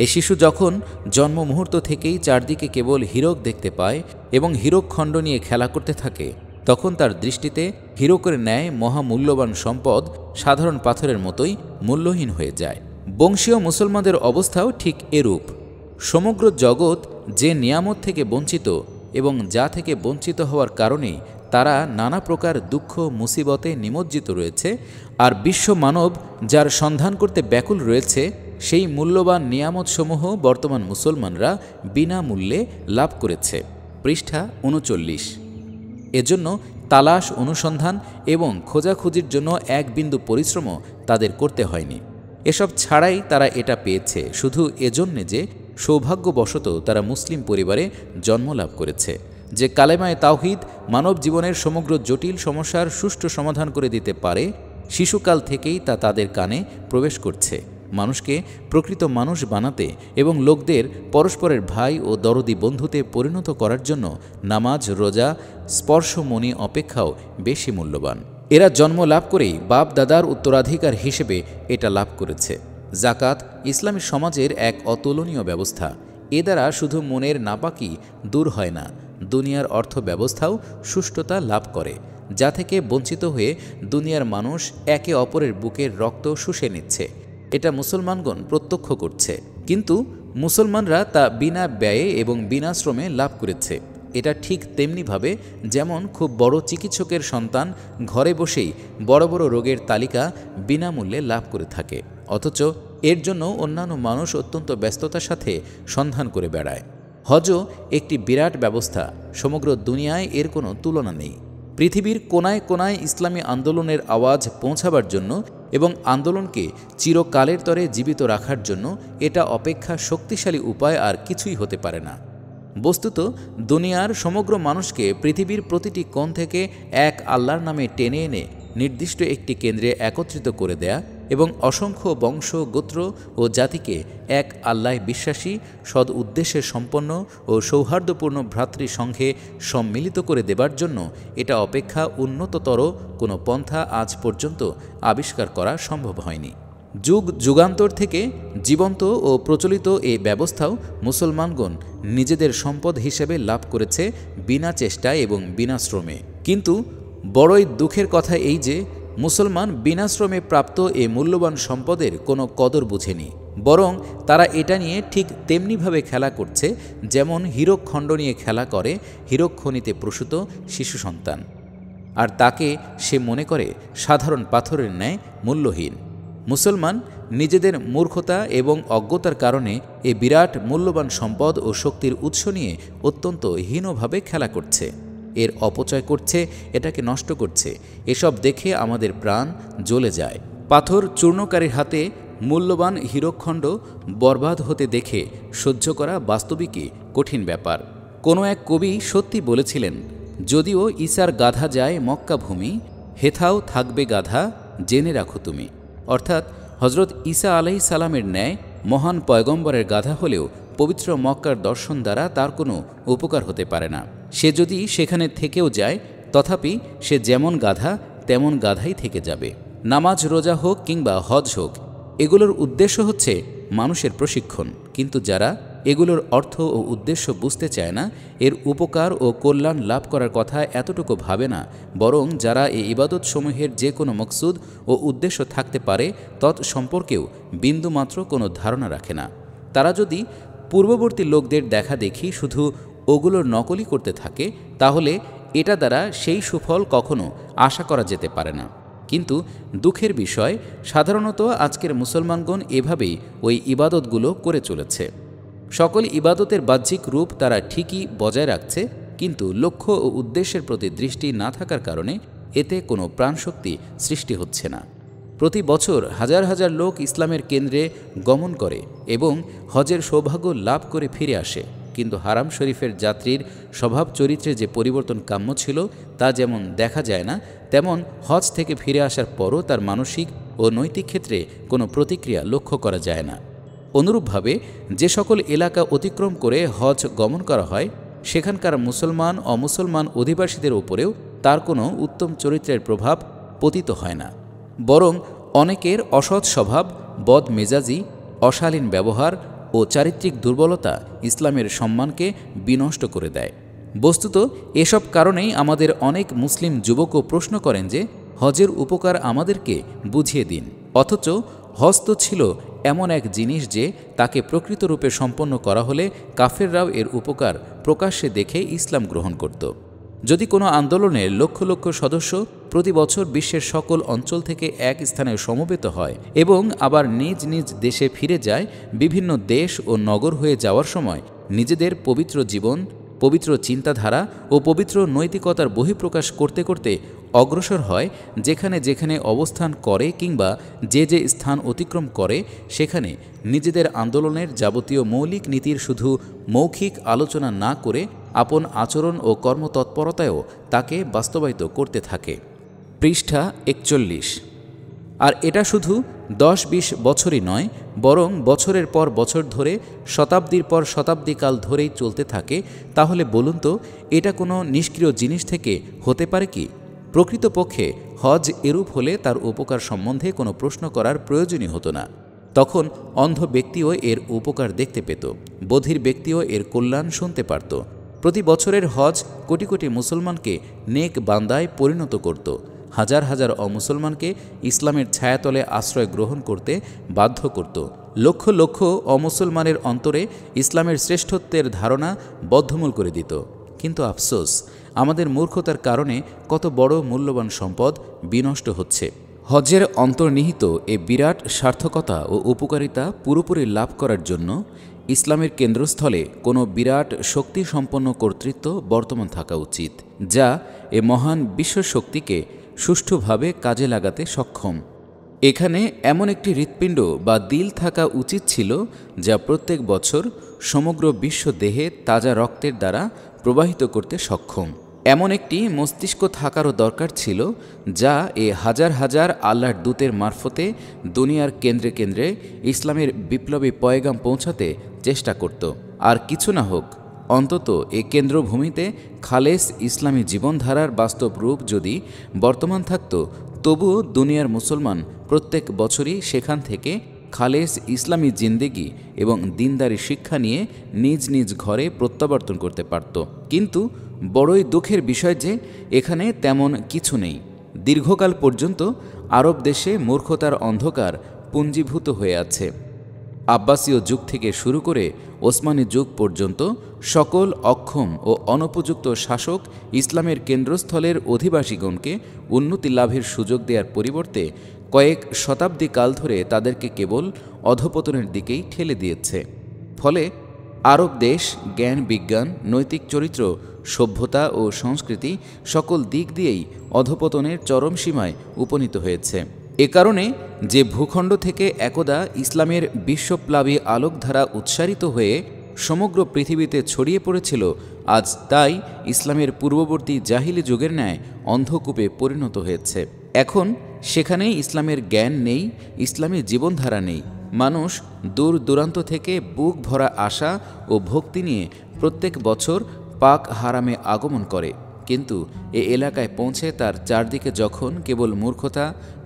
এ শিশু যখন জন্ম মুহূর্ত থেকেই চারদিকে কেবল হিরক দেখতে পায় এবং হিরক খণ্ড নিয়ে খেলা করতে থাকে তখন তার দৃষ্টিতে হীরকের ন্যায় মহামূল্যবান সম্পদ সাধারণ পাথরের মতোই মূল্যহীন হয়ে যায় বংশীয় মুসলমানদের অবস্থাও ঠিক এরূপ সমগ্র জগৎ যে নিয়ামত থেকে বঞ্চিত এবং যা থেকে বঞ্চিত হওয়ার কারণে তারা নানা প্রকার দুঃখ মুসিবতে নিমজ্জিত রয়েছে আর বিশ্ব মানব যার সন্ধান করতে ব্যাকুল রয়েছে সেই মূল্যবান নিয়ামতসমূহ বর্তমান মুসলমানরা বিনামূল্যে লাভ করেছে পৃষ্ঠা উনচল্লিশ এজন্য তালাশ অনুসন্ধান এবং খোঁজাখুঁজির জন্য এক বিন্দু পরিশ্রমও তাদের করতে হয়নি এসব ছাড়াই তারা এটা পেয়েছে শুধু এজন্যে যে সৌভাগ্যবশত তারা মুসলিম পরিবারে জন্মলাভ করেছে যে কালেমায় তাওহিদ মানব জীবনের সমগ্র জটিল সমস্যার সুষ্ঠু সমাধান করে দিতে পারে শিশুকাল থেকেই তা তাদের কানে প্রবেশ করছে মানুষকে প্রকৃত মানুষ বানাতে এবং লোকদের পরস্পরের ভাই ও দরদি বন্ধুতে পরিণত করার জন্য নামাজ রোজা স্পর্শমণি অপেক্ষাও বেশি মূল্যবান এরা জন্ম লাভ করেই বাপ দাদার উত্তরাধিকার হিসেবে এটা লাভ করেছে জাকাত ইসলামী সমাজের এক অতুলনীয় ব্যবস্থা এ দ্বারা শুধু মনের নাপাকি দূর হয় না দুনিয়ার অর্থ ব্যবস্থাও সুষ্ঠুতা লাভ করে যা থেকে বঞ্চিত হয়ে দুনিয়ার মানুষ একে অপরের বুকের রক্ত শুষে নিচ্ছে এটা মুসলমানগণ প্রত্যক্ষ করছে কিন্তু মুসলমানরা তা বিনা ব্যয়ে এবং বিনা শ্রমে লাভ করেছে এটা ঠিক তেমনিভাবে যেমন খুব বড় চিকিৎসকের সন্তান ঘরে বসেই বড় বড় রোগের তালিকা বিনামূল্যে লাভ করে থাকে অথচ এর জন্য অন্যান্য মানুষ অত্যন্ত ব্যস্ততার সাথে সন্ধান করে বেড়ায় হজও একটি বিরাট ব্যবস্থা সমগ্র দুনিয়ায় এর কোনো তুলনা নেই পৃথিবীর কোনায় কোনায় ইসলামী আন্দোলনের আওয়াজ পৌঁছাবার জন্য এবং আন্দোলনকে চিরকালের তরে জীবিত রাখার জন্য এটা অপেক্ষা শক্তিশালী উপায় আর কিছুই হতে পারে না বস্তুত দুনিয়ার সমগ্র মানুষকে পৃথিবীর প্রতিটি কোণ থেকে এক আল্লাহর নামে টেনে এনে নির্দিষ্ট একটি কেন্দ্রে একত্রিত করে দেয়া এবং অসংখ্য বংশ গোত্র ও জাতিকে এক আল্লায় বিশ্বাসী সদ উদ্দেশ্যে সম্পন্ন ও সৌহার্দ্যপূর্ণ ভ্রাতৃসংঘে সম্মিলিত করে দেবার জন্য এটা অপেক্ষা উন্নততর কোনো পন্থা আজ পর্যন্ত আবিষ্কার করা সম্ভব হয়নি যুগ যুগান্তর থেকে জীবন্ত ও প্রচলিত এই ব্যবস্থাও মুসলমানগণ নিজেদের সম্পদ হিসেবে লাভ করেছে বিনা চেষ্টায় এবং বিনা শ্রমে কিন্তু বড়ই দুঃখের কথা এই যে মুসলমান বিনাশ্রমে প্রাপ্ত এ মূল্যবান সম্পদের কোনো কদর বুঝেনি বরং তারা এটা নিয়ে ঠিক তেমনিভাবে খেলা করছে যেমন খণ্ড নিয়ে খেলা করে খনিতে প্রসূত শিশু সন্তান আর তাকে সে মনে করে সাধারণ পাথরের ন্যায় মূল্যহীন মুসলমান নিজেদের মূর্খতা এবং অজ্ঞতার কারণে এ বিরাট মূল্যবান সম্পদ ও শক্তির উৎস নিয়ে অত্যন্ত হীনভাবে খেলা করছে এর অপচয় করছে এটাকে নষ্ট করছে এসব দেখে আমাদের প্রাণ জ্বলে যায় পাথর চূর্ণকারীর হাতে মূল্যবান হীরকখণ্ড বরবাদ হতে দেখে সহ্য করা বাস্তবিকই কঠিন ব্যাপার কোনো এক কবি সত্যি বলেছিলেন যদিও ইসার গাধা যায় মক্কা ভূমি হেথাও থাকবে গাধা জেনে রাখো তুমি অর্থাৎ হজরত ঈসা আলাই সালামের ন্যায় মহান পয়গম্বরের গাধা হলেও পবিত্র মক্কার দর্শন দ্বারা তার কোনো উপকার হতে পারে না সে যদি সেখানে থেকেও যায় তথাপি সে যেমন গাধা তেমন গাধাই থেকে যাবে নামাজ রোজা হোক কিংবা হজ হোক এগুলোর উদ্দেশ্য হচ্ছে মানুষের প্রশিক্ষণ কিন্তু যারা এগুলোর অর্থ ও উদ্দেশ্য বুঝতে চায় না এর উপকার ও কল্যাণ লাভ করার কথা এতটুকু ভাবে না বরং যারা এই সমূহের যে কোনো মকসুদ ও উদ্দেশ্য থাকতে পারে তৎ সম্পর্কেও বিন্দুমাত্র কোনো ধারণা রাখে না তারা যদি পূর্ববর্তী লোকদের দেখা দেখি শুধু ওগুলোর নকলই করতে থাকে তাহলে এটা দ্বারা সেই সুফল কখনো আশা করা যেতে পারে না কিন্তু দুঃখের বিষয় সাধারণত আজকের মুসলমানগণ এভাবেই ওই ইবাদতগুলো করে চলেছে সকল ইবাদতের বাহ্যিক রূপ তারা ঠিকই বজায় রাখছে কিন্তু লক্ষ্য ও উদ্দেশ্যের প্রতি দৃষ্টি না থাকার কারণে এতে কোনো প্রাণশক্তি সৃষ্টি হচ্ছে না প্রতি বছর হাজার হাজার লোক ইসলামের কেন্দ্রে গমন করে এবং হজের সৌভাগ্য লাভ করে ফিরে আসে কিন্তু হারাম শরীফের যাত্রীর স্বভাব চরিত্রে যে পরিবর্তন কাম্য ছিল তা যেমন দেখা যায় না তেমন হজ থেকে ফিরে আসার পরও তার মানসিক ও নৈতিক ক্ষেত্রে কোনো প্রতিক্রিয়া লক্ষ্য করা যায় না অনুরূপভাবে যে সকল এলাকা অতিক্রম করে হজ গমন করা হয় সেখানকার মুসলমান অমুসলমান অধিবাসীদের উপরেও তার কোনো উত্তম চরিত্রের প্রভাব পতিত হয় না বরং অনেকের অসৎ স্বভাব বদ মেজাজি অশালীন ব্যবহার ও চারিত্রিক দুর্বলতা ইসলামের সম্মানকে বিনষ্ট করে দেয় বস্তুত এসব কারণেই আমাদের অনেক মুসলিম যুবকও প্রশ্ন করেন যে হজের উপকার আমাদেরকে বুঝিয়ে দিন অথচ হজ তো ছিল এমন এক জিনিস যে তাকে প্রকৃতরূপে সম্পন্ন করা হলে কাফেররাও এর উপকার প্রকাশ্যে দেখে ইসলাম গ্রহণ করত যদি কোনো আন্দোলনের লক্ষ লক্ষ সদস্য প্রতি বছর বিশ্বের সকল অঞ্চল থেকে এক স্থানে সমবেত হয় এবং আবার নিজ নিজ দেশে ফিরে যায় বিভিন্ন দেশ ও নগর হয়ে যাওয়ার সময় নিজেদের পবিত্র জীবন পবিত্র চিন্তাধারা ও পবিত্র নৈতিকতার বহিঃপ্রকাশ করতে করতে অগ্রসর হয় যেখানে যেখানে অবস্থান করে কিংবা যে যে স্থান অতিক্রম করে সেখানে নিজেদের আন্দোলনের যাবতীয় মৌলিক নীতির শুধু মৌখিক আলোচনা না করে আপন আচরণ ও কর্মতৎপরতায়ও তাকে বাস্তবায়িত করতে থাকে পৃষ্ঠা একচল্লিশ আর এটা শুধু দশ বিশ বছরই নয় বরং বছরের পর বছর ধরে শতাব্দীর পর শতাব্দীকাল ধরেই চলতে থাকে তাহলে বলুন তো এটা কোনো নিষ্ক্রিয় জিনিস থেকে হতে পারে কি প্রকৃতপক্ষে হজ এরূপ হলে তার উপকার সম্বন্ধে কোনো প্রশ্ন করার প্রয়োজনই হতো না তখন অন্ধ ব্যক্তিও এর উপকার দেখতে পেত বধির ব্যক্তিও এর কল্যাণ শুনতে পারত প্রতি বছরের হজ কোটি কোটি মুসলমানকে নেক বান্দায় পরিণত করত হাজার হাজার অমুসলমানকে ইসলামের ছায়াতলে আশ্রয় গ্রহণ করতে বাধ্য করত লক্ষ লক্ষ অমুসলমানের অন্তরে ইসলামের শ্রেষ্ঠত্বের ধারণা বদ্ধমূল করে দিত কিন্তু আফসোস আমাদের মূর্খতার কারণে কত বড় মূল্যবান সম্পদ বিনষ্ট হচ্ছে হজের অন্তর্নিহিত এ বিরাট সার্থকতা ও উপকারিতা পুরোপুরি লাভ করার জন্য ইসলামের কেন্দ্রস্থলে কোনো বিরাট শক্তি সম্পন্ন কর্তৃত্ব বর্তমান থাকা উচিত যা এ মহান বিশ্ব শক্তিকে সুষ্ঠুভাবে কাজে লাগাতে সক্ষম এখানে এমন একটি হৃৎপিণ্ড বা দিল থাকা উচিত ছিল যা প্রত্যেক বছর সমগ্র বিশ্ব দেহে তাজা রক্তের দ্বারা প্রবাহিত করতে সক্ষম এমন একটি মস্তিষ্ক থাকারও দরকার ছিল যা এ হাজার হাজার আল্লাহর দূতের মারফতে দুনিয়ার কেন্দ্রে কেন্দ্রে ইসলামের বিপ্লবী পয়গাম পৌঁছাতে চেষ্টা করত আর কিছু না হোক অন্তত এ কেন্দ্রভূমিতে খালেস ইসলামী জীবনধারার বাস্তব রূপ যদি বর্তমান থাকত তবুও দুনিয়ার মুসলমান প্রত্যেক বছরই সেখান থেকে খালেস ইসলামী জিন্দেগি এবং দিনদারি শিক্ষা নিয়ে নিজ নিজ ঘরে প্রত্যাবর্তন করতে পারত কিন্তু বড়ই দুঃখের বিষয় যে এখানে তেমন কিছু নেই দীর্ঘকাল পর্যন্ত আরব দেশে মূর্খতার অন্ধকার পুঞ্জীভূত হয়ে আছে আব্বাসীয় যুগ থেকে শুরু করে ওসমানী যুগ পর্যন্ত সকল অক্ষম ও অনুপযুক্ত শাসক ইসলামের কেন্দ্রস্থলের অধিবাসীগণকে উন্নতি লাভের সুযোগ দেওয়ার পরিবর্তে কয়েক শতাব্দী কাল ধরে তাদেরকে কেবল অধপতনের দিকেই ঠেলে দিয়েছে ফলে আরব দেশ জ্ঞান বিজ্ঞান নৈতিক চরিত্র সভ্যতা ও সংস্কৃতি সকল দিক দিয়েই অধপতনের চরম সীমায় উপনীত হয়েছে এ কারণে যে ভূখণ্ড থেকে একদা ইসলামের বিশ্বপ্লাবী আলোকধারা উৎসারিত হয়ে সমগ্র পৃথিবীতে ছড়িয়ে পড়েছিল আজ তাই ইসলামের পূর্ববর্তী জাহিলি যুগের ন্যায় অন্ধকূপে পরিণত হয়েছে এখন সেখানে ইসলামের জ্ঞান নেই ইসলামী জীবনধারা নেই মানুষ দূর দূরান্ত থেকে বুক ভরা আশা ও ভক্তি নিয়ে প্রত্যেক বছর পাক হারামে আগমন করে কিন্তু এ এলাকায় পৌঁছে তার চারদিকে যখন কেবল মূর্খতা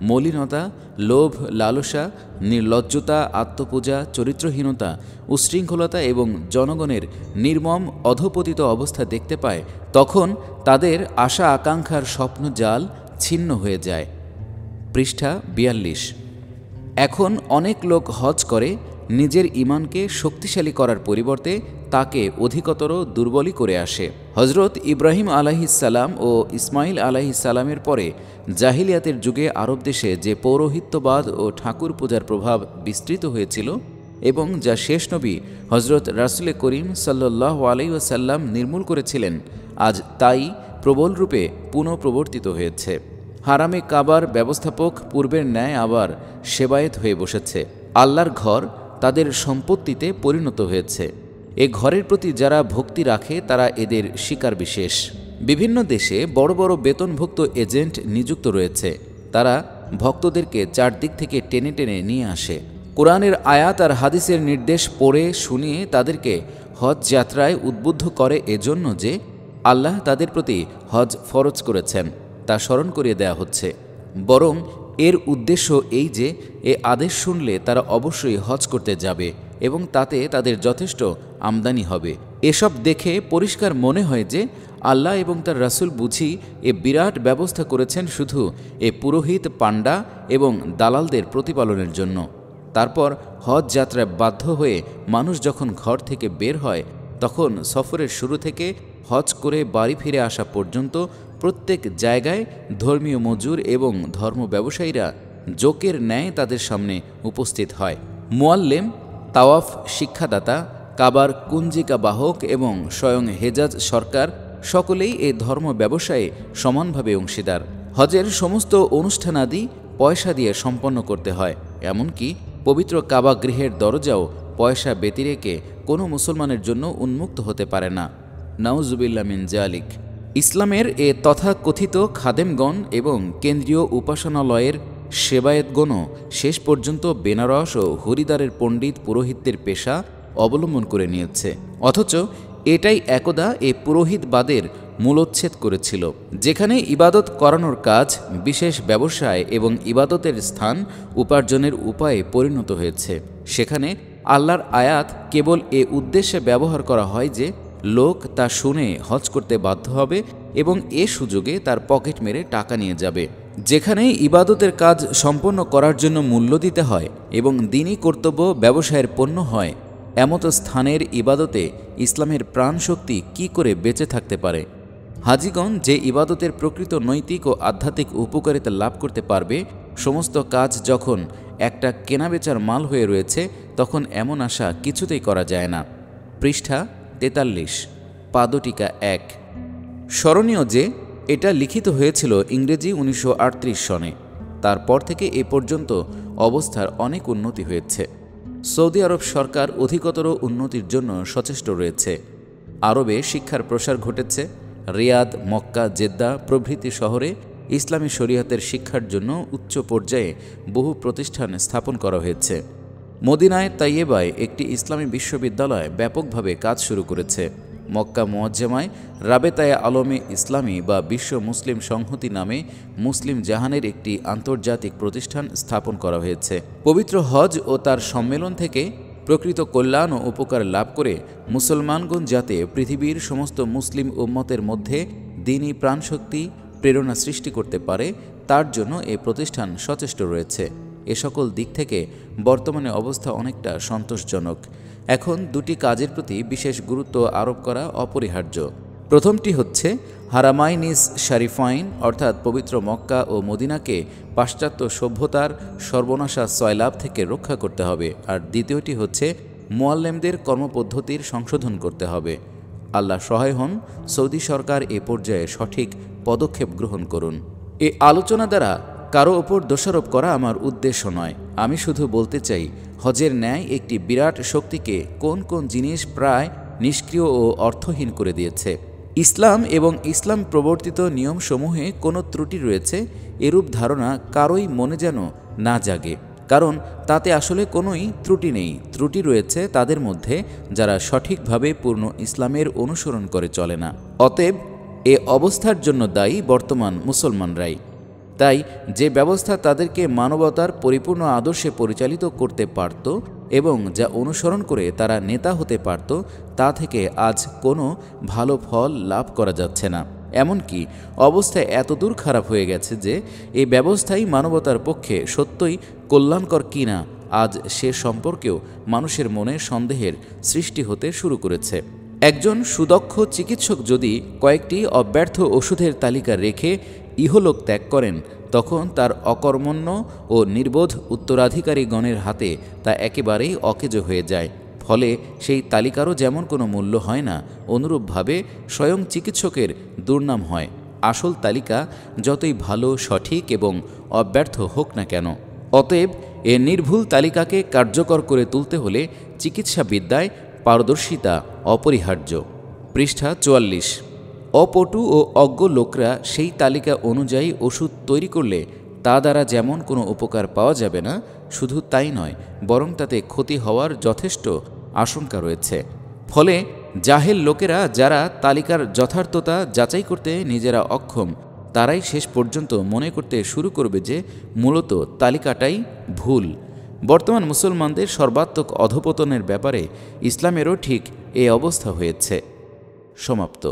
মলিনতা লোভ লালসা নির্লজ্জতা আত্মপূজা চরিত্রহীনতা উশৃঙ্খলতা এবং জনগণের নির্মম অধপতিত অবস্থা দেখতে পায় তখন তাদের আশা আকাঙ্ক্ষার স্বপ্ন জাল ছিন্ন হয়ে যায় পৃষ্ঠা বিয়াল্লিশ এখন অনেক লোক হজ করে নিজের ইমানকে শক্তিশালী করার পরিবর্তে তাকে অধিকতর দুর্বলই করে আসে হজরত ইব্রাহিম আলাহিসাল্লাম ও ইসমাইল আলাহিসাল্লামের পরে জাহিলিয়াতের যুগে আরব দেশে যে পৌরোহিত্যবাদ ও ঠাকুর পূজার প্রভাব বিস্তৃত হয়েছিল এবং যা শেষ নবী হজরত রাসুল করিম সাল্লাহ সাল্লাম নির্মূল করেছিলেন আজ তাই প্রবলরূপে পুনঃপ্রবর্তিত হয়েছে হারামে কাবার ব্যবস্থাপক পূর্বের ন্যায় আবার সেবায়েত হয়ে বসেছে আল্লাহর ঘর তাদের সম্পত্তিতে পরিণত হয়েছে এ ঘরের প্রতি যারা ভক্তি রাখে তারা এদের শিকার বিশেষ বিভিন্ন দেশে বড় বড় বেতনভুক্ত এজেন্ট নিযুক্ত রয়েছে তারা ভক্তদেরকে চারদিক থেকে টেনে টেনে নিয়ে আসে কোরআনের আয়াত আর হাদিসের নির্দেশ পড়ে শুনিয়ে তাদেরকে হজ যাত্রায় উদ্বুদ্ধ করে এজন্য যে আল্লাহ তাদের প্রতি হজ ফরজ করেছেন তা স্মরণ করিয়ে দেয়া হচ্ছে বরং এর উদ্দেশ্য এই যে এ আদেশ শুনলে তারা অবশ্যই হজ করতে যাবে এবং তাতে তাদের যথেষ্ট আমদানি হবে এসব দেখে পরিষ্কার মনে হয় যে আল্লাহ এবং তার রাসুল বুঝি এ বিরাট ব্যবস্থা করেছেন শুধু এ পুরোহিত পাণ্ডা এবং দালালদের প্রতিপালনের জন্য তারপর হজ যাত্রায় বাধ্য হয়ে মানুষ যখন ঘর থেকে বের হয় তখন সফরের শুরু থেকে হজ করে বাড়ি ফিরে আসা পর্যন্ত প্রত্যেক জায়গায় ধর্মীয় মজুর এবং ধর্ম ব্যবসায়ীরা জোকের ন্যায় তাদের সামনে উপস্থিত হয় মোয়াল্লেম তাওয়াফ শিক্ষাদাতা কাবার কুঞ্জিকা বাহক এবং স্বয়ং হেজাজ সরকার সকলেই এ ধর্ম ব্যবসায়ে সমানভাবে অংশীদার হজের সমস্ত অনুষ্ঠানাদি পয়সা দিয়ে সম্পন্ন করতে হয় এমনকি পবিত্র কাবা গৃহের দরজাও পয়সা ব্যতিরেকে কোনো মুসলমানের জন্য উন্মুক্ত হতে পারে না নাউজুবিল্লা মিন জালিক ইসলামের এ তথাকথিত খাদেমগণ এবং কেন্দ্রীয় উপাসনালয়ের সেবায়েতগণও শেষ পর্যন্ত বেনারস ও হরিদ্বারের পণ্ডিত পুরোহিতদের পেশা অবলম্বন করে নিয়েছে অথচ এটাই একদা এ পুরোহিতবাদের মূলচ্ছেদ করেছিল যেখানে ইবাদত করানোর কাজ বিশেষ ব্যবসায় এবং ইবাদতের স্থান উপার্জনের উপায়ে পরিণত হয়েছে সেখানে আল্লাহর আয়াত কেবল এ উদ্দেশ্যে ব্যবহার করা হয় যে লোক তা শুনে হজ করতে বাধ্য হবে এবং এ সুযোগে তার পকেট মেরে টাকা নিয়ে যাবে যেখানে ইবাদতের কাজ সম্পন্ন করার জন্য মূল্য দিতে হয় এবং দিনই কর্তব্য ব্যবসায়ের পণ্য হয় এমত স্থানের ইবাদতে ইসলামের প্রাণশক্তি কি করে বেঁচে থাকতে পারে হাজিগণ যে ইবাদতের প্রকৃত নৈতিক ও আধ্যাত্মিক উপকারিতা লাভ করতে পারবে সমস্ত কাজ যখন একটা কেনাবেচার মাল হয়ে রয়েছে তখন এমন আশা কিছুতেই করা যায় না পৃষ্ঠা তেতাল্লিশ পাদটিকা এক স্মরণীয় যে এটা লিখিত হয়েছিল ইংরেজি উনিশশো সনে তারপর থেকে এ পর্যন্ত অবস্থার অনেক উন্নতি হয়েছে সৌদি আরব সরকার অধিকতর উন্নতির জন্য সচেষ্ট রয়েছে আরবে শিক্ষার প্রসার ঘটেছে রিয়াদ মক্কা জেদ্দা প্রভৃতি শহরে ইসলামী শরীয়তের শিক্ষার জন্য উচ্চ পর্যায়ে বহু প্রতিষ্ঠান স্থাপন করা হয়েছে মদিনায় তাইয়েবায় একটি ইসলামী বিশ্ববিদ্যালয় ব্যাপকভাবে কাজ শুরু করেছে মক্কা মোয়াজ্জেমায় রাবেতায়া আলমে ইসলামী বা বিশ্ব মুসলিম সংহতি নামে মুসলিম জাহানের একটি আন্তর্জাতিক প্রতিষ্ঠান স্থাপন করা হয়েছে পবিত্র হজ ও তার সম্মেলন থেকে প্রকৃত কল্যাণ ও উপকার লাভ করে মুসলমানগণ যাতে পৃথিবীর সমস্ত মুসলিম উম্মতের মধ্যে দিনই প্রাণশক্তি প্রেরণা সৃষ্টি করতে পারে তার জন্য এ প্রতিষ্ঠান সচেষ্ট রয়েছে এ সকল দিক থেকে বর্তমানে অবস্থা অনেকটা সন্তোষজনক এখন দুটি কাজের প্রতি বিশেষ গুরুত্ব আরোপ করা অপরিহার্য প্রথমটি হচ্ছে হারামাইনিস শারিফাইন অর্থাৎ পবিত্র মক্কা ও মদিনাকে পাশ্চাত্য সভ্যতার সর্বনাশা সয়লাভ থেকে রক্ষা করতে হবে আর দ্বিতীয়টি হচ্ছে মোয়াল্লেমদের কর্মপদ্ধতির সংশোধন করতে হবে আল্লাহ সহায় হন সৌদি সরকার এ পর্যায়ে সঠিক পদক্ষেপ গ্রহণ করুন এ আলোচনা দ্বারা কারো ওপর দোষারোপ করা আমার উদ্দেশ্য নয় আমি শুধু বলতে চাই হজের ন্যায় একটি বিরাট শক্তিকে কোন কোন জিনিস প্রায় নিষ্ক্রিয় ও অর্থহীন করে দিয়েছে ইসলাম এবং ইসলাম প্রবর্তিত নিয়মসমূহে কোনো ত্রুটি রয়েছে এরূপ ধারণা কারোই মনে যেন না জাগে কারণ তাতে আসলে কোনোই ত্রুটি নেই ত্রুটি রয়েছে তাদের মধ্যে যারা সঠিকভাবে পূর্ণ ইসলামের অনুসরণ করে চলে না অতএব এ অবস্থার জন্য দায়ী বর্তমান মুসলমানরাই তাই যে ব্যবস্থা তাদেরকে মানবতার পরিপূর্ণ আদর্শে পরিচালিত করতে পারত এবং যা অনুসরণ করে তারা নেতা হতে পারত তা থেকে আজ কোনো ভালো ফল লাভ করা যাচ্ছে না এমনকি অবস্থা এতদূর খারাপ হয়ে গেছে যে এই ব্যবস্থাই মানবতার পক্ষে সত্যই কল্যাণকর কিনা আজ সে সম্পর্কেও মানুষের মনে সন্দেহের সৃষ্টি হতে শুরু করেছে একজন সুদক্ষ চিকিৎসক যদি কয়েকটি অব্যর্থ ওষুধের তালিকা রেখে ইহলোক ত্যাগ করেন তখন তার অকর্মণ্য ও নির্বোধ উত্তরাধিকারীগণের হাতে তা একেবারেই অকেজ হয়ে যায় ফলে সেই তালিকারও যেমন কোনো মূল্য হয় না অনুরূপভাবে স্বয়ং চিকিৎসকের দুর্নাম হয় আসল তালিকা যতই ভালো সঠিক এবং অব্যর্থ হোক না কেন অতএব এ নির্ভুল তালিকাকে কার্যকর করে তুলতে হলে চিকিৎসাবিদ্যায় পারদর্শিতা অপরিহার্য পৃষ্ঠা চুয়াল্লিশ অপটু ও অজ্ঞ লোকরা সেই তালিকা অনুযায়ী ওষুধ তৈরি করলে তা দ্বারা যেমন কোনো উপকার পাওয়া যাবে না শুধু তাই নয় বরং তাতে ক্ষতি হওয়ার যথেষ্ট আশঙ্কা রয়েছে ফলে জাহেল লোকেরা যারা তালিকার যথার্থতা যাচাই করতে নিজেরা অক্ষম তারাই শেষ পর্যন্ত মনে করতে শুরু করবে যে মূলত তালিকাটাই ভুল বর্তমান মুসলমানদের সর্বাত্মক অধপতনের ব্যাপারে ইসলামেরও ঠিক এই অবস্থা হয়েছে সমাপ্ত